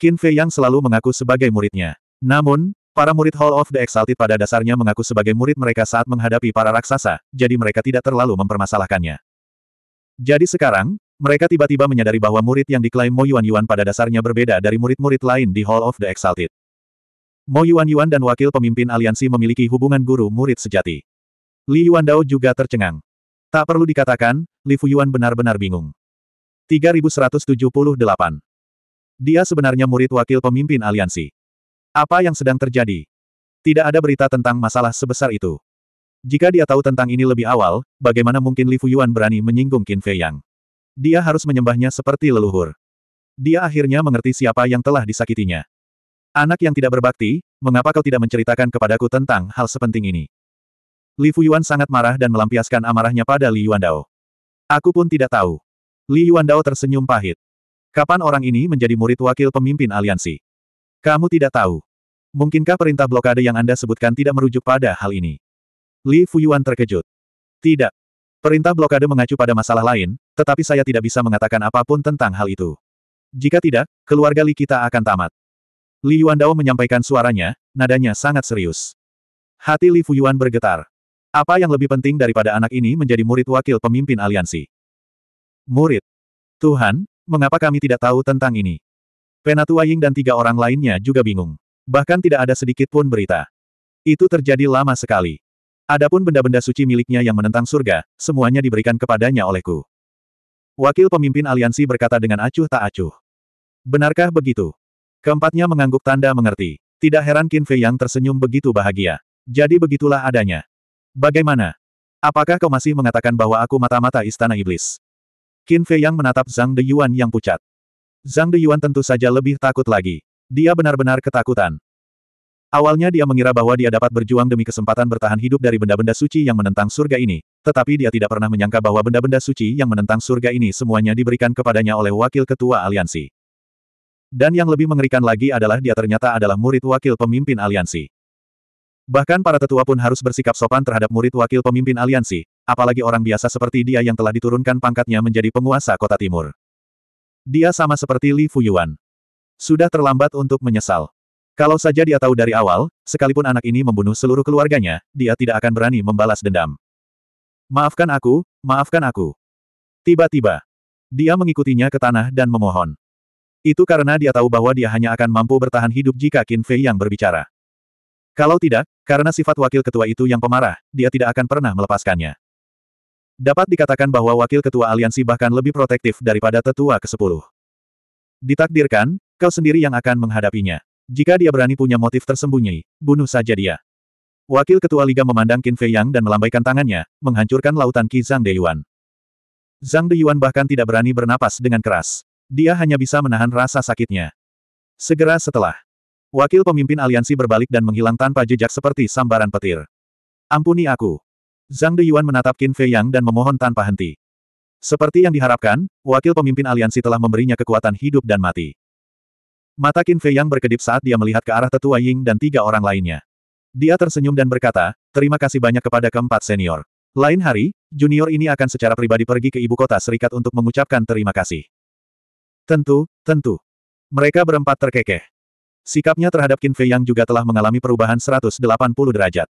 Qin Fei yang selalu mengaku sebagai muridnya. Namun, para murid Hall of the Exalted pada dasarnya mengaku sebagai murid mereka saat menghadapi para raksasa, jadi mereka tidak terlalu mempermasalahkannya. Jadi sekarang, mereka tiba-tiba menyadari bahwa murid yang diklaim Mo Yuan Yuan pada dasarnya berbeda dari murid-murid lain di Hall of the Exalted. Mo Yuan Yuan dan wakil pemimpin aliansi memiliki hubungan guru-murid sejati. Li Yuan Dao juga tercengang. Tak perlu dikatakan, Li Fuyuan benar-benar bingung. 3178. Dia sebenarnya murid wakil pemimpin aliansi. Apa yang sedang terjadi? Tidak ada berita tentang masalah sebesar itu. Jika dia tahu tentang ini lebih awal, bagaimana mungkin Li Fuyuan berani menyinggung Qin Fei Yang? Dia harus menyembahnya seperti leluhur. Dia akhirnya mengerti siapa yang telah disakitinya. Anak yang tidak berbakti, mengapa kau tidak menceritakan kepadaku tentang hal sepenting ini? Li Fuyuan sangat marah dan melampiaskan amarahnya pada Li Dao. Aku pun tidak tahu. Li Dao tersenyum pahit. Kapan orang ini menjadi murid wakil pemimpin aliansi? Kamu tidak tahu. Mungkinkah perintah blokade yang Anda sebutkan tidak merujuk pada hal ini? Li Fuyuan terkejut. Tidak. Perintah blokade mengacu pada masalah lain, tetapi saya tidak bisa mengatakan apapun tentang hal itu. Jika tidak, keluarga Li kita akan tamat. Li Dao menyampaikan suaranya, nadanya sangat serius. Hati Li Fuyuan bergetar. Apa yang lebih penting daripada anak ini menjadi murid wakil pemimpin aliansi? Murid. Tuhan, mengapa kami tidak tahu tentang ini? Penatua Ying dan tiga orang lainnya juga bingung. Bahkan tidak ada sedikit pun berita. Itu terjadi lama sekali. Adapun benda-benda suci miliknya yang menentang surga, semuanya diberikan kepadanya olehku. Wakil pemimpin aliansi berkata dengan acuh tak acuh. Benarkah begitu? Keempatnya mengangguk tanda mengerti. Tidak heran Qin Fei yang tersenyum begitu bahagia. Jadi begitulah adanya. Bagaimana? Apakah kau masih mengatakan bahwa aku mata-mata istana iblis? Qin Fei yang menatap Zhang De Yuan yang pucat. Zhang De Yuan tentu saja lebih takut lagi. Dia benar-benar ketakutan. Awalnya dia mengira bahwa dia dapat berjuang demi kesempatan bertahan hidup dari benda-benda suci yang menentang surga ini, tetapi dia tidak pernah menyangka bahwa benda-benda suci yang menentang surga ini semuanya diberikan kepadanya oleh wakil ketua aliansi. Dan yang lebih mengerikan lagi adalah dia ternyata adalah murid wakil pemimpin aliansi. Bahkan para tetua pun harus bersikap sopan terhadap murid wakil pemimpin aliansi, apalagi orang biasa seperti dia yang telah diturunkan pangkatnya menjadi penguasa kota timur. Dia sama seperti Li Fuyuan. Sudah terlambat untuk menyesal. Kalau saja dia tahu dari awal, sekalipun anak ini membunuh seluruh keluarganya, dia tidak akan berani membalas dendam. Maafkan aku, maafkan aku. Tiba-tiba, dia mengikutinya ke tanah dan memohon. Itu karena dia tahu bahwa dia hanya akan mampu bertahan hidup jika Qin Fei yang berbicara. Kalau tidak, karena sifat wakil ketua itu yang pemarah, dia tidak akan pernah melepaskannya. Dapat dikatakan bahwa wakil ketua aliansi bahkan lebih protektif daripada tetua ke-10. Ditakdirkan, kau sendiri yang akan menghadapinya. Jika dia berani punya motif tersembunyi, bunuh saja dia. Wakil ketua Liga memandang Qin Fei Yang dan melambaikan tangannya, menghancurkan lautan Qi Zhang De Yuan. Zhang De Yuan bahkan tidak berani bernapas dengan keras. Dia hanya bisa menahan rasa sakitnya. Segera setelah, Wakil pemimpin aliansi berbalik dan menghilang tanpa jejak seperti sambaran petir. Ampuni aku. Zhang Deyuan menatap Qin Fei Yang dan memohon tanpa henti. Seperti yang diharapkan, wakil pemimpin aliansi telah memberinya kekuatan hidup dan mati. Mata Qin Fei Yang berkedip saat dia melihat ke arah tetua Ying dan tiga orang lainnya. Dia tersenyum dan berkata, terima kasih banyak kepada keempat senior. Lain hari, junior ini akan secara pribadi pergi ke ibu kota serikat untuk mengucapkan terima kasih. Tentu, tentu. Mereka berempat terkekeh. Sikapnya terhadap Qin Fei yang juga telah mengalami perubahan 180 derajat.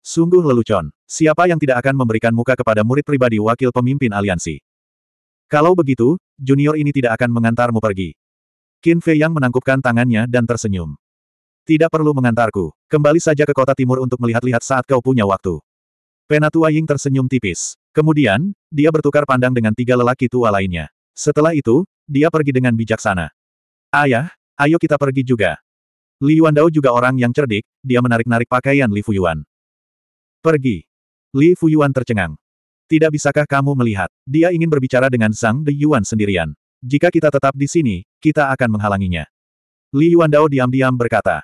Sungguh lelucon. Siapa yang tidak akan memberikan muka kepada murid pribadi wakil pemimpin aliansi? Kalau begitu, junior ini tidak akan mengantarmu pergi. Qin Fei yang menangkupkan tangannya dan tersenyum. Tidak perlu mengantarku. Kembali saja ke kota timur untuk melihat-lihat saat kau punya waktu. Penatua Ying tersenyum tipis. Kemudian, dia bertukar pandang dengan tiga lelaki tua lainnya. Setelah itu, dia pergi dengan bijaksana. Ayah, Ayo kita pergi juga. Li Yuandao juga orang yang cerdik, dia menarik-narik pakaian Li Fuyuan. Pergi. Li Fuyuan tercengang. Tidak bisakah kamu melihat? Dia ingin berbicara dengan Zhang De Yuan sendirian. Jika kita tetap di sini, kita akan menghalanginya. Li Yuandao diam-diam berkata.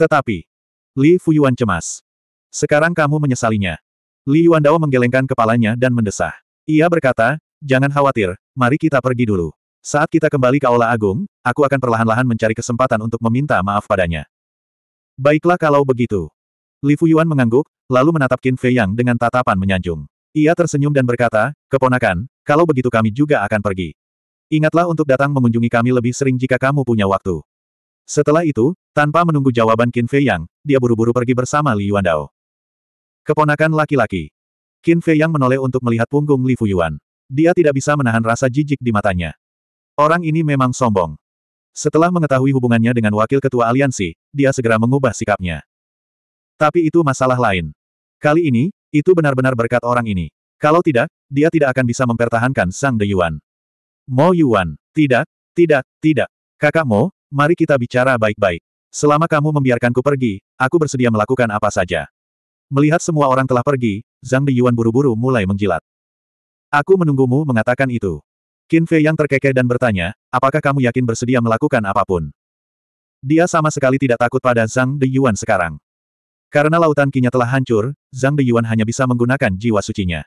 Tetapi, Li Fuyuan cemas. Sekarang kamu menyesalinya. Li Yuandao menggelengkan kepalanya dan mendesah. Ia berkata, jangan khawatir, mari kita pergi dulu. Saat kita kembali ke Aula Agung, aku akan perlahan-lahan mencari kesempatan untuk meminta maaf padanya. Baiklah kalau begitu. Li Yuan mengangguk, lalu menatap Qin Fei Yang dengan tatapan menyanjung. Ia tersenyum dan berkata, keponakan, kalau begitu kami juga akan pergi. Ingatlah untuk datang mengunjungi kami lebih sering jika kamu punya waktu. Setelah itu, tanpa menunggu jawaban Qin Fei Yang, dia buru-buru pergi bersama Li Dao. Keponakan laki-laki. Qin Fei Yang menoleh untuk melihat punggung Li Yuan. Dia tidak bisa menahan rasa jijik di matanya. Orang ini memang sombong. Setelah mengetahui hubungannya dengan wakil ketua aliansi, dia segera mengubah sikapnya. Tapi itu masalah lain. Kali ini, itu benar-benar berkat orang ini. Kalau tidak, dia tidak akan bisa mempertahankan Sang De Yuan. Mo Yuan, tidak, tidak, tidak. Kakak Mo, mari kita bicara baik-baik. Selama kamu membiarkanku pergi, aku bersedia melakukan apa saja. Melihat semua orang telah pergi, Zhang De buru-buru mulai menjilat. Aku menunggumu mengatakan itu. Qin Fei yang terkekeh dan bertanya, apakah kamu yakin bersedia melakukan apapun? Dia sama sekali tidak takut pada Zhang Deyuan sekarang. Karena lautan kinya telah hancur, Zhang Deyuan hanya bisa menggunakan jiwa sucinya.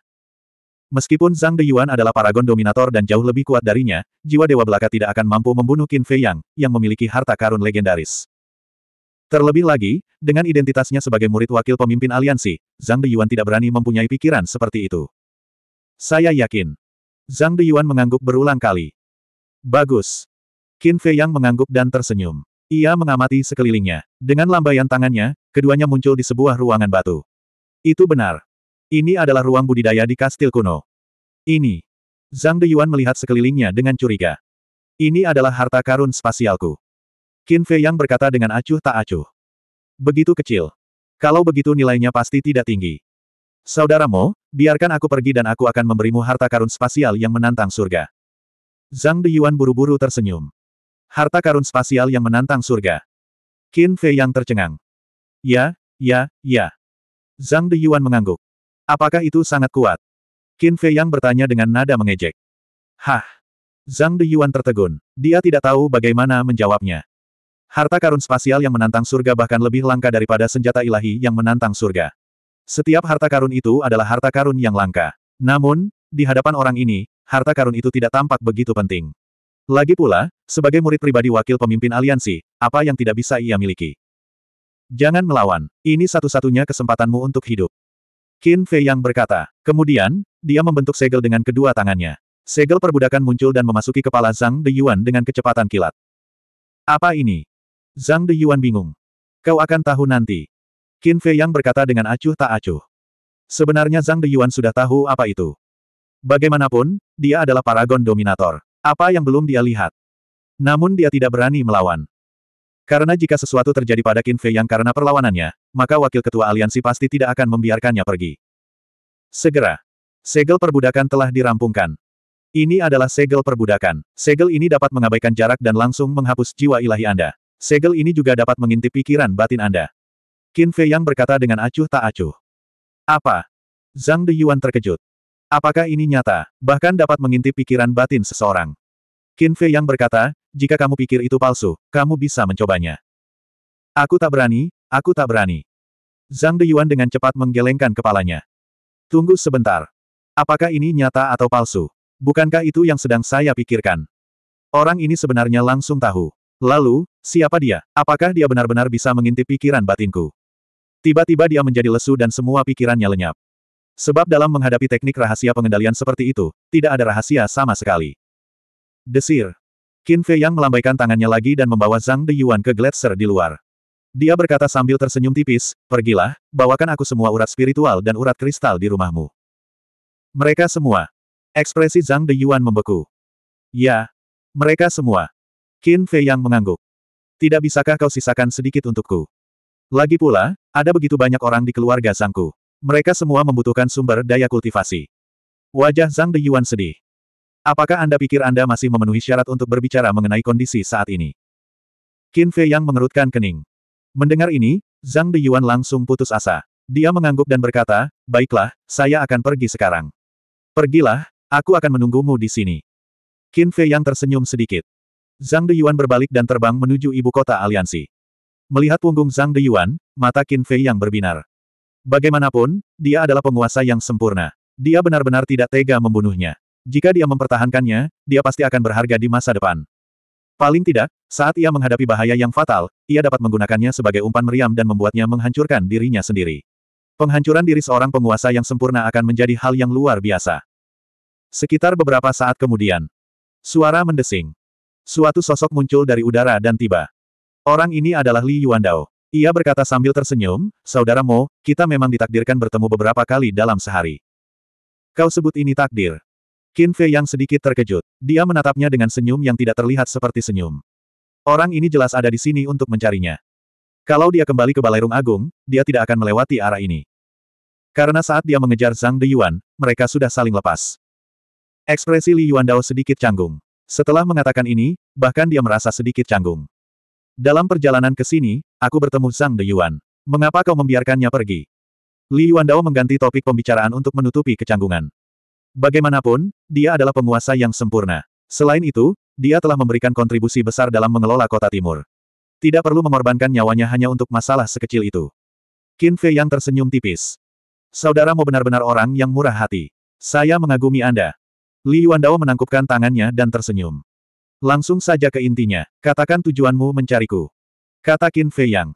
Meskipun Zhang Deyuan adalah paragon dominator dan jauh lebih kuat darinya, jiwa Dewa Belaka tidak akan mampu membunuh Qin Fei Yang, yang memiliki harta karun legendaris. Terlebih lagi, dengan identitasnya sebagai murid wakil pemimpin aliansi, Zhang Deyuan tidak berani mempunyai pikiran seperti itu. Saya yakin, Zhang Deyuan mengangguk berulang kali. Bagus. Qin Fei Yang mengangguk dan tersenyum. Ia mengamati sekelilingnya. Dengan lambaian tangannya, keduanya muncul di sebuah ruangan batu. Itu benar. Ini adalah ruang budidaya di kastil kuno. Ini. Zhang Deyuan melihat sekelilingnya dengan curiga. Ini adalah harta karun spasialku. Qin Fei Yang berkata dengan acuh tak acuh. Begitu kecil. Kalau begitu nilainya pasti tidak tinggi. Saudaramu, biarkan aku pergi dan aku akan memberimu harta karun spasial yang menantang surga. Zhang Deyuan buru-buru tersenyum. Harta karun spasial yang menantang surga. Qin Fei yang tercengang. Ya, ya, ya. Zhang Deyuan mengangguk. Apakah itu sangat kuat? Qin Fei yang bertanya dengan nada mengejek. Hah. Zhang Deyuan tertegun. Dia tidak tahu bagaimana menjawabnya. Harta karun spasial yang menantang surga bahkan lebih langka daripada senjata ilahi yang menantang surga. Setiap harta karun itu adalah harta karun yang langka. Namun, di hadapan orang ini, harta karun itu tidak tampak begitu penting. Lagi pula, sebagai murid pribadi wakil pemimpin aliansi, apa yang tidak bisa ia miliki? Jangan melawan, ini satu-satunya kesempatanmu untuk hidup. Qin Fei yang berkata. Kemudian, dia membentuk segel dengan kedua tangannya. Segel perbudakan muncul dan memasuki kepala Zhang Deyuan dengan kecepatan kilat. Apa ini? Zhang Deyuan bingung. Kau akan tahu nanti. Qin Fei Yang berkata dengan acuh tak acuh. Sebenarnya Zhang Deyuan sudah tahu apa itu. Bagaimanapun, dia adalah paragon dominator. Apa yang belum dia lihat? Namun dia tidak berani melawan. Karena jika sesuatu terjadi pada Qin Fei Yang karena perlawanannya, maka wakil ketua aliansi pasti tidak akan membiarkannya pergi. Segera. Segel perbudakan telah dirampungkan. Ini adalah segel perbudakan. Segel ini dapat mengabaikan jarak dan langsung menghapus jiwa ilahi Anda. Segel ini juga dapat mengintip pikiran batin Anda. Qin Fei Yang berkata dengan acuh tak acuh. Apa? Zhang Deyuan terkejut. Apakah ini nyata, bahkan dapat mengintip pikiran batin seseorang? Qin Fei Yang berkata, jika kamu pikir itu palsu, kamu bisa mencobanya. Aku tak berani, aku tak berani. Zhang Deyuan dengan cepat menggelengkan kepalanya. Tunggu sebentar. Apakah ini nyata atau palsu? Bukankah itu yang sedang saya pikirkan? Orang ini sebenarnya langsung tahu. Lalu, siapa dia? Apakah dia benar-benar bisa mengintip pikiran batinku? Tiba-tiba dia menjadi lesu dan semua pikirannya lenyap. Sebab dalam menghadapi teknik rahasia pengendalian seperti itu, tidak ada rahasia sama sekali. Desir. Qin Fei Yang melambaikan tangannya lagi dan membawa Zhang Deyuan ke gletser di luar. Dia berkata sambil tersenyum tipis, pergilah, bawakan aku semua urat spiritual dan urat kristal di rumahmu. Mereka semua. Ekspresi Zhang Deyuan membeku. Ya. Mereka semua. Qin Fei Yang mengangguk. Tidak bisakah kau sisakan sedikit untukku? Lagi pula, ada begitu banyak orang di keluarga Sangku. Mereka semua membutuhkan sumber daya kultivasi. Wajah Zhang Deyuan sedih. Apakah Anda pikir Anda masih memenuhi syarat untuk berbicara mengenai kondisi saat ini? Qin Fei yang mengerutkan kening. Mendengar ini, Zhang Deyuan langsung putus asa. Dia mengangguk dan berkata, Baiklah, saya akan pergi sekarang. Pergilah, aku akan menunggumu di sini. Qin Fei yang tersenyum sedikit. Zhang Deyuan berbalik dan terbang menuju ibu kota aliansi. Melihat punggung Zhang Deyuan, mata Qin Fei yang berbinar. Bagaimanapun, dia adalah penguasa yang sempurna. Dia benar-benar tidak tega membunuhnya. Jika dia mempertahankannya, dia pasti akan berharga di masa depan. Paling tidak, saat ia menghadapi bahaya yang fatal, ia dapat menggunakannya sebagai umpan meriam dan membuatnya menghancurkan dirinya sendiri. Penghancuran diri seorang penguasa yang sempurna akan menjadi hal yang luar biasa. Sekitar beberapa saat kemudian, suara mendesing. Suatu sosok muncul dari udara dan tiba. Orang ini adalah Li Yuandao. Ia berkata sambil tersenyum, Saudara Mo, kita memang ditakdirkan bertemu beberapa kali dalam sehari. Kau sebut ini takdir. Qin Fei yang sedikit terkejut. Dia menatapnya dengan senyum yang tidak terlihat seperti senyum. Orang ini jelas ada di sini untuk mencarinya. Kalau dia kembali ke Balairung Agung, dia tidak akan melewati arah ini. Karena saat dia mengejar Zhang Yuan, mereka sudah saling lepas. Ekspresi Li Yuandao sedikit canggung. Setelah mengatakan ini, bahkan dia merasa sedikit canggung. Dalam perjalanan ke sini, aku bertemu Zhang Deyuan. Mengapa kau membiarkannya pergi? Li Yuandao mengganti topik pembicaraan untuk menutupi kecanggungan. Bagaimanapun, dia adalah penguasa yang sempurna. Selain itu, dia telah memberikan kontribusi besar dalam mengelola kota timur. Tidak perlu mengorbankan nyawanya hanya untuk masalah sekecil itu. Qin Fei yang tersenyum tipis. Saudaramu benar-benar orang yang murah hati. Saya mengagumi Anda. Li Yuandao menangkupkan tangannya dan tersenyum. Langsung saja ke intinya, katakan tujuanmu mencariku. Kata Qin Fei Yang.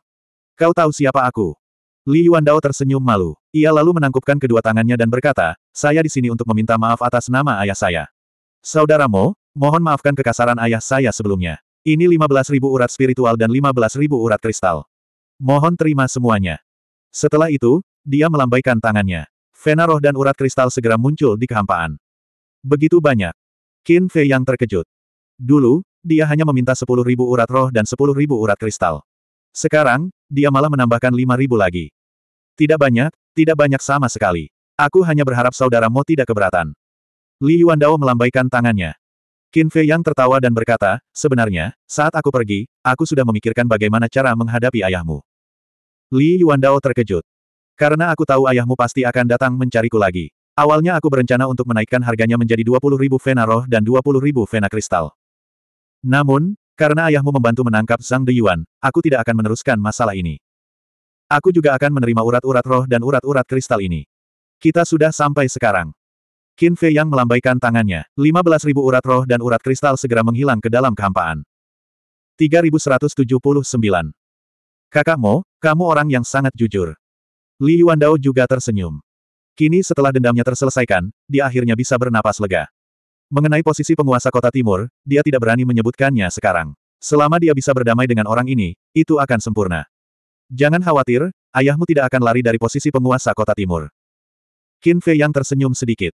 Kau tahu siapa aku? Li Yuan Dao tersenyum malu. Ia lalu menangkupkan kedua tangannya dan berkata, saya di sini untuk meminta maaf atas nama ayah saya. Saudaramu, mohon maafkan kekasaran ayah saya sebelumnya. Ini 15.000 urat spiritual dan 15.000 urat kristal. Mohon terima semuanya. Setelah itu, dia melambaikan tangannya. Vena roh dan urat kristal segera muncul di kehampaan. Begitu banyak. Qin Fei yang terkejut. Dulu, dia hanya meminta sepuluh ribu urat roh dan sepuluh ribu urat kristal. Sekarang, dia malah menambahkan lima ribu lagi. Tidak banyak, tidak banyak sama sekali. Aku hanya berharap saudara saudaramu tidak keberatan. Li Yuandao melambaikan tangannya. Qin Fei yang tertawa dan berkata, sebenarnya, saat aku pergi, aku sudah memikirkan bagaimana cara menghadapi ayahmu. Li Yuandao terkejut. Karena aku tahu ayahmu pasti akan datang mencariku lagi. Awalnya aku berencana untuk menaikkan harganya menjadi 20.000 vena roh dan 20.000 vena kristal. Namun, karena ayahmu membantu menangkap Zhang Deyuan, aku tidak akan meneruskan masalah ini. Aku juga akan menerima urat-urat roh dan urat-urat kristal ini. Kita sudah sampai sekarang. Qin Fei yang melambaikan tangannya, 15.000 urat roh dan urat kristal segera menghilang ke dalam kehampaan. 3179. Kakakmu, kamu orang yang sangat jujur. Li Yuandao juga tersenyum. Kini setelah dendamnya terselesaikan, dia akhirnya bisa bernapas lega. Mengenai posisi penguasa kota timur, dia tidak berani menyebutkannya sekarang. Selama dia bisa berdamai dengan orang ini, itu akan sempurna. Jangan khawatir, ayahmu tidak akan lari dari posisi penguasa kota timur. Qin Fei Yang tersenyum sedikit.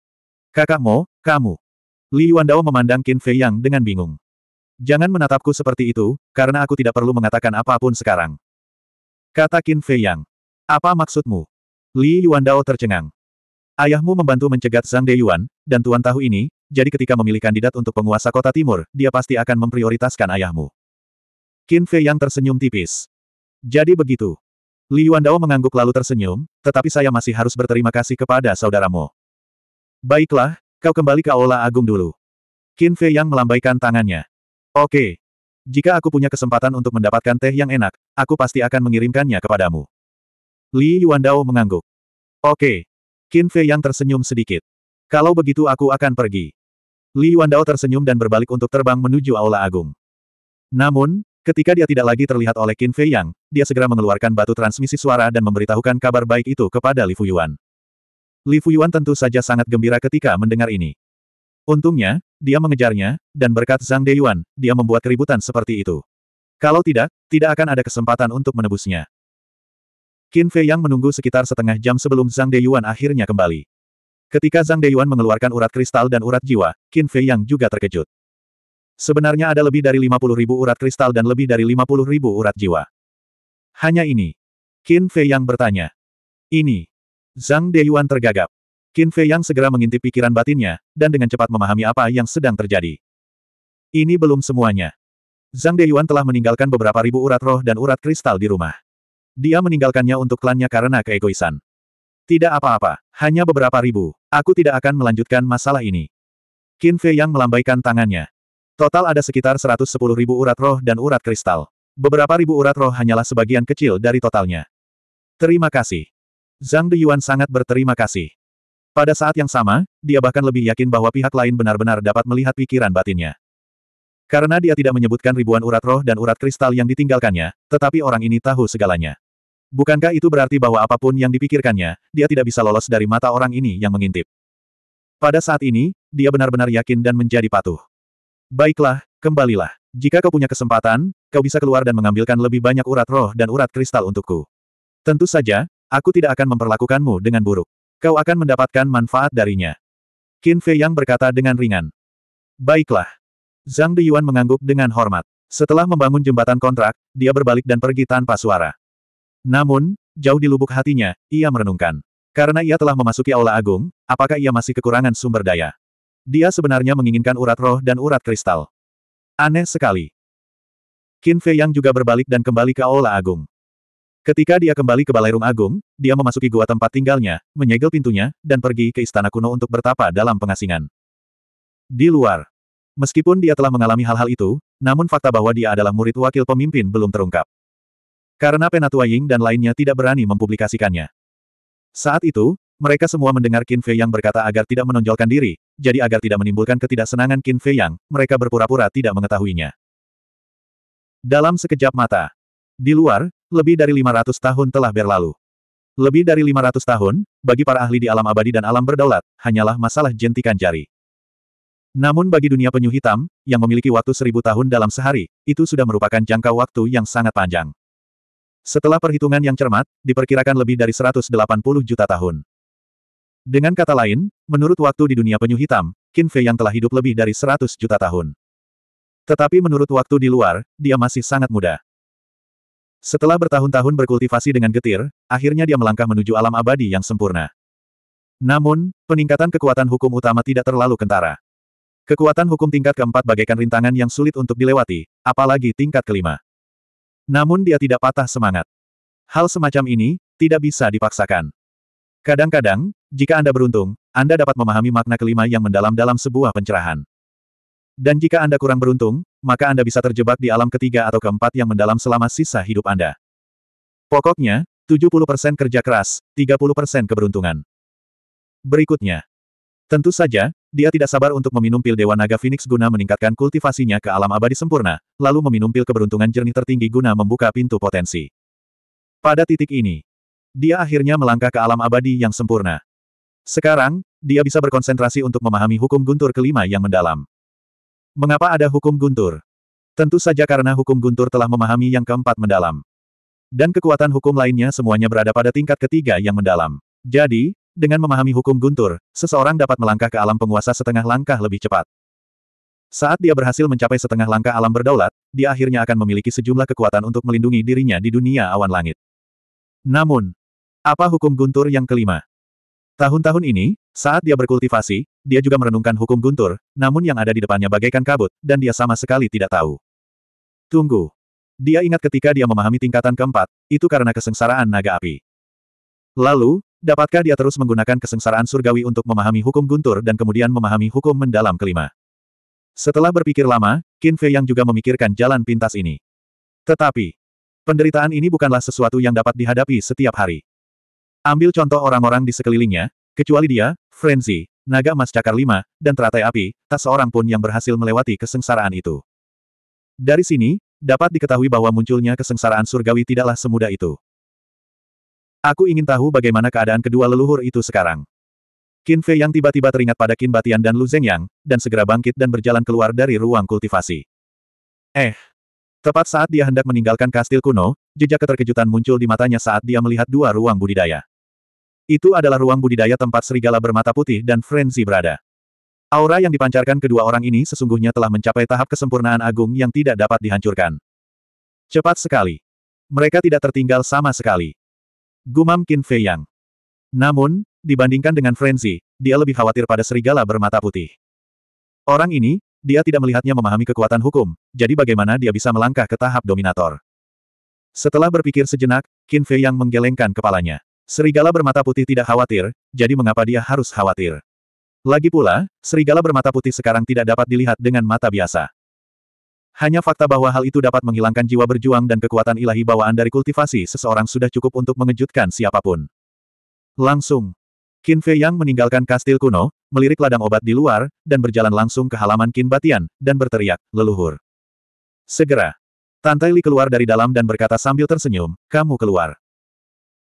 Kakakmu, kamu. Li Yuandao memandang Qin Fei Yang dengan bingung. Jangan menatapku seperti itu, karena aku tidak perlu mengatakan apapun sekarang. Kata Qin Fei Yang. Apa maksudmu? Li Yuandao tercengang. Ayahmu membantu mencegat Zhang Deyuan, dan Tuan tahu ini, jadi ketika memilih kandidat untuk penguasa kota timur, dia pasti akan memprioritaskan ayahmu. Qin Fei yang tersenyum tipis. Jadi begitu. Li Yuandao mengangguk lalu tersenyum, tetapi saya masih harus berterima kasih kepada saudaramu. Baiklah, kau kembali ke Aula Agung dulu. Qin Fei yang melambaikan tangannya. Oke. Jika aku punya kesempatan untuk mendapatkan teh yang enak, aku pasti akan mengirimkannya kepadamu. Li Yuandao mengangguk. Oke. Qin Fei yang tersenyum sedikit. Kalau begitu aku akan pergi. Li Wandao tersenyum dan berbalik untuk terbang menuju Aula Agung. Namun, ketika dia tidak lagi terlihat oleh Qin Fei Yang, dia segera mengeluarkan batu transmisi suara dan memberitahukan kabar baik itu kepada Li Fuyuan. Li Fuyuan tentu saja sangat gembira ketika mendengar ini. Untungnya, dia mengejarnya, dan berkat Zhang Deyuan, dia membuat keributan seperti itu. Kalau tidak, tidak akan ada kesempatan untuk menebusnya. Qin Fei Yang menunggu sekitar setengah jam sebelum Zhang Deyuan akhirnya kembali. Ketika Zhang Deyuan mengeluarkan urat kristal dan urat jiwa, Qin Fei Yang juga terkejut. Sebenarnya ada lebih dari 50 ribu urat kristal dan lebih dari 50 ribu urat jiwa. Hanya ini. Qin Fei Yang bertanya. Ini. Zhang Deyuan tergagap. Qin Fei Yang segera mengintip pikiran batinnya, dan dengan cepat memahami apa yang sedang terjadi. Ini belum semuanya. Zhang Deyuan telah meninggalkan beberapa ribu urat roh dan urat kristal di rumah. Dia meninggalkannya untuk klannya karena keegoisan. Tidak apa-apa, hanya beberapa ribu. Aku tidak akan melanjutkan masalah ini. Qin Fei yang melambaikan tangannya. Total ada sekitar 110 ribu urat roh dan urat kristal. Beberapa ribu urat roh hanyalah sebagian kecil dari totalnya. Terima kasih. Zhang Deyuan sangat berterima kasih. Pada saat yang sama, dia bahkan lebih yakin bahwa pihak lain benar-benar dapat melihat pikiran batinnya. Karena dia tidak menyebutkan ribuan urat roh dan urat kristal yang ditinggalkannya, tetapi orang ini tahu segalanya. Bukankah itu berarti bahwa apapun yang dipikirkannya, dia tidak bisa lolos dari mata orang ini yang mengintip? Pada saat ini, dia benar-benar yakin dan menjadi patuh. Baiklah, kembalilah. Jika kau punya kesempatan, kau bisa keluar dan mengambilkan lebih banyak urat roh dan urat kristal untukku. Tentu saja, aku tidak akan memperlakukanmu dengan buruk. Kau akan mendapatkan manfaat darinya. Qin Fei Yang berkata dengan ringan. Baiklah. Zhang Deyuan mengangguk dengan hormat. Setelah membangun jembatan kontrak, dia berbalik dan pergi tanpa suara. Namun, jauh di lubuk hatinya, ia merenungkan. Karena ia telah memasuki aula agung, apakah ia masih kekurangan sumber daya? Dia sebenarnya menginginkan urat roh dan urat kristal. Aneh sekali. Qin Fei Yang juga berbalik dan kembali ke aula agung. Ketika dia kembali ke Balairung Agung, dia memasuki gua tempat tinggalnya, menyegel pintunya, dan pergi ke istana kuno untuk bertapa dalam pengasingan. Di luar. Meskipun dia telah mengalami hal-hal itu, namun fakta bahwa dia adalah murid wakil pemimpin belum terungkap. Karena Penatua Ying dan lainnya tidak berani mempublikasikannya. Saat itu, mereka semua mendengar Qin Fei Yang berkata agar tidak menonjolkan diri, jadi agar tidak menimbulkan ketidaksenangan Qin Fei Yang, mereka berpura-pura tidak mengetahuinya. Dalam sekejap mata, di luar, lebih dari 500 tahun telah berlalu. Lebih dari 500 tahun, bagi para ahli di alam abadi dan alam berdaulat, hanyalah masalah jentikan jari. Namun bagi dunia penyu hitam, yang memiliki waktu seribu tahun dalam sehari, itu sudah merupakan jangka waktu yang sangat panjang. Setelah perhitungan yang cermat, diperkirakan lebih dari 180 juta tahun. Dengan kata lain, menurut waktu di dunia penyu hitam, Qin Fei yang telah hidup lebih dari 100 juta tahun. Tetapi menurut waktu di luar, dia masih sangat muda. Setelah bertahun-tahun berkultivasi dengan getir, akhirnya dia melangkah menuju alam abadi yang sempurna. Namun, peningkatan kekuatan hukum utama tidak terlalu kentara. Kekuatan hukum tingkat keempat bagaikan rintangan yang sulit untuk dilewati, apalagi tingkat kelima. Namun dia tidak patah semangat. Hal semacam ini, tidak bisa dipaksakan. Kadang-kadang, jika Anda beruntung, Anda dapat memahami makna kelima yang mendalam dalam sebuah pencerahan. Dan jika Anda kurang beruntung, maka Anda bisa terjebak di alam ketiga atau keempat yang mendalam selama sisa hidup Anda. Pokoknya, 70% kerja keras, 30% keberuntungan. Berikutnya. Tentu saja, dia tidak sabar untuk meminum pil Dewa Naga Phoenix guna meningkatkan kultivasinya ke alam abadi sempurna, lalu meminum pil keberuntungan jernih tertinggi guna membuka pintu potensi. Pada titik ini, dia akhirnya melangkah ke alam abadi yang sempurna. Sekarang, dia bisa berkonsentrasi untuk memahami hukum guntur kelima yang mendalam. Mengapa ada hukum guntur? Tentu saja karena hukum guntur telah memahami yang keempat mendalam. Dan kekuatan hukum lainnya semuanya berada pada tingkat ketiga yang mendalam. Jadi, dengan memahami hukum guntur, seseorang dapat melangkah ke alam penguasa setengah langkah lebih cepat. Saat dia berhasil mencapai setengah langkah alam berdaulat, dia akhirnya akan memiliki sejumlah kekuatan untuk melindungi dirinya di dunia awan langit. Namun, apa hukum guntur yang kelima? Tahun-tahun ini, saat dia berkultivasi, dia juga merenungkan hukum guntur, namun yang ada di depannya bagaikan kabut, dan dia sama sekali tidak tahu. Tunggu. Dia ingat ketika dia memahami tingkatan keempat, itu karena kesengsaraan naga api. Lalu, Dapatkah dia terus menggunakan kesengsaraan surgawi untuk memahami hukum guntur dan kemudian memahami hukum mendalam kelima? Setelah berpikir lama, Qin Fei yang juga memikirkan jalan pintas ini. Tetapi, penderitaan ini bukanlah sesuatu yang dapat dihadapi setiap hari. Ambil contoh orang-orang di sekelilingnya, kecuali dia, Frenzy, naga emas cakar lima, dan teratai api, tak seorang pun yang berhasil melewati kesengsaraan itu. Dari sini, dapat diketahui bahwa munculnya kesengsaraan surgawi tidaklah semudah itu. Aku ingin tahu bagaimana keadaan kedua leluhur itu sekarang. Qin Fei yang tiba-tiba teringat pada Qin Batian dan Lu Zengyang, dan segera bangkit dan berjalan keluar dari ruang kultivasi. Eh. Tepat saat dia hendak meninggalkan kastil kuno, jejak keterkejutan muncul di matanya saat dia melihat dua ruang budidaya. Itu adalah ruang budidaya tempat serigala bermata putih dan frenzy berada. Aura yang dipancarkan kedua orang ini sesungguhnya telah mencapai tahap kesempurnaan agung yang tidak dapat dihancurkan. Cepat sekali. Mereka tidak tertinggal sama sekali. Gumam Qin Fei Yang. Namun, dibandingkan dengan Frenzy, dia lebih khawatir pada serigala bermata putih. Orang ini, dia tidak melihatnya memahami kekuatan hukum, jadi bagaimana dia bisa melangkah ke tahap dominator. Setelah berpikir sejenak, Qin Fei Yang menggelengkan kepalanya. Serigala bermata putih tidak khawatir, jadi mengapa dia harus khawatir? Lagi pula, serigala bermata putih sekarang tidak dapat dilihat dengan mata biasa. Hanya fakta bahwa hal itu dapat menghilangkan jiwa berjuang dan kekuatan ilahi bawaan dari kultivasi seseorang sudah cukup untuk mengejutkan siapapun. Langsung. Qin Fei Yang meninggalkan kastil kuno, melirik ladang obat di luar, dan berjalan langsung ke halaman Qin Batian, dan berteriak, leluhur. Segera. Tantai Li keluar dari dalam dan berkata sambil tersenyum, kamu keluar.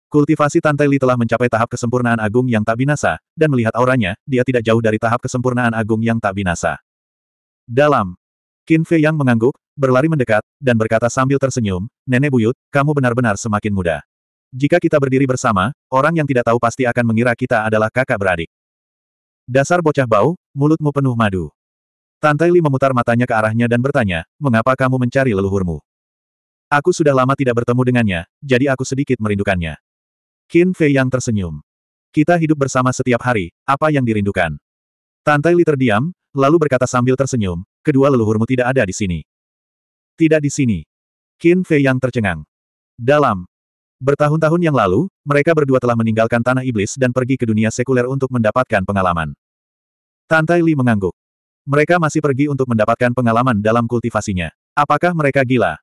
Kultivasi Tantai Li telah mencapai tahap kesempurnaan agung yang tak binasa, dan melihat auranya, dia tidak jauh dari tahap kesempurnaan agung yang tak binasa. Dalam Qin Fei Yang mengangguk, berlari mendekat, dan berkata sambil tersenyum, Nenek Buyut, kamu benar-benar semakin muda. Jika kita berdiri bersama, orang yang tidak tahu pasti akan mengira kita adalah kakak beradik. Dasar bocah bau, mulutmu penuh madu. Tantai Li memutar matanya ke arahnya dan bertanya, mengapa kamu mencari leluhurmu? Aku sudah lama tidak bertemu dengannya, jadi aku sedikit merindukannya. Qin Fei Yang tersenyum. Kita hidup bersama setiap hari, apa yang dirindukan? Tantai Li terdiam, lalu berkata sambil tersenyum, kedua leluhurmu tidak ada di sini. Tidak di sini. Qin Fei yang tercengang. Dalam bertahun-tahun yang lalu, mereka berdua telah meninggalkan tanah iblis dan pergi ke dunia sekuler untuk mendapatkan pengalaman. Tantai Li mengangguk. Mereka masih pergi untuk mendapatkan pengalaman dalam kultivasinya. Apakah mereka gila?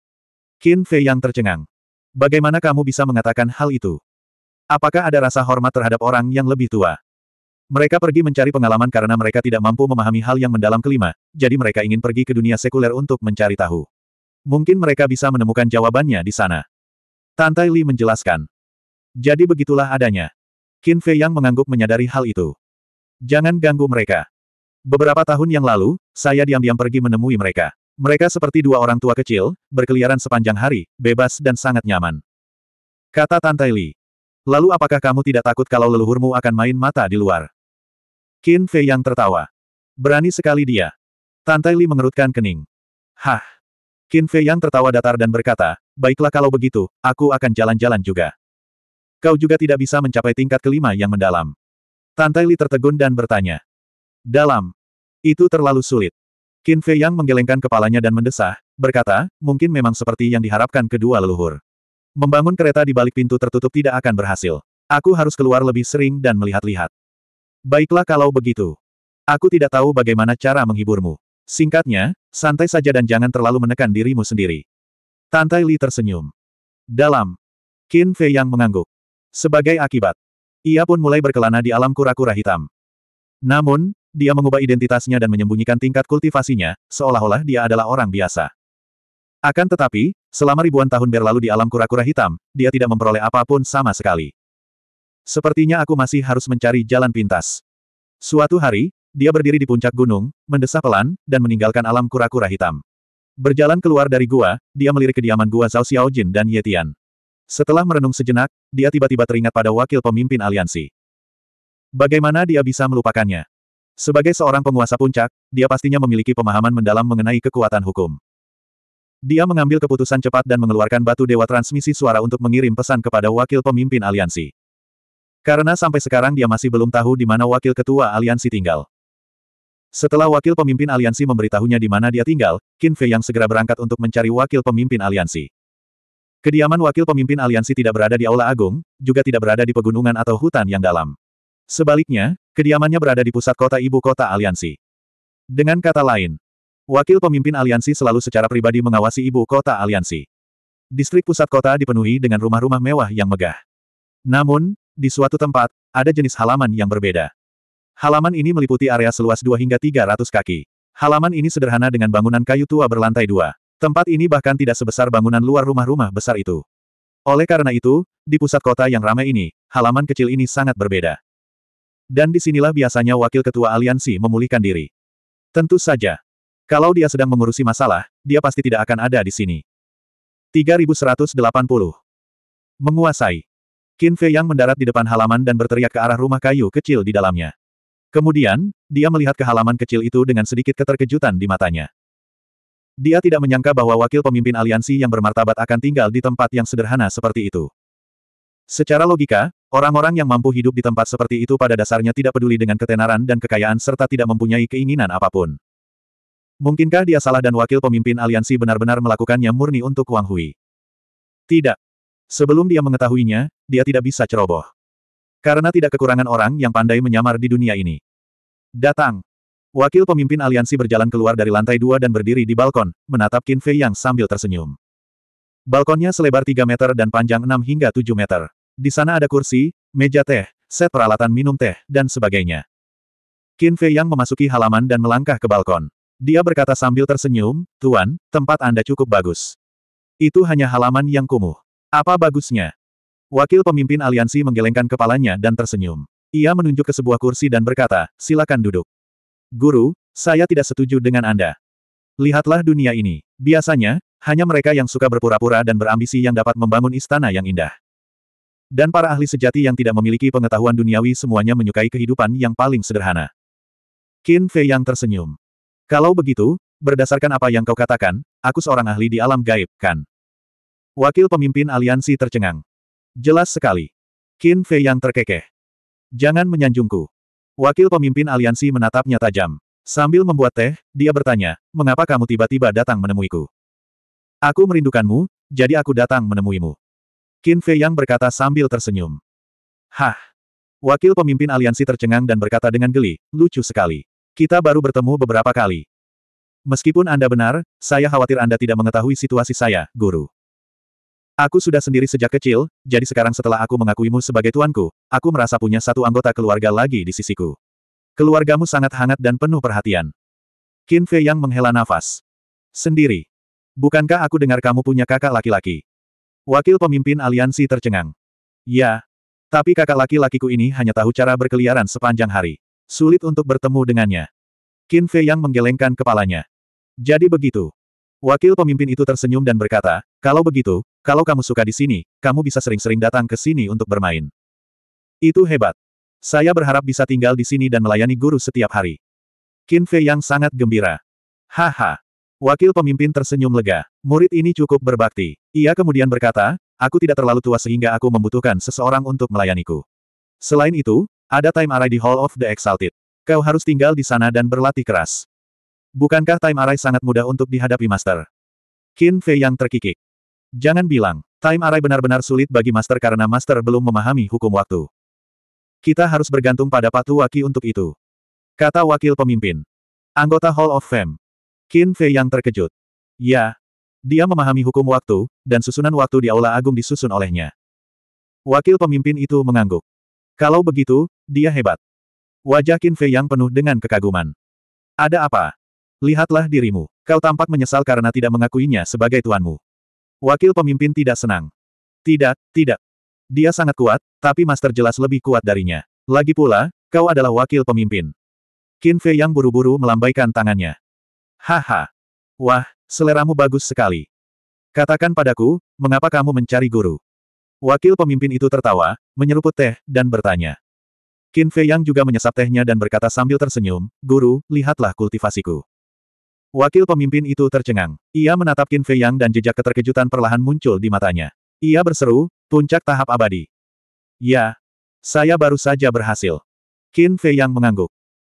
Qin Fei yang tercengang. Bagaimana kamu bisa mengatakan hal itu? Apakah ada rasa hormat terhadap orang yang lebih tua? Mereka pergi mencari pengalaman karena mereka tidak mampu memahami hal yang mendalam kelima, jadi mereka ingin pergi ke dunia sekuler untuk mencari tahu. Mungkin mereka bisa menemukan jawabannya di sana. Tantai Li menjelaskan. Jadi begitulah adanya. Qin Fei yang mengangguk menyadari hal itu. Jangan ganggu mereka. Beberapa tahun yang lalu, saya diam-diam pergi menemui mereka. Mereka seperti dua orang tua kecil, berkeliaran sepanjang hari, bebas dan sangat nyaman. Kata Tantai Li. Lalu apakah kamu tidak takut kalau leluhurmu akan main mata di luar? Qin Fei yang tertawa. Berani sekali dia. Tantai Li mengerutkan kening. Hah. Qin Fei yang tertawa datar dan berkata, baiklah kalau begitu, aku akan jalan-jalan juga. Kau juga tidak bisa mencapai tingkat kelima yang mendalam. Tantai Li tertegun dan bertanya. Dalam. Itu terlalu sulit. Qin Fei yang menggelengkan kepalanya dan mendesah, berkata, mungkin memang seperti yang diharapkan kedua leluhur. Membangun kereta di balik pintu tertutup tidak akan berhasil. Aku harus keluar lebih sering dan melihat-lihat. Baiklah kalau begitu. Aku tidak tahu bagaimana cara menghiburmu. Singkatnya, santai saja dan jangan terlalu menekan dirimu sendiri. Tantai Li tersenyum. Dalam. Qin Fei yang mengangguk. Sebagai akibat, ia pun mulai berkelana di alam kura-kura hitam. Namun, dia mengubah identitasnya dan menyembunyikan tingkat kultivasinya, seolah-olah dia adalah orang biasa. Akan tetapi, selama ribuan tahun berlalu di alam kura-kura hitam, dia tidak memperoleh apapun sama sekali. Sepertinya aku masih harus mencari jalan pintas. Suatu hari, dia berdiri di puncak gunung, mendesah pelan, dan meninggalkan alam kura-kura hitam. Berjalan keluar dari gua, dia melirik kediaman gua Zhao Xiaojin dan Yetian. Setelah merenung sejenak, dia tiba-tiba teringat pada wakil pemimpin aliansi. Bagaimana dia bisa melupakannya? Sebagai seorang penguasa puncak, dia pastinya memiliki pemahaman mendalam mengenai kekuatan hukum. Dia mengambil keputusan cepat dan mengeluarkan batu dewa transmisi suara untuk mengirim pesan kepada wakil pemimpin aliansi. Karena sampai sekarang dia masih belum tahu di mana wakil ketua aliansi tinggal. Setelah wakil pemimpin aliansi memberitahunya di mana dia tinggal, Qin Fei yang segera berangkat untuk mencari wakil pemimpin aliansi. Kediaman wakil pemimpin aliansi tidak berada di Aula Agung, juga tidak berada di pegunungan atau hutan yang dalam. Sebaliknya, kediamannya berada di pusat kota ibu kota aliansi. Dengan kata lain, wakil pemimpin aliansi selalu secara pribadi mengawasi ibu kota aliansi. Distrik pusat kota dipenuhi dengan rumah-rumah mewah yang megah. Namun, di suatu tempat, ada jenis halaman yang berbeda. Halaman ini meliputi area seluas 2 hingga 300 kaki. Halaman ini sederhana dengan bangunan kayu tua berlantai dua. Tempat ini bahkan tidak sebesar bangunan luar rumah-rumah besar itu. Oleh karena itu, di pusat kota yang ramai ini, halaman kecil ini sangat berbeda. Dan disinilah biasanya wakil ketua aliansi memulihkan diri. Tentu saja. Kalau dia sedang mengurusi masalah, dia pasti tidak akan ada di sini. 3180. Menguasai. Qin Fei Yang mendarat di depan halaman dan berteriak ke arah rumah kayu kecil di dalamnya. Kemudian, dia melihat ke halaman kecil itu dengan sedikit keterkejutan di matanya. Dia tidak menyangka bahwa wakil pemimpin aliansi yang bermartabat akan tinggal di tempat yang sederhana seperti itu. Secara logika, orang-orang yang mampu hidup di tempat seperti itu pada dasarnya tidak peduli dengan ketenaran dan kekayaan serta tidak mempunyai keinginan apapun. Mungkinkah dia salah dan wakil pemimpin aliansi benar-benar melakukannya murni untuk Wang Hui? Tidak. Sebelum dia mengetahuinya, dia tidak bisa ceroboh. Karena tidak kekurangan orang yang pandai menyamar di dunia ini. Datang. Wakil pemimpin aliansi berjalan keluar dari lantai dua dan berdiri di balkon, menatap Qin Fei yang sambil tersenyum. Balkonnya selebar 3 meter dan panjang 6 hingga 7 meter. Di sana ada kursi, meja teh, set peralatan minum teh, dan sebagainya. Qin Fei yang memasuki halaman dan melangkah ke balkon. Dia berkata sambil tersenyum, Tuan, tempat Anda cukup bagus. Itu hanya halaman yang kumuh. Apa bagusnya? Wakil pemimpin aliansi menggelengkan kepalanya dan tersenyum. Ia menunjuk ke sebuah kursi dan berkata, silakan duduk. Guru, saya tidak setuju dengan Anda. Lihatlah dunia ini. Biasanya, hanya mereka yang suka berpura-pura dan berambisi yang dapat membangun istana yang indah. Dan para ahli sejati yang tidak memiliki pengetahuan duniawi semuanya menyukai kehidupan yang paling sederhana. Qin Fei yang tersenyum. Kalau begitu, berdasarkan apa yang kau katakan, aku seorang ahli di alam gaib, kan? Wakil pemimpin aliansi tercengang. Jelas sekali. Qin Fei yang terkekeh. Jangan menyanjungku. Wakil pemimpin aliansi menatapnya tajam. Sambil membuat teh, dia bertanya, mengapa kamu tiba-tiba datang menemuiku? Aku merindukanmu, jadi aku datang menemuimu. Qin Fei yang berkata sambil tersenyum. Hah! Wakil pemimpin aliansi tercengang dan berkata dengan geli, lucu sekali. Kita baru bertemu beberapa kali. Meskipun Anda benar, saya khawatir Anda tidak mengetahui situasi saya, guru. Aku sudah sendiri sejak kecil, jadi sekarang setelah aku mengakuimu sebagai tuanku, aku merasa punya satu anggota keluarga lagi di sisiku. Keluargamu sangat hangat dan penuh perhatian. Qin Fei yang menghela nafas. Sendiri. Bukankah aku dengar kamu punya kakak laki-laki? Wakil pemimpin aliansi tercengang. Ya. Tapi kakak laki-lakiku ini hanya tahu cara berkeliaran sepanjang hari. Sulit untuk bertemu dengannya. Qin Fei yang menggelengkan kepalanya. Jadi begitu. Wakil pemimpin itu tersenyum dan berkata, kalau begitu, kalau kamu suka di sini, kamu bisa sering-sering datang ke sini untuk bermain. Itu hebat. Saya berharap bisa tinggal di sini dan melayani guru setiap hari. Qin Fei yang sangat gembira. Haha. Wakil pemimpin tersenyum lega. Murid ini cukup berbakti. Ia kemudian berkata, aku tidak terlalu tua sehingga aku membutuhkan seseorang untuk melayaniku. Selain itu, ada time array di Hall of the Exalted. Kau harus tinggal di sana dan berlatih keras. Bukankah time array sangat mudah untuk dihadapi master? Qin Fei yang terkikik. Jangan bilang, time array benar-benar sulit bagi master karena master belum memahami hukum waktu. Kita harus bergantung pada Patu Waki untuk itu. Kata wakil pemimpin. Anggota Hall of Fame. Qin Fei yang terkejut. Ya. Dia memahami hukum waktu, dan susunan waktu di Aula Agung disusun olehnya. Wakil pemimpin itu mengangguk. Kalau begitu, dia hebat. Wajah Qin Fei yang penuh dengan kekaguman. Ada apa? Lihatlah dirimu. Kau tampak menyesal karena tidak mengakuinya sebagai tuanmu. Wakil pemimpin tidak senang. Tidak, tidak. Dia sangat kuat, tapi Master jelas lebih kuat darinya. Lagi pula, kau adalah wakil pemimpin. Qin Fei yang buru-buru melambaikan tangannya. Haha. Wah, seleramu bagus sekali. Katakan padaku, mengapa kamu mencari guru? Wakil pemimpin itu tertawa, menyeruput teh, dan bertanya. Qin Fei yang juga menyesap tehnya dan berkata sambil tersenyum, Guru, lihatlah kultivasiku. Wakil pemimpin itu tercengang. Ia menatap Qin Fei Yang dan jejak keterkejutan perlahan muncul di matanya. Ia berseru, puncak tahap abadi. Ya, saya baru saja berhasil. Qin Fei Yang mengangguk.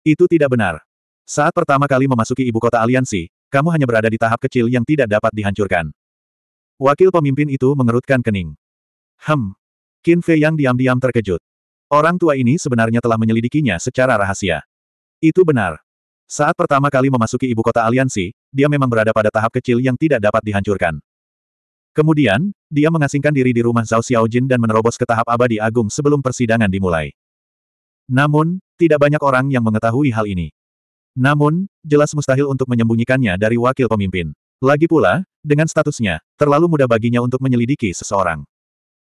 Itu tidak benar. Saat pertama kali memasuki ibu kota aliansi, kamu hanya berada di tahap kecil yang tidak dapat dihancurkan. Wakil pemimpin itu mengerutkan kening. Hem. Qin Fei Yang diam-diam terkejut. Orang tua ini sebenarnya telah menyelidikinya secara rahasia. Itu benar. Saat pertama kali memasuki ibu kota aliansi, dia memang berada pada tahap kecil yang tidak dapat dihancurkan. Kemudian, dia mengasingkan diri di rumah Zhao Xiaojin dan menerobos ke tahap abadi agung sebelum persidangan dimulai. Namun, tidak banyak orang yang mengetahui hal ini. Namun, jelas mustahil untuk menyembunyikannya dari wakil pemimpin. Lagi pula, dengan statusnya, terlalu mudah baginya untuk menyelidiki seseorang.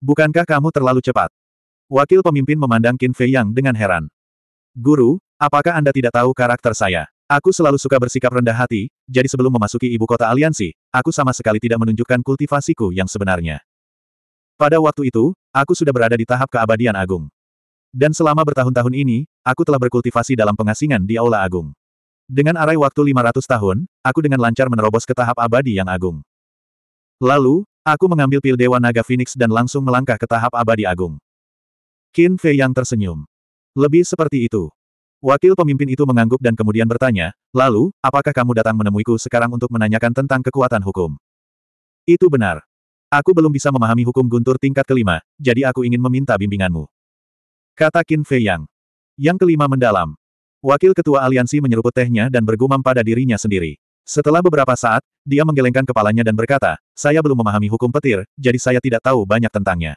Bukankah kamu terlalu cepat? Wakil pemimpin memandang Qin Fei Yang dengan heran. Guru, Apakah Anda tidak tahu karakter saya? Aku selalu suka bersikap rendah hati, jadi sebelum memasuki ibu kota aliansi, aku sama sekali tidak menunjukkan kultivasiku yang sebenarnya. Pada waktu itu, aku sudah berada di tahap keabadian agung. Dan selama bertahun-tahun ini, aku telah berkultivasi dalam pengasingan di Aula Agung. Dengan arai waktu 500 tahun, aku dengan lancar menerobos ke tahap abadi yang agung. Lalu, aku mengambil pil Dewa Naga Phoenix dan langsung melangkah ke tahap abadi agung. Qin Fei yang tersenyum. Lebih seperti itu. Wakil pemimpin itu mengangguk dan kemudian bertanya, lalu, apakah kamu datang menemuiku sekarang untuk menanyakan tentang kekuatan hukum? Itu benar. Aku belum bisa memahami hukum guntur tingkat kelima, jadi aku ingin meminta bimbinganmu. Kata Qin Fei Yang. Yang kelima mendalam. Wakil ketua aliansi menyeruput tehnya dan bergumam pada dirinya sendiri. Setelah beberapa saat, dia menggelengkan kepalanya dan berkata, saya belum memahami hukum petir, jadi saya tidak tahu banyak tentangnya.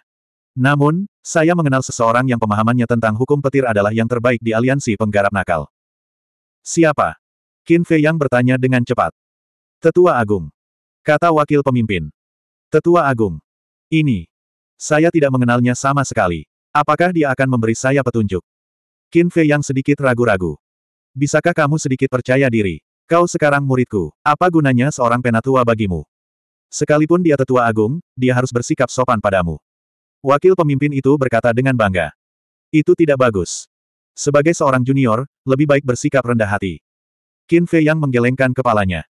Namun, saya mengenal seseorang yang pemahamannya tentang hukum petir adalah yang terbaik di aliansi penggarap nakal. Siapa? Qin Fei yang bertanya dengan cepat. Tetua Agung. Kata wakil pemimpin. Tetua Agung. Ini. Saya tidak mengenalnya sama sekali. Apakah dia akan memberi saya petunjuk? Qin Fei yang sedikit ragu-ragu. Bisakah kamu sedikit percaya diri? Kau sekarang muridku. Apa gunanya seorang penatua bagimu? Sekalipun dia tetua agung, dia harus bersikap sopan padamu. Wakil pemimpin itu berkata dengan bangga. Itu tidak bagus. Sebagai seorang junior, lebih baik bersikap rendah hati. Qin Fei yang menggelengkan kepalanya.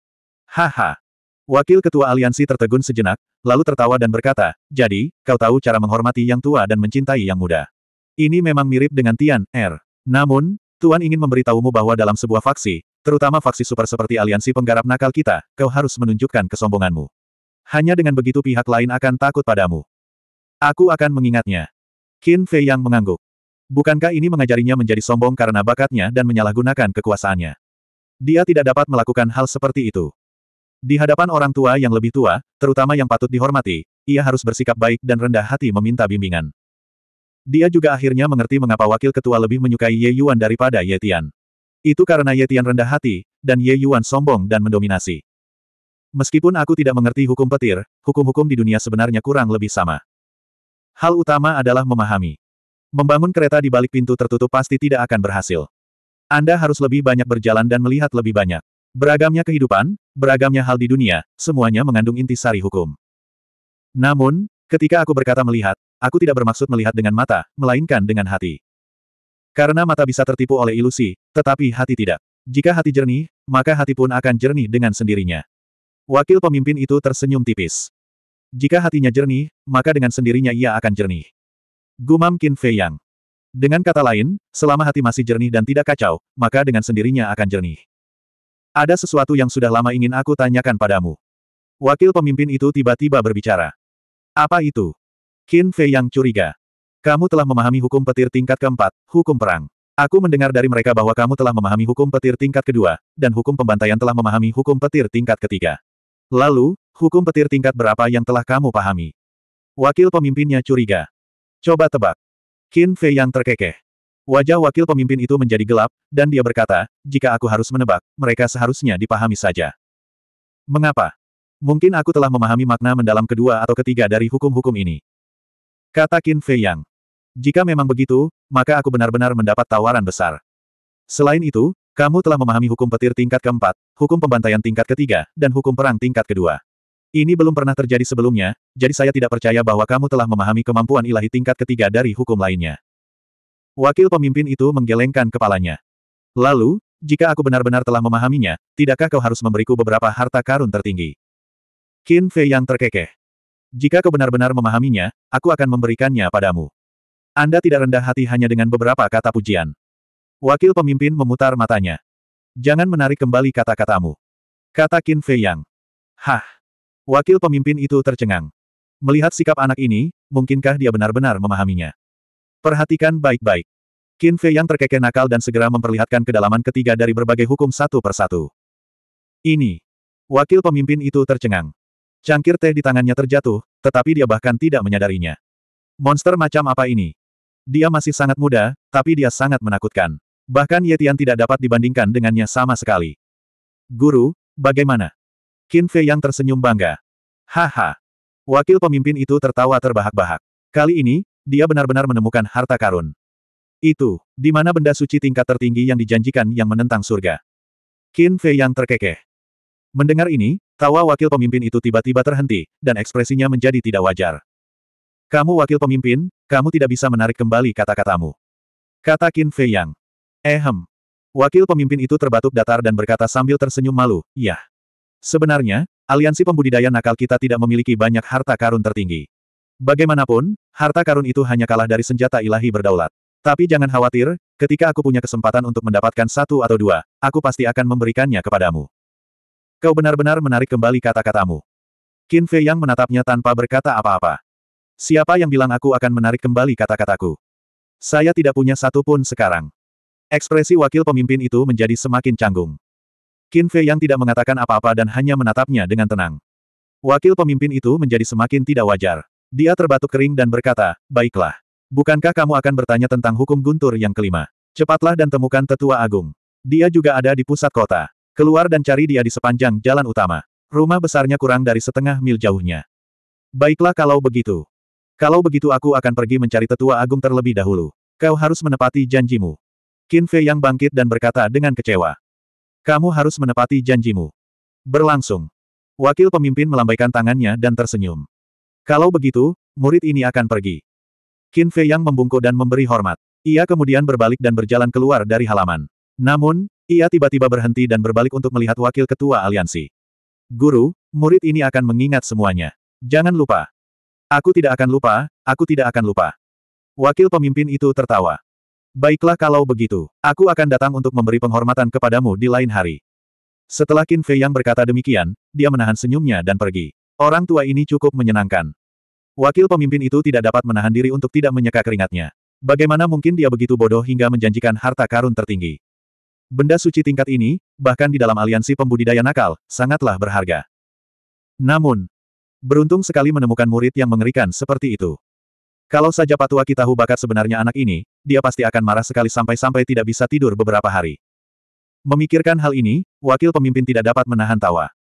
Haha. Wakil ketua aliansi tertegun sejenak, lalu tertawa dan berkata, jadi, kau tahu cara menghormati yang tua dan mencintai yang muda. Ini memang mirip dengan Tian, Er. Namun, Tuan ingin memberitahumu bahwa dalam sebuah faksi, terutama faksi super seperti aliansi penggarap nakal kita, kau harus menunjukkan kesombonganmu. Hanya dengan begitu pihak lain akan takut padamu. Aku akan mengingatnya. Qin Fei yang mengangguk. Bukankah ini mengajarinya menjadi sombong karena bakatnya dan menyalahgunakan kekuasaannya? Dia tidak dapat melakukan hal seperti itu. Di hadapan orang tua yang lebih tua, terutama yang patut dihormati, ia harus bersikap baik dan rendah hati meminta bimbingan. Dia juga akhirnya mengerti mengapa wakil ketua lebih menyukai Ye Yuan daripada Ye Tian. Itu karena Ye Tian rendah hati, dan Ye Yuan sombong dan mendominasi. Meskipun aku tidak mengerti hukum petir, hukum-hukum di dunia sebenarnya kurang lebih sama. Hal utama adalah memahami. Membangun kereta di balik pintu tertutup pasti tidak akan berhasil. Anda harus lebih banyak berjalan dan melihat lebih banyak. Beragamnya kehidupan, beragamnya hal di dunia, semuanya mengandung intisari hukum. Namun, ketika aku berkata melihat, aku tidak bermaksud melihat dengan mata, melainkan dengan hati. Karena mata bisa tertipu oleh ilusi, tetapi hati tidak. Jika hati jernih, maka hati pun akan jernih dengan sendirinya. Wakil pemimpin itu tersenyum tipis. Jika hatinya jernih, maka dengan sendirinya ia akan jernih. Gumam Qin Fei Yang. Dengan kata lain, selama hati masih jernih dan tidak kacau, maka dengan sendirinya akan jernih. Ada sesuatu yang sudah lama ingin aku tanyakan padamu. Wakil pemimpin itu tiba-tiba berbicara. Apa itu? Qin Fei Yang curiga. Kamu telah memahami hukum petir tingkat keempat, hukum perang. Aku mendengar dari mereka bahwa kamu telah memahami hukum petir tingkat kedua, dan hukum pembantaian telah memahami hukum petir tingkat ketiga. Lalu, Hukum petir tingkat berapa yang telah kamu pahami? Wakil pemimpinnya curiga. Coba tebak. Qin Fei yang terkekeh. Wajah wakil pemimpin itu menjadi gelap, dan dia berkata, jika aku harus menebak, mereka seharusnya dipahami saja. Mengapa? Mungkin aku telah memahami makna mendalam kedua atau ketiga dari hukum-hukum ini. Kata Qin Fei Yang. Jika memang begitu, maka aku benar-benar mendapat tawaran besar. Selain itu, kamu telah memahami hukum petir tingkat keempat, hukum pembantaian tingkat ketiga, dan hukum perang tingkat kedua. Ini belum pernah terjadi sebelumnya, jadi saya tidak percaya bahwa kamu telah memahami kemampuan ilahi tingkat ketiga dari hukum lainnya. Wakil pemimpin itu menggelengkan kepalanya. Lalu, jika aku benar-benar telah memahaminya, tidakkah kau harus memberiku beberapa harta karun tertinggi? Qin Fei yang terkekeh. Jika kau benar-benar memahaminya, aku akan memberikannya padamu. Anda tidak rendah hati hanya dengan beberapa kata pujian. Wakil pemimpin memutar matanya. Jangan menarik kembali kata-katamu. Kata Qin Fei Yang. Hah! Wakil pemimpin itu tercengang. Melihat sikap anak ini, mungkinkah dia benar-benar memahaminya? Perhatikan baik-baik. Qin Fei yang terkekeh nakal dan segera memperlihatkan kedalaman ketiga dari berbagai hukum satu persatu. Ini. Wakil pemimpin itu tercengang. Cangkir teh di tangannya terjatuh, tetapi dia bahkan tidak menyadarinya. Monster macam apa ini? Dia masih sangat muda, tapi dia sangat menakutkan. Bahkan Yetian tidak dapat dibandingkan dengannya sama sekali. Guru, bagaimana? Qin Fei yang tersenyum bangga. Haha. Wakil pemimpin itu tertawa terbahak-bahak. Kali ini, dia benar-benar menemukan harta karun. Itu, di mana benda suci tingkat tertinggi yang dijanjikan yang menentang surga. Qin Fei yang terkekeh. Mendengar ini, tawa wakil pemimpin itu tiba-tiba terhenti, dan ekspresinya menjadi tidak wajar. Kamu wakil pemimpin, kamu tidak bisa menarik kembali kata-katamu. Kata Qin Fei Yang. Ehem. Wakil pemimpin itu terbatuk datar dan berkata sambil tersenyum malu, Yah. Sebenarnya, aliansi pembudidaya nakal kita tidak memiliki banyak harta karun tertinggi. Bagaimanapun, harta karun itu hanya kalah dari senjata ilahi berdaulat. Tapi jangan khawatir, ketika aku punya kesempatan untuk mendapatkan satu atau dua, aku pasti akan memberikannya kepadamu. Kau benar-benar menarik kembali kata-katamu. Qin Fei Yang menatapnya tanpa berkata apa-apa. Siapa yang bilang aku akan menarik kembali kata-kataku? Saya tidak punya satu pun sekarang. Ekspresi wakil pemimpin itu menjadi semakin canggung. Qin Fei yang tidak mengatakan apa-apa dan hanya menatapnya dengan tenang. Wakil pemimpin itu menjadi semakin tidak wajar. Dia terbatuk kering dan berkata, baiklah. Bukankah kamu akan bertanya tentang hukum guntur yang kelima? Cepatlah dan temukan tetua agung. Dia juga ada di pusat kota. Keluar dan cari dia di sepanjang jalan utama. Rumah besarnya kurang dari setengah mil jauhnya. Baiklah kalau begitu. Kalau begitu aku akan pergi mencari tetua agung terlebih dahulu. Kau harus menepati janjimu. Qin Fei yang bangkit dan berkata dengan kecewa. Kamu harus menepati janjimu. Berlangsung. Wakil pemimpin melambaikan tangannya dan tersenyum. Kalau begitu, murid ini akan pergi. Qin Fei yang membungkuk dan memberi hormat. Ia kemudian berbalik dan berjalan keluar dari halaman. Namun, ia tiba-tiba berhenti dan berbalik untuk melihat wakil ketua aliansi. Guru, murid ini akan mengingat semuanya. Jangan lupa. Aku tidak akan lupa, aku tidak akan lupa. Wakil pemimpin itu tertawa. Baiklah kalau begitu, aku akan datang untuk memberi penghormatan kepadamu di lain hari. Setelah Qin Fei yang berkata demikian, dia menahan senyumnya dan pergi. Orang tua ini cukup menyenangkan. Wakil pemimpin itu tidak dapat menahan diri untuk tidak menyeka keringatnya. Bagaimana mungkin dia begitu bodoh hingga menjanjikan harta karun tertinggi? Benda suci tingkat ini, bahkan di dalam aliansi pembudidaya nakal, sangatlah berharga. Namun, beruntung sekali menemukan murid yang mengerikan seperti itu. Kalau saja patua kita tahu bakat sebenarnya anak ini, dia pasti akan marah sekali sampai-sampai tidak bisa tidur beberapa hari. Memikirkan hal ini, wakil pemimpin tidak dapat menahan tawa.